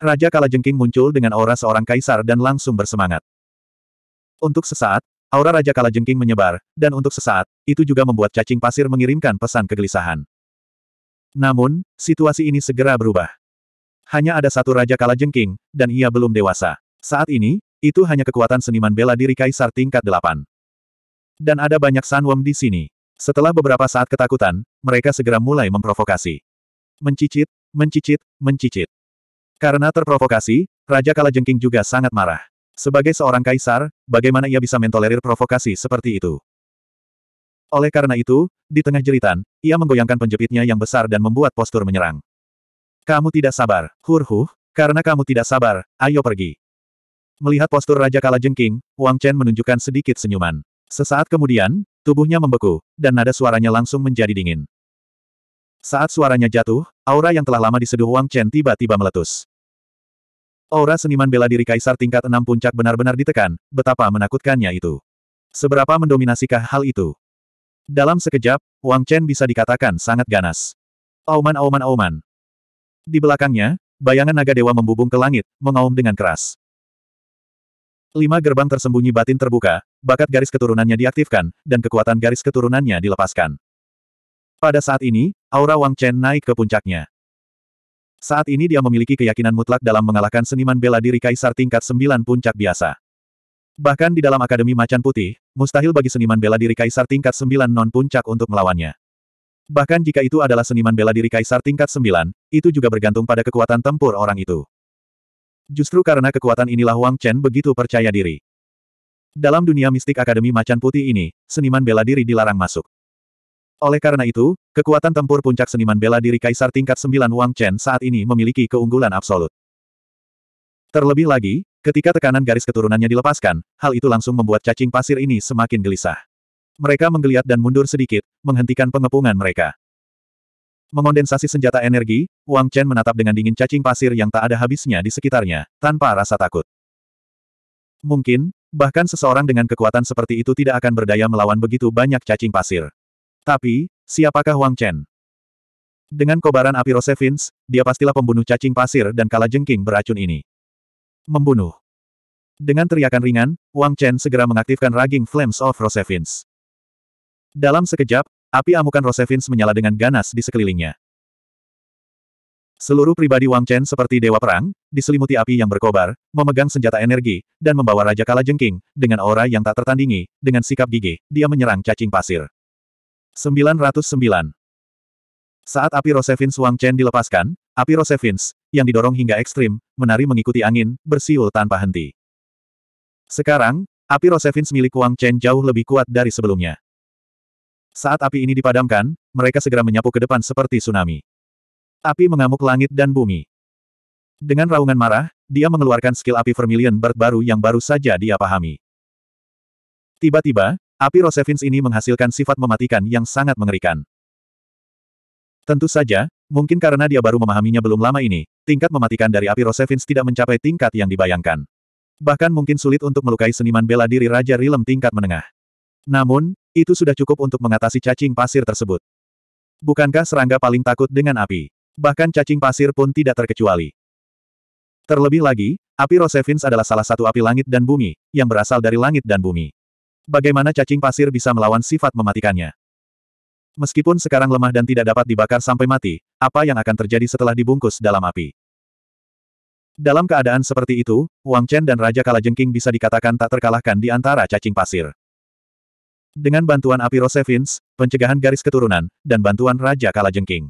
Raja kala jengking muncul dengan aura seorang kaisar dan langsung bersemangat. Untuk sesaat, aura Raja kala jengking menyebar, dan untuk sesaat, itu juga membuat cacing pasir mengirimkan pesan kegelisahan. Namun, situasi ini segera berubah. Hanya ada satu Raja Kala Jengking, dan ia belum dewasa. Saat ini, itu hanya kekuatan seniman bela diri Kaisar tingkat delapan. Dan ada banyak Sanwom di sini. Setelah beberapa saat ketakutan, mereka segera mulai memprovokasi. Mencicit, mencicit, mencicit. Karena terprovokasi, Raja Kala Jengking juga sangat marah. Sebagai seorang kaisar, bagaimana ia bisa mentolerir provokasi seperti itu? Oleh karena itu, di tengah jeritan, ia menggoyangkan penjepitnya yang besar dan membuat postur menyerang. Kamu tidak sabar, hurhuh, karena kamu tidak sabar, ayo pergi. Melihat postur Raja Kalajengking, Wang Chen menunjukkan sedikit senyuman. Sesaat kemudian, tubuhnya membeku, dan nada suaranya langsung menjadi dingin. Saat suaranya jatuh, aura yang telah lama diseduh Wang Chen tiba-tiba meletus. Aura seniman bela diri Kaisar tingkat enam puncak benar-benar ditekan, betapa menakutkannya itu. Seberapa mendominasikah hal itu? Dalam sekejap, Wang Chen bisa dikatakan sangat ganas. Auman auman auman, di belakangnya, bayangan naga dewa membubung ke langit, mengaum dengan keras. Lima gerbang tersembunyi batin terbuka, bakat garis keturunannya diaktifkan, dan kekuatan garis keturunannya dilepaskan. Pada saat ini, aura Wang Chen naik ke puncaknya. Saat ini dia memiliki keyakinan mutlak dalam mengalahkan seniman bela diri kaisar tingkat sembilan puncak biasa. Bahkan di dalam Akademi Macan Putih, mustahil bagi seniman bela diri kaisar tingkat sembilan non-puncak untuk melawannya. Bahkan jika itu adalah seniman bela diri kaisar tingkat sembilan, itu juga bergantung pada kekuatan tempur orang itu. Justru karena kekuatan inilah Wang Chen begitu percaya diri. Dalam dunia mistik Akademi Macan Putih ini, seniman bela diri dilarang masuk. Oleh karena itu, kekuatan tempur puncak seniman bela diri kaisar tingkat sembilan Wang Chen saat ini memiliki keunggulan absolut. Terlebih lagi, ketika tekanan garis keturunannya dilepaskan, hal itu langsung membuat cacing pasir ini semakin gelisah. Mereka menggeliat dan mundur sedikit, menghentikan pengepungan mereka. Mengondensasi senjata energi, Wang Chen menatap dengan dingin cacing pasir yang tak ada habisnya di sekitarnya, tanpa rasa takut. Mungkin, bahkan seseorang dengan kekuatan seperti itu tidak akan berdaya melawan begitu banyak cacing pasir. Tapi, siapakah Wang Chen? Dengan kobaran api Rosevins, dia pastilah pembunuh cacing pasir dan kala jengking beracun ini. Membunuh. Dengan teriakan ringan, Wang Chen segera mengaktifkan Raging Flames of Rosevins. Dalam sekejap, api amukan Rosevins menyala dengan ganas di sekelilingnya. Seluruh pribadi Wang Chen seperti dewa perang, diselimuti api yang berkobar, memegang senjata energi, dan membawa Raja Kala Jengking, dengan aura yang tak tertandingi, dengan sikap gigih, dia menyerang cacing pasir. 909 Saat api Rosevins Wang Chen dilepaskan, api Rosevins, yang didorong hingga ekstrim, menari mengikuti angin, bersiul tanpa henti. Sekarang, api Rosevins milik Wang Chen jauh lebih kuat dari sebelumnya. Saat api ini dipadamkan, mereka segera menyapu ke depan seperti tsunami. Api mengamuk langit dan bumi. Dengan raungan marah, dia mengeluarkan skill api Vermilion Bird baru yang baru saja dia pahami. Tiba-tiba, api Rosevins ini menghasilkan sifat mematikan yang sangat mengerikan. Tentu saja, mungkin karena dia baru memahaminya belum lama ini, tingkat mematikan dari api Rosevins tidak mencapai tingkat yang dibayangkan. Bahkan mungkin sulit untuk melukai seniman bela diri Raja Rilem tingkat menengah. Namun, itu sudah cukup untuk mengatasi cacing pasir tersebut. Bukankah serangga paling takut dengan api? Bahkan cacing pasir pun tidak terkecuali. Terlebih lagi, api Rosevins adalah salah satu api langit dan bumi, yang berasal dari langit dan bumi. Bagaimana cacing pasir bisa melawan sifat mematikannya? Meskipun sekarang lemah dan tidak dapat dibakar sampai mati, apa yang akan terjadi setelah dibungkus dalam api? Dalam keadaan seperti itu, Wang Chen dan Raja Kalajengking bisa dikatakan tak terkalahkan di antara cacing pasir. Dengan bantuan api Rosevins, pencegahan garis keturunan, dan bantuan Raja Kalajengking.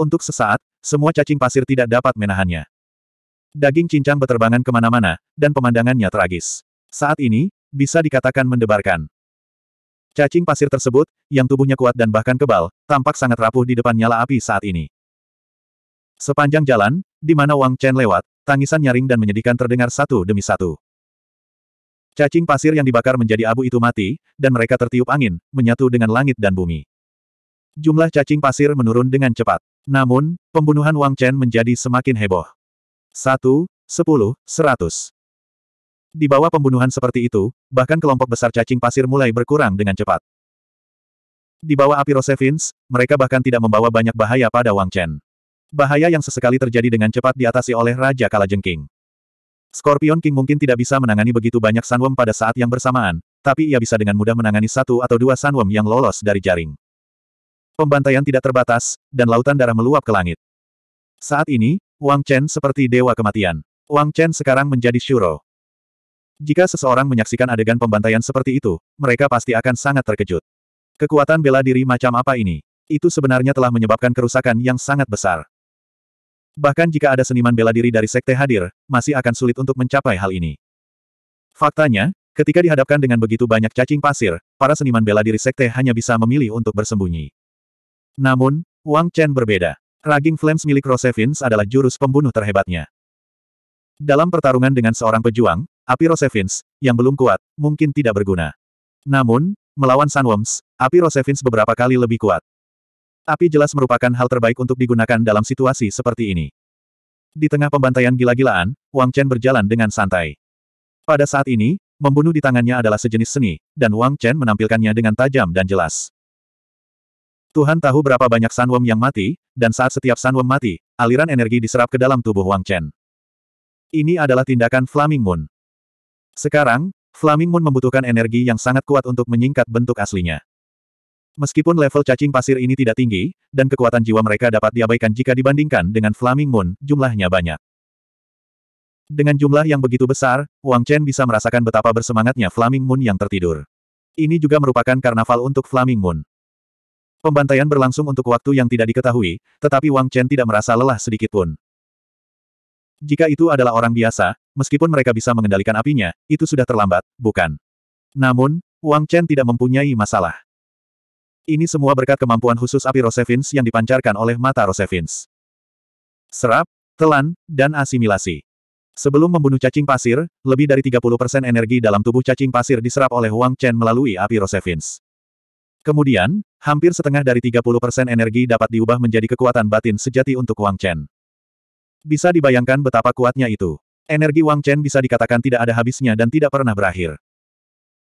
Untuk sesaat, semua cacing pasir tidak dapat menahannya. Daging cincang berterbangan kemana-mana, dan pemandangannya tragis. Saat ini, bisa dikatakan mendebarkan. Cacing pasir tersebut, yang tubuhnya kuat dan bahkan kebal, tampak sangat rapuh di depan nyala api saat ini. Sepanjang jalan, di mana Wang Chen lewat, tangisan nyaring dan menyedihkan terdengar satu demi satu. Cacing pasir yang dibakar menjadi abu itu mati, dan mereka tertiup angin, menyatu dengan langit dan bumi. Jumlah cacing pasir menurun dengan cepat. Namun, pembunuhan Wang Chen menjadi semakin heboh. Satu, sepuluh, seratus. Di bawah pembunuhan seperti itu, bahkan kelompok besar cacing pasir mulai berkurang dengan cepat. Di bawah api Rosevins, mereka bahkan tidak membawa banyak bahaya pada Wang Chen. Bahaya yang sesekali terjadi dengan cepat diatasi oleh Raja Kalajengking. Scorpion King mungkin tidak bisa menangani begitu banyak Sanwom pada saat yang bersamaan, tapi ia bisa dengan mudah menangani satu atau dua Sanwom yang lolos dari jaring. Pembantaian tidak terbatas, dan lautan darah meluap ke langit. Saat ini, Wang Chen seperti dewa kematian. Wang Chen sekarang menjadi Shuro. Jika seseorang menyaksikan adegan pembantaian seperti itu, mereka pasti akan sangat terkejut. Kekuatan bela diri macam apa ini? Itu sebenarnya telah menyebabkan kerusakan yang sangat besar. Bahkan jika ada seniman bela diri dari sekte hadir, masih akan sulit untuk mencapai hal ini. Faktanya, ketika dihadapkan dengan begitu banyak cacing pasir, para seniman bela diri sekte hanya bisa memilih untuk bersembunyi. Namun, Wang Chen berbeda. Raging Flames milik Rosevins adalah jurus pembunuh terhebatnya. Dalam pertarungan dengan seorang pejuang, api Rosevins, yang belum kuat, mungkin tidak berguna. Namun, melawan Sunworms, api Rosevins beberapa kali lebih kuat. Api jelas merupakan hal terbaik untuk digunakan dalam situasi seperti ini. Di tengah pembantaian gila-gilaan, Wang Chen berjalan dengan santai. Pada saat ini, membunuh di tangannya adalah sejenis seni, dan Wang Chen menampilkannya dengan tajam dan jelas. Tuhan tahu berapa banyak sanwom yang mati, dan saat setiap sanwom mati, aliran energi diserap ke dalam tubuh Wang Chen. Ini adalah tindakan Flaming Moon. Sekarang, Flaming Moon membutuhkan energi yang sangat kuat untuk menyingkat bentuk aslinya. Meskipun level cacing pasir ini tidak tinggi, dan kekuatan jiwa mereka dapat diabaikan jika dibandingkan dengan Flaming Moon, jumlahnya banyak. Dengan jumlah yang begitu besar, Wang Chen bisa merasakan betapa bersemangatnya Flaming Moon yang tertidur. Ini juga merupakan karnaval untuk Flaming Moon. Pembantaian berlangsung untuk waktu yang tidak diketahui, tetapi Wang Chen tidak merasa lelah sedikit pun. Jika itu adalah orang biasa, meskipun mereka bisa mengendalikan apinya, itu sudah terlambat, bukan? Namun, Wang Chen tidak mempunyai masalah. Ini semua berkat kemampuan khusus api Rosevins yang dipancarkan oleh mata Rosevins. Serap, telan, dan asimilasi. Sebelum membunuh cacing pasir, lebih dari 30% energi dalam tubuh cacing pasir diserap oleh Wang Chen melalui api Rosevins. Kemudian, hampir setengah dari 30% energi dapat diubah menjadi kekuatan batin sejati untuk Wang Chen. Bisa dibayangkan betapa kuatnya itu. Energi Wang Chen bisa dikatakan tidak ada habisnya dan tidak pernah berakhir.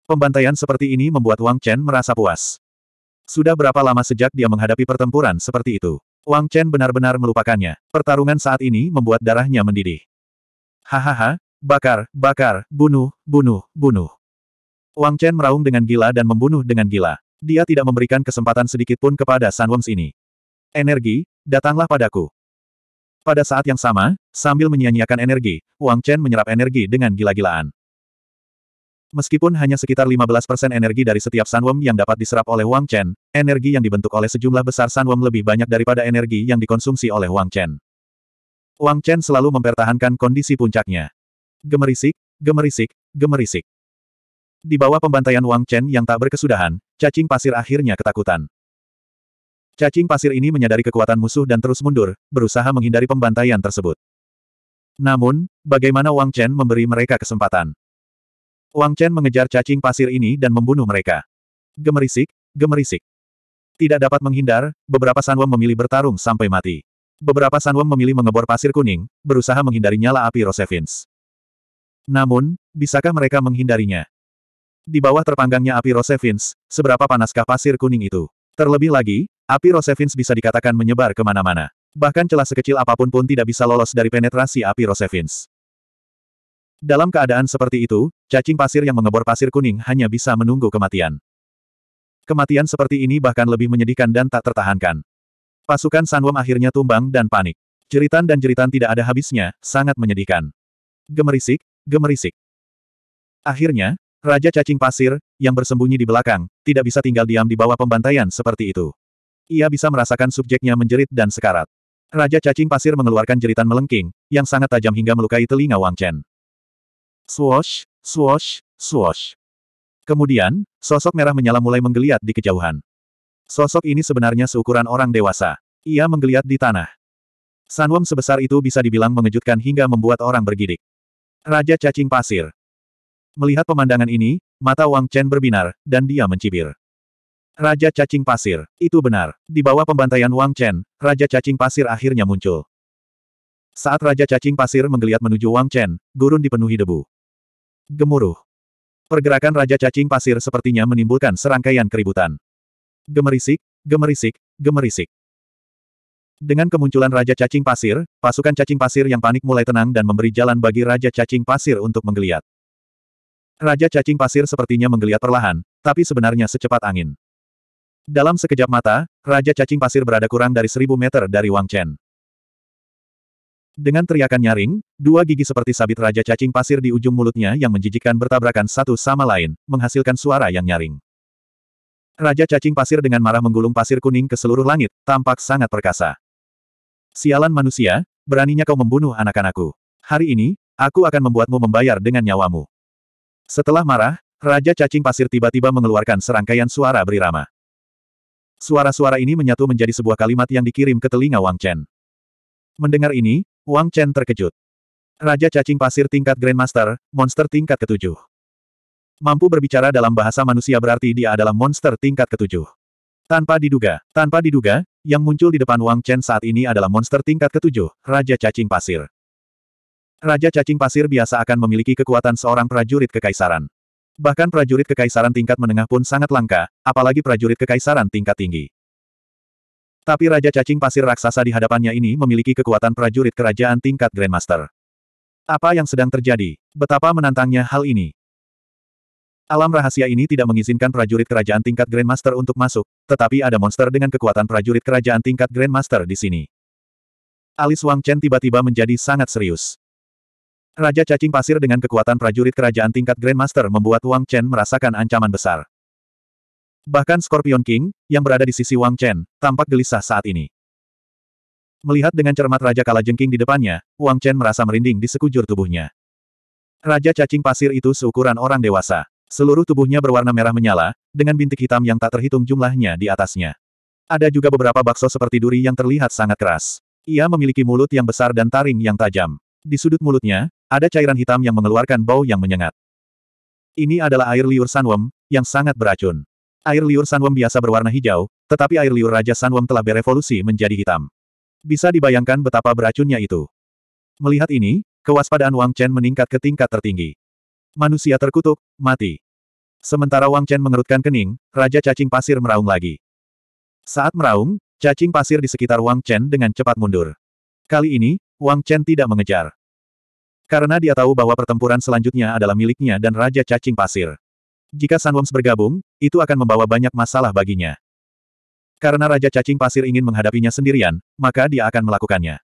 Pembantaian seperti ini membuat Wang Chen merasa puas. Sudah berapa lama sejak dia menghadapi pertempuran seperti itu? Wang Chen benar-benar melupakannya. Pertarungan saat ini membuat darahnya mendidih. Hahaha, bakar, bakar, bunuh, bunuh, bunuh. Wang Chen meraung dengan gila dan membunuh dengan gila. Dia tidak memberikan kesempatan sedikit pun kepada Sanwoms ini. Energi, datanglah padaku. Pada saat yang sama, sambil menyia-nyiakan energi, Wang Chen menyerap energi dengan gila-gilaan. Meskipun hanya sekitar 15% energi dari setiap Sanwom yang dapat diserap oleh Wang Chen, energi yang dibentuk oleh sejumlah besar Sanwom lebih banyak daripada energi yang dikonsumsi oleh Wang Chen. Wang Chen selalu mempertahankan kondisi puncaknya. Gemerisik, gemerisik, gemerisik. Di bawah pembantaian Wang Chen yang tak berkesudahan, cacing pasir akhirnya ketakutan. Cacing pasir ini menyadari kekuatan musuh dan terus mundur, berusaha menghindari pembantaian tersebut. Namun, bagaimana Wang Chen memberi mereka kesempatan? Wang Chen mengejar cacing pasir ini dan membunuh mereka. Gemerisik, gemerisik. Tidak dapat menghindar, beberapa Sanwom memilih bertarung sampai mati. Beberapa Sanwom memilih mengebor pasir kuning, berusaha menghindari nyala api Rosevins. Namun, bisakah mereka menghindarinya? Di bawah terpanggangnya api Rosevins, seberapa panaskah pasir kuning itu? Terlebih lagi, api Rosevins bisa dikatakan menyebar kemana-mana. Bahkan celah sekecil apapun pun tidak bisa lolos dari penetrasi api Rosevins. Dalam keadaan seperti itu, cacing pasir yang mengebor pasir kuning hanya bisa menunggu kematian. Kematian seperti ini bahkan lebih menyedihkan dan tak tertahankan. Pasukan Sanwom akhirnya tumbang dan panik. Jeritan dan jeritan tidak ada habisnya, sangat menyedihkan. Gemerisik, gemerisik. Akhirnya, Raja Cacing Pasir, yang bersembunyi di belakang, tidak bisa tinggal diam di bawah pembantaian seperti itu. Ia bisa merasakan subjeknya menjerit dan sekarat. Raja Cacing Pasir mengeluarkan jeritan melengking, yang sangat tajam hingga melukai telinga Wang Chen. Swoosh, swoosh, swoosh. Kemudian, sosok merah menyala mulai menggeliat di kejauhan. Sosok ini sebenarnya seukuran orang dewasa. Ia menggeliat di tanah. Sanwom sebesar itu bisa dibilang mengejutkan hingga membuat orang bergidik. Raja cacing pasir. Melihat pemandangan ini, mata Wang Chen berbinar, dan dia mencibir. Raja cacing pasir, itu benar. Di bawah pembantaian Wang Chen, Raja cacing pasir akhirnya muncul. Saat Raja cacing pasir menggeliat menuju Wang Chen, gurun dipenuhi debu. Gemuruh. Pergerakan Raja Cacing Pasir sepertinya menimbulkan serangkaian keributan. Gemerisik, gemerisik, gemerisik. Dengan kemunculan Raja Cacing Pasir, pasukan cacing pasir yang panik mulai tenang dan memberi jalan bagi Raja Cacing Pasir untuk menggeliat. Raja Cacing Pasir sepertinya menggeliat perlahan, tapi sebenarnya secepat angin. Dalam sekejap mata, Raja Cacing Pasir berada kurang dari seribu meter dari Wang Chen. Dengan teriakan nyaring, dua gigi seperti sabit Raja Cacing Pasir di ujung mulutnya yang menjijikkan bertabrakan satu sama lain, menghasilkan suara yang nyaring. Raja Cacing Pasir dengan marah menggulung pasir kuning ke seluruh langit, tampak sangat perkasa. Sialan manusia, beraninya kau membunuh anak-anakku. Hari ini, aku akan membuatmu membayar dengan nyawamu. Setelah marah, Raja Cacing Pasir tiba-tiba mengeluarkan serangkaian suara berirama. Suara-suara ini menyatu menjadi sebuah kalimat yang dikirim ke telinga Wang Chen. Mendengar ini, Wang Chen terkejut. Raja cacing pasir tingkat Grandmaster, monster tingkat ketujuh. Mampu berbicara dalam bahasa manusia berarti dia adalah monster tingkat ketujuh. Tanpa diduga, tanpa diduga, yang muncul di depan Wang Chen saat ini adalah monster tingkat ketujuh, Raja Cacing Pasir. Raja Cacing Pasir biasa akan memiliki kekuatan seorang prajurit kekaisaran. Bahkan prajurit kekaisaran tingkat menengah pun sangat langka, apalagi prajurit kekaisaran tingkat tinggi. Tapi Raja Cacing Pasir Raksasa di hadapannya ini memiliki kekuatan prajurit kerajaan tingkat Grandmaster. Apa yang sedang terjadi? Betapa menantangnya hal ini. Alam rahasia ini tidak mengizinkan prajurit kerajaan tingkat Grandmaster untuk masuk, tetapi ada monster dengan kekuatan prajurit kerajaan tingkat Grandmaster di sini. Alis Wang Chen tiba-tiba menjadi sangat serius. Raja cacing pasir dengan kekuatan prajurit kerajaan tingkat Grandmaster membuat Wang Chen merasakan ancaman besar. Bahkan Scorpion King, yang berada di sisi Wang Chen, tampak gelisah saat ini. Melihat dengan cermat Raja Kalajengking di depannya, Wang Chen merasa merinding di sekujur tubuhnya. Raja cacing pasir itu seukuran orang dewasa. Seluruh tubuhnya berwarna merah menyala, dengan bintik hitam yang tak terhitung jumlahnya di atasnya. Ada juga beberapa bakso seperti duri yang terlihat sangat keras. Ia memiliki mulut yang besar dan taring yang tajam. Di sudut mulutnya, ada cairan hitam yang mengeluarkan bau yang menyengat. Ini adalah air liur sanwem, yang sangat beracun. Air liur Sanwom biasa berwarna hijau, tetapi air liur Raja Sanwom telah berevolusi menjadi hitam. Bisa dibayangkan betapa beracunnya itu. Melihat ini, kewaspadaan Wang Chen meningkat ke tingkat tertinggi. Manusia terkutuk, mati. Sementara Wang Chen mengerutkan kening, Raja Cacing Pasir meraung lagi. Saat meraung, cacing pasir di sekitar Wang Chen dengan cepat mundur. Kali ini, Wang Chen tidak mengejar. Karena dia tahu bahwa pertempuran selanjutnya adalah miliknya dan Raja Cacing Pasir. Jika Sunworms bergabung, itu akan membawa banyak masalah baginya. Karena Raja Cacing Pasir ingin menghadapinya sendirian, maka dia akan melakukannya.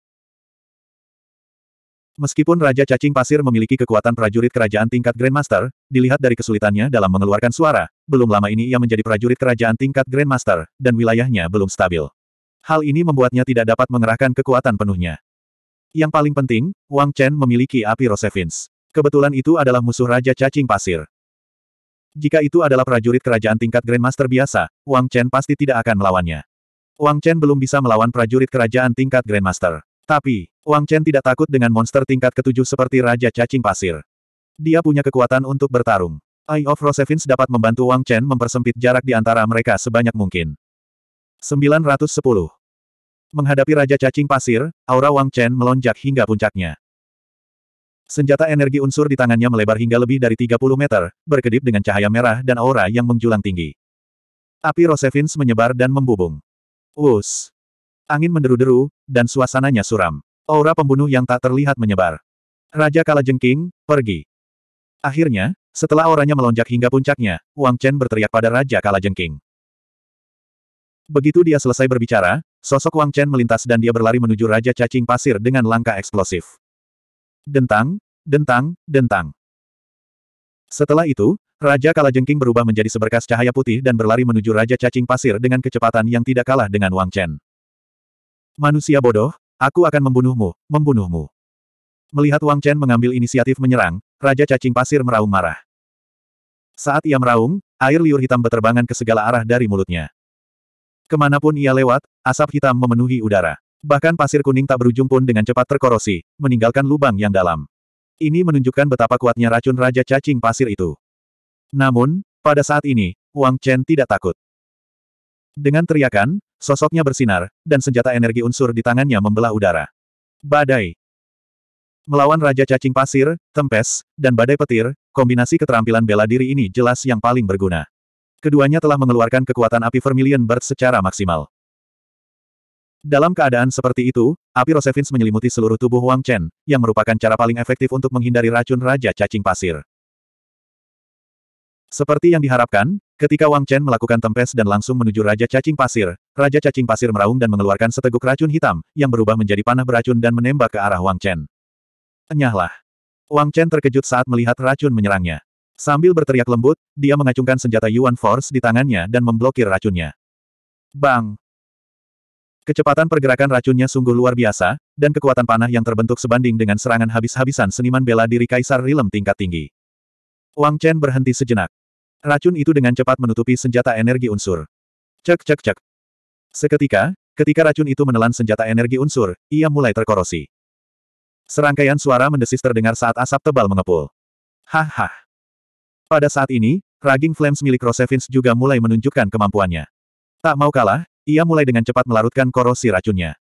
Meskipun Raja Cacing Pasir memiliki kekuatan prajurit kerajaan tingkat Grandmaster, dilihat dari kesulitannya dalam mengeluarkan suara, belum lama ini ia menjadi prajurit kerajaan tingkat Grandmaster, dan wilayahnya belum stabil. Hal ini membuatnya tidak dapat mengerahkan kekuatan penuhnya. Yang paling penting, Wang Chen memiliki api Rosevins. Kebetulan itu adalah musuh Raja Cacing Pasir. Jika itu adalah prajurit kerajaan tingkat Grandmaster biasa, Wang Chen pasti tidak akan melawannya. Wang Chen belum bisa melawan prajurit kerajaan tingkat Grandmaster. Tapi, Wang Chen tidak takut dengan monster tingkat ketujuh seperti Raja Cacing Pasir. Dia punya kekuatan untuk bertarung. Eye of Rosevins dapat membantu Wang Chen mempersempit jarak di antara mereka sebanyak mungkin. 910. Menghadapi Raja Cacing Pasir, aura Wang Chen melonjak hingga puncaknya. Senjata energi unsur di tangannya melebar hingga lebih dari 30 meter, berkedip dengan cahaya merah dan aura yang menjulang tinggi. Api Rosevins menyebar dan membubung. Wus! Angin menderu-deru, dan suasananya suram. Aura pembunuh yang tak terlihat menyebar. Raja Kalajengking, pergi. Akhirnya, setelah auranya melonjak hingga puncaknya, Wang Chen berteriak pada Raja Kalajengking. Begitu dia selesai berbicara, sosok Wang Chen melintas dan dia berlari menuju Raja Cacing Pasir dengan langkah eksplosif. Dentang, dentang, dentang. Setelah itu, Raja Kalajengking berubah menjadi seberkas cahaya putih dan berlari menuju Raja Cacing Pasir dengan kecepatan yang tidak kalah dengan Wang Chen. Manusia bodoh, aku akan membunuhmu, membunuhmu. Melihat Wang Chen mengambil inisiatif menyerang, Raja Cacing Pasir meraung marah. Saat ia meraung, air liur hitam berterbangan ke segala arah dari mulutnya. Kemanapun ia lewat, asap hitam memenuhi udara. Bahkan pasir kuning tak berujung pun dengan cepat terkorosi, meninggalkan lubang yang dalam. Ini menunjukkan betapa kuatnya racun Raja Cacing Pasir itu. Namun, pada saat ini, Wang Chen tidak takut. Dengan teriakan, sosoknya bersinar, dan senjata energi unsur di tangannya membelah udara. Badai. Melawan Raja Cacing Pasir, Tempes, dan Badai Petir, kombinasi keterampilan bela diri ini jelas yang paling berguna. Keduanya telah mengeluarkan kekuatan api Vermilion Bird secara maksimal. Dalam keadaan seperti itu, api Rosevins menyelimuti seluruh tubuh Wang Chen, yang merupakan cara paling efektif untuk menghindari racun Raja Cacing Pasir. Seperti yang diharapkan, ketika Wang Chen melakukan tempes dan langsung menuju Raja Cacing Pasir, Raja Cacing Pasir meraung dan mengeluarkan seteguk racun hitam, yang berubah menjadi panah beracun dan menembak ke arah Wang Chen. Enyahlah. Wang Chen terkejut saat melihat racun menyerangnya. Sambil berteriak lembut, dia mengacungkan senjata Yuan Force di tangannya dan memblokir racunnya. Bang! Kecepatan pergerakan racunnya sungguh luar biasa, dan kekuatan panah yang terbentuk sebanding dengan serangan habis-habisan seniman bela diri Kaisar Rilem tingkat tinggi. Wang Chen berhenti sejenak. Racun itu dengan cepat menutupi senjata energi unsur. Cek cek cek. Seketika, ketika racun itu menelan senjata energi unsur, ia mulai terkorosi. Serangkaian suara mendesis terdengar saat asap tebal mengepul. Haha. Pada saat ini, Raging Flames milik Rosevins juga mulai menunjukkan kemampuannya. Tak mau kalah, ia mulai dengan cepat melarutkan korosi racunnya.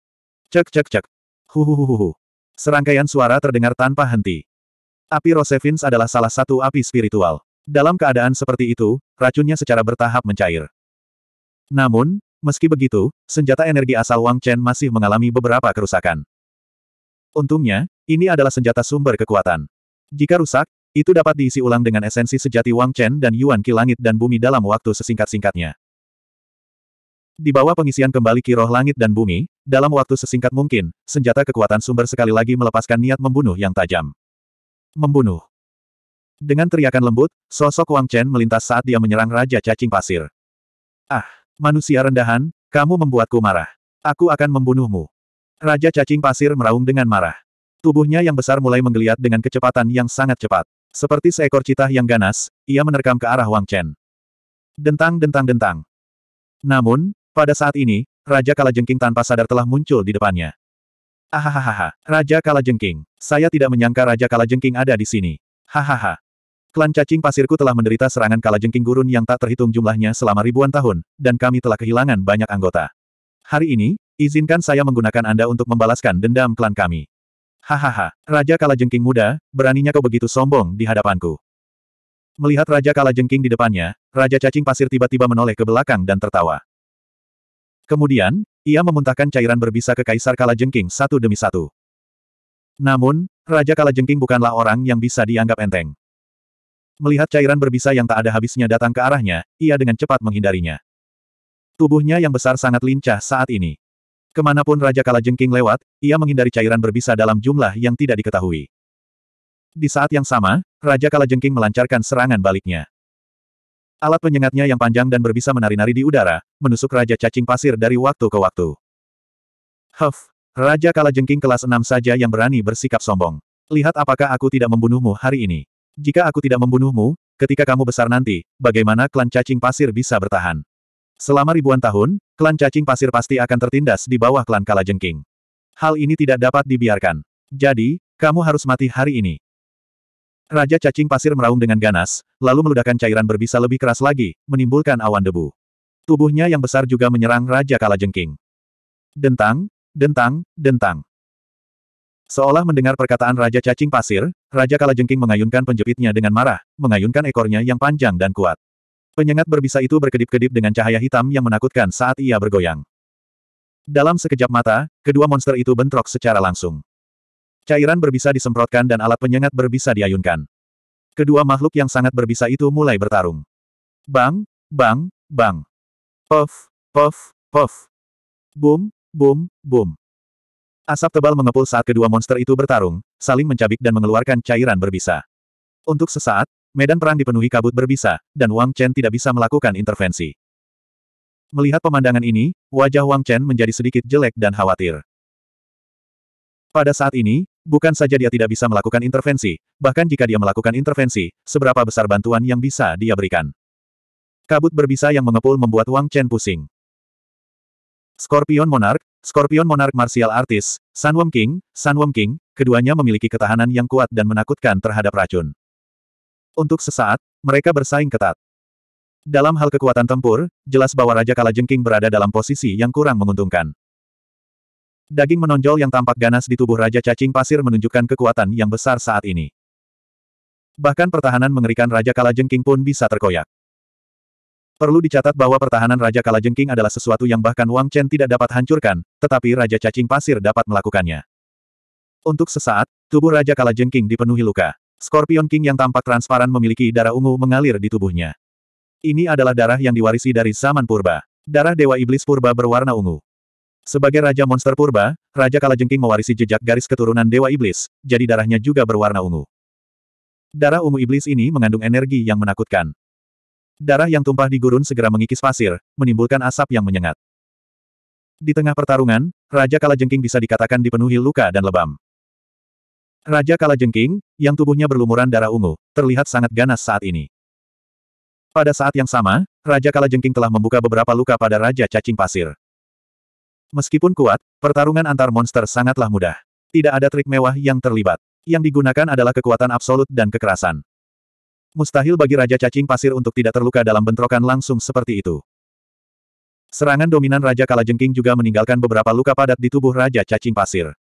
Cek cek cek. Huhuhuhuhu. Serangkaian suara terdengar tanpa henti. Api Rosevins adalah salah satu api spiritual. Dalam keadaan seperti itu, racunnya secara bertahap mencair. Namun, meski begitu, senjata energi asal Wang Chen masih mengalami beberapa kerusakan. Untungnya, ini adalah senjata sumber kekuatan. Jika rusak, itu dapat diisi ulang dengan esensi sejati Wang Chen dan Yuan Ki langit dan bumi dalam waktu sesingkat-singkatnya. Di bawah pengisian kembali kiroh langit dan bumi, dalam waktu sesingkat mungkin, senjata kekuatan sumber sekali lagi melepaskan niat membunuh yang tajam. Membunuh. Dengan teriakan lembut, sosok Wang Chen melintas saat dia menyerang Raja Cacing Pasir. Ah, manusia rendahan, kamu membuatku marah. Aku akan membunuhmu. Raja Cacing Pasir meraung dengan marah. Tubuhnya yang besar mulai menggeliat dengan kecepatan yang sangat cepat. Seperti seekor citah yang ganas, ia menerkam ke arah Wang Chen. Dentang dentang dentang. Namun, pada saat ini, Raja Kalajengking tanpa sadar telah muncul di depannya. Ahahaha, Raja Kalajengking. Saya tidak menyangka Raja Kalajengking ada di sini. Hahaha. Klan cacing pasirku telah menderita serangan Kalajengking gurun yang tak terhitung jumlahnya selama ribuan tahun, dan kami telah kehilangan banyak anggota. Hari ini, izinkan saya menggunakan Anda untuk membalaskan dendam klan kami. Hahaha, Raja Kalajengking muda, beraninya kau begitu sombong di hadapanku. Melihat Raja Kalajengking di depannya, Raja Cacing Pasir tiba-tiba menoleh ke belakang dan tertawa. Kemudian, ia memuntahkan cairan berbisa ke Kaisar Kalajengking satu demi satu. Namun, Raja Kalajengking bukanlah orang yang bisa dianggap enteng. Melihat cairan berbisa yang tak ada habisnya datang ke arahnya, ia dengan cepat menghindarinya. Tubuhnya yang besar sangat lincah saat ini. Kemanapun Raja Kalajengking lewat, ia menghindari cairan berbisa dalam jumlah yang tidak diketahui. Di saat yang sama, Raja Kalajengking melancarkan serangan baliknya. Alat penyengatnya yang panjang dan berbisa menari-nari di udara, menusuk Raja Cacing Pasir dari waktu ke waktu. Huff, Raja Jengking kelas 6 saja yang berani bersikap sombong. Lihat apakah aku tidak membunuhmu hari ini. Jika aku tidak membunuhmu, ketika kamu besar nanti, bagaimana klan cacing pasir bisa bertahan? Selama ribuan tahun, klan cacing pasir pasti akan tertindas di bawah klan Kala Jengking. Hal ini tidak dapat dibiarkan. Jadi, kamu harus mati hari ini. Raja cacing pasir meraung dengan ganas, lalu meludahkan cairan berbisa lebih keras lagi, menimbulkan awan debu. Tubuhnya yang besar juga menyerang Raja Kalajengking. Dentang, dentang, dentang. Seolah mendengar perkataan Raja Cacing Pasir, Raja Kalajengking mengayunkan penjepitnya dengan marah, mengayunkan ekornya yang panjang dan kuat. Penyengat berbisa itu berkedip-kedip dengan cahaya hitam yang menakutkan saat ia bergoyang. Dalam sekejap mata, kedua monster itu bentrok secara langsung. Cairan berbisa disemprotkan dan alat penyengat berbisa diayunkan. Kedua makhluk yang sangat berbisa itu mulai bertarung. Bang, bang, bang. Puff, puff, puff. Boom, boom, boom. Asap tebal mengepul saat kedua monster itu bertarung, saling mencabik dan mengeluarkan cairan berbisa. Untuk sesaat, medan perang dipenuhi kabut berbisa, dan Wang Chen tidak bisa melakukan intervensi. Melihat pemandangan ini, wajah Wang Chen menjadi sedikit jelek dan khawatir. Pada saat ini, Bukan saja dia tidak bisa melakukan intervensi, bahkan jika dia melakukan intervensi, seberapa besar bantuan yang bisa dia berikan. Kabut berbisa yang mengepul membuat Wang Chen pusing. Scorpion Monarch, Scorpion Monarch Martial Artist, Sunworm King, Sunworm King, keduanya memiliki ketahanan yang kuat dan menakutkan terhadap racun. Untuk sesaat, mereka bersaing ketat. Dalam hal kekuatan tempur, jelas bahwa Raja Kalajengking berada dalam posisi yang kurang menguntungkan. Daging menonjol yang tampak ganas di tubuh Raja Cacing Pasir menunjukkan kekuatan yang besar saat ini. Bahkan pertahanan mengerikan Raja Kalajengking pun bisa terkoyak. Perlu dicatat bahwa pertahanan Raja Kalajengking adalah sesuatu yang bahkan Wang Chen tidak dapat hancurkan, tetapi Raja Cacing Pasir dapat melakukannya. Untuk sesaat, tubuh Raja Kalajengking dipenuhi luka. Scorpion King yang tampak transparan memiliki darah ungu mengalir di tubuhnya. Ini adalah darah yang diwarisi dari zaman purba. Darah Dewa Iblis Purba berwarna ungu. Sebagai Raja Monster Purba, Raja Kalajengking mewarisi jejak garis keturunan Dewa Iblis, jadi darahnya juga berwarna ungu. Darah ungu iblis ini mengandung energi yang menakutkan. Darah yang tumpah di gurun segera mengikis pasir, menimbulkan asap yang menyengat. Di tengah pertarungan, Raja Kalajengking bisa dikatakan dipenuhi luka dan lebam. Raja Kalajengking, yang tubuhnya berlumuran darah ungu, terlihat sangat ganas saat ini. Pada saat yang sama, Raja Kalajengking telah membuka beberapa luka pada Raja Cacing Pasir. Meskipun kuat, pertarungan antar monster sangatlah mudah. Tidak ada trik mewah yang terlibat. Yang digunakan adalah kekuatan absolut dan kekerasan. Mustahil bagi Raja Cacing Pasir untuk tidak terluka dalam bentrokan langsung seperti itu. Serangan dominan Raja Kalajengking juga meninggalkan beberapa luka padat di tubuh Raja Cacing Pasir.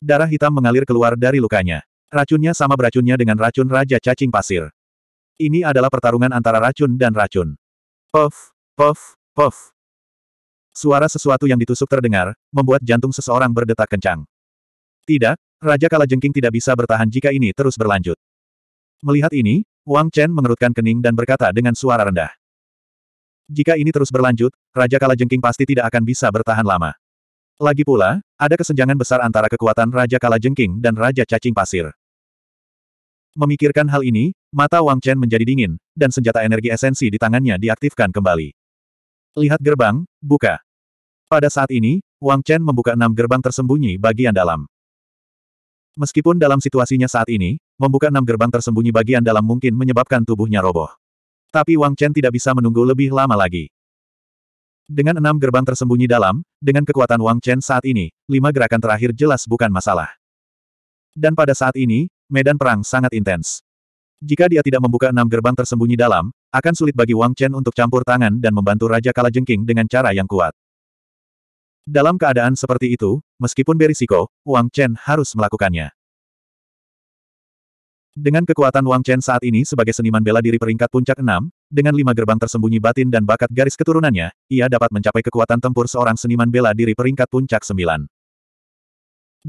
Darah hitam mengalir keluar dari lukanya. Racunnya sama beracunnya dengan racun Raja Cacing Pasir. Ini adalah pertarungan antara racun dan racun. Puff, puff, puff. Suara sesuatu yang ditusuk terdengar, membuat jantung seseorang berdetak kencang. Tidak, Raja Kalajengking tidak bisa bertahan jika ini terus berlanjut. Melihat ini, Wang Chen mengerutkan kening dan berkata dengan suara rendah. Jika ini terus berlanjut, Raja Kalajengking pasti tidak akan bisa bertahan lama. Lagi pula, ada kesenjangan besar antara kekuatan Raja Kalajengking dan Raja Cacing Pasir. Memikirkan hal ini, mata Wang Chen menjadi dingin, dan senjata energi esensi di tangannya diaktifkan kembali. Lihat gerbang, buka. Pada saat ini, Wang Chen membuka enam gerbang tersembunyi bagian dalam. Meskipun dalam situasinya saat ini, membuka enam gerbang tersembunyi bagian dalam mungkin menyebabkan tubuhnya roboh. Tapi Wang Chen tidak bisa menunggu lebih lama lagi. Dengan enam gerbang tersembunyi dalam, dengan kekuatan Wang Chen saat ini, lima gerakan terakhir jelas bukan masalah. Dan pada saat ini, medan perang sangat intens. Jika dia tidak membuka enam gerbang tersembunyi dalam, akan sulit bagi Wang Chen untuk campur tangan dan membantu Raja Kalajengking dengan cara yang kuat. Dalam keadaan seperti itu, meskipun berisiko, Wang Chen harus melakukannya. Dengan kekuatan Wang Chen saat ini sebagai seniman bela diri peringkat puncak 6, dengan lima gerbang tersembunyi batin dan bakat garis keturunannya, ia dapat mencapai kekuatan tempur seorang seniman bela diri peringkat puncak 9.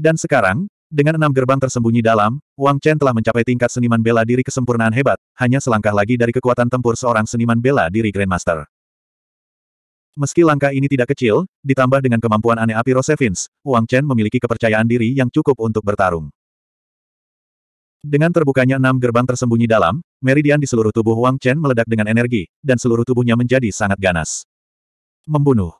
Dan sekarang, dengan enam gerbang tersembunyi dalam, Wang Chen telah mencapai tingkat seniman bela diri kesempurnaan hebat, hanya selangkah lagi dari kekuatan tempur seorang seniman bela diri Grandmaster. Meski langkah ini tidak kecil, ditambah dengan kemampuan aneh api Rosevins, Wang Chen memiliki kepercayaan diri yang cukup untuk bertarung. Dengan terbukanya enam gerbang tersembunyi dalam, meridian di seluruh tubuh Wang Chen meledak dengan energi, dan seluruh tubuhnya menjadi sangat ganas. Membunuh.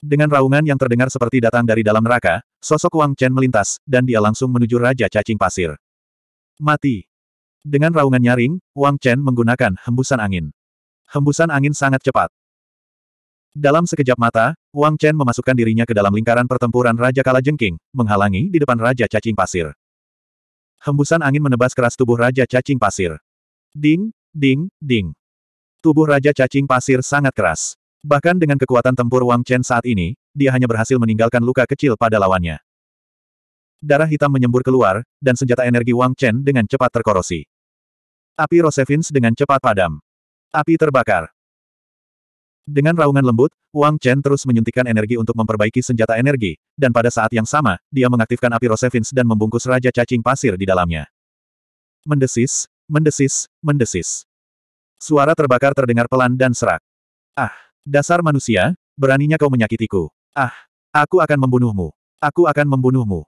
Dengan raungan yang terdengar seperti datang dari dalam neraka, sosok Wang Chen melintas, dan dia langsung menuju Raja Cacing Pasir. Mati. Dengan raungan nyaring, Wang Chen menggunakan hembusan angin. Hembusan angin sangat cepat. Dalam sekejap mata, Wang Chen memasukkan dirinya ke dalam lingkaran pertempuran Raja Kalajengking, menghalangi di depan Raja Cacing Pasir. Hembusan angin menebas keras tubuh Raja Cacing Pasir. Ding, ding, ding. Tubuh Raja Cacing Pasir sangat keras. Bahkan dengan kekuatan tempur Wang Chen saat ini, dia hanya berhasil meninggalkan luka kecil pada lawannya. Darah hitam menyembur keluar, dan senjata energi Wang Chen dengan cepat terkorosi. Api Rosevins dengan cepat padam. Api terbakar. Dengan raungan lembut, Wang Chen terus menyuntikkan energi untuk memperbaiki senjata energi, dan pada saat yang sama, dia mengaktifkan api Rosevins dan membungkus Raja Cacing Pasir di dalamnya. Mendesis, mendesis, mendesis. Suara terbakar terdengar pelan dan serak. Ah, dasar manusia, beraninya kau menyakitiku. Ah, aku akan membunuhmu. Aku akan membunuhmu.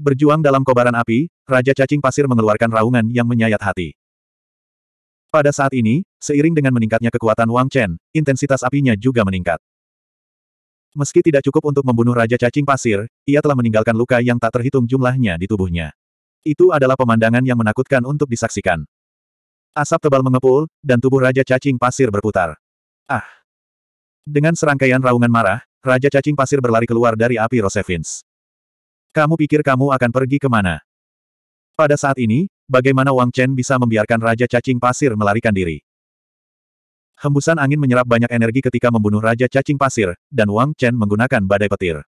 Berjuang dalam kobaran api, Raja Cacing Pasir mengeluarkan raungan yang menyayat hati. Pada saat ini, seiring dengan meningkatnya kekuatan Wang Chen, intensitas apinya juga meningkat. Meski tidak cukup untuk membunuh Raja Cacing Pasir, ia telah meninggalkan luka yang tak terhitung jumlahnya di tubuhnya. Itu adalah pemandangan yang menakutkan untuk disaksikan. Asap tebal mengepul, dan tubuh Raja Cacing Pasir berputar. Ah! Dengan serangkaian raungan marah, Raja Cacing Pasir berlari keluar dari api Rosevins. Kamu pikir kamu akan pergi kemana? Pada saat ini, Bagaimana Wang Chen bisa membiarkan Raja Cacing Pasir melarikan diri? Hembusan angin menyerap banyak energi ketika membunuh Raja Cacing Pasir, dan Wang Chen menggunakan badai petir.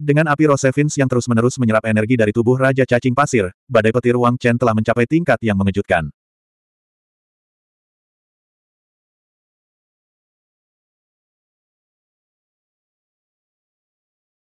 Dengan api Rosevins yang terus-menerus menyerap energi dari tubuh Raja Cacing Pasir, badai petir Wang Chen telah mencapai tingkat yang mengejutkan.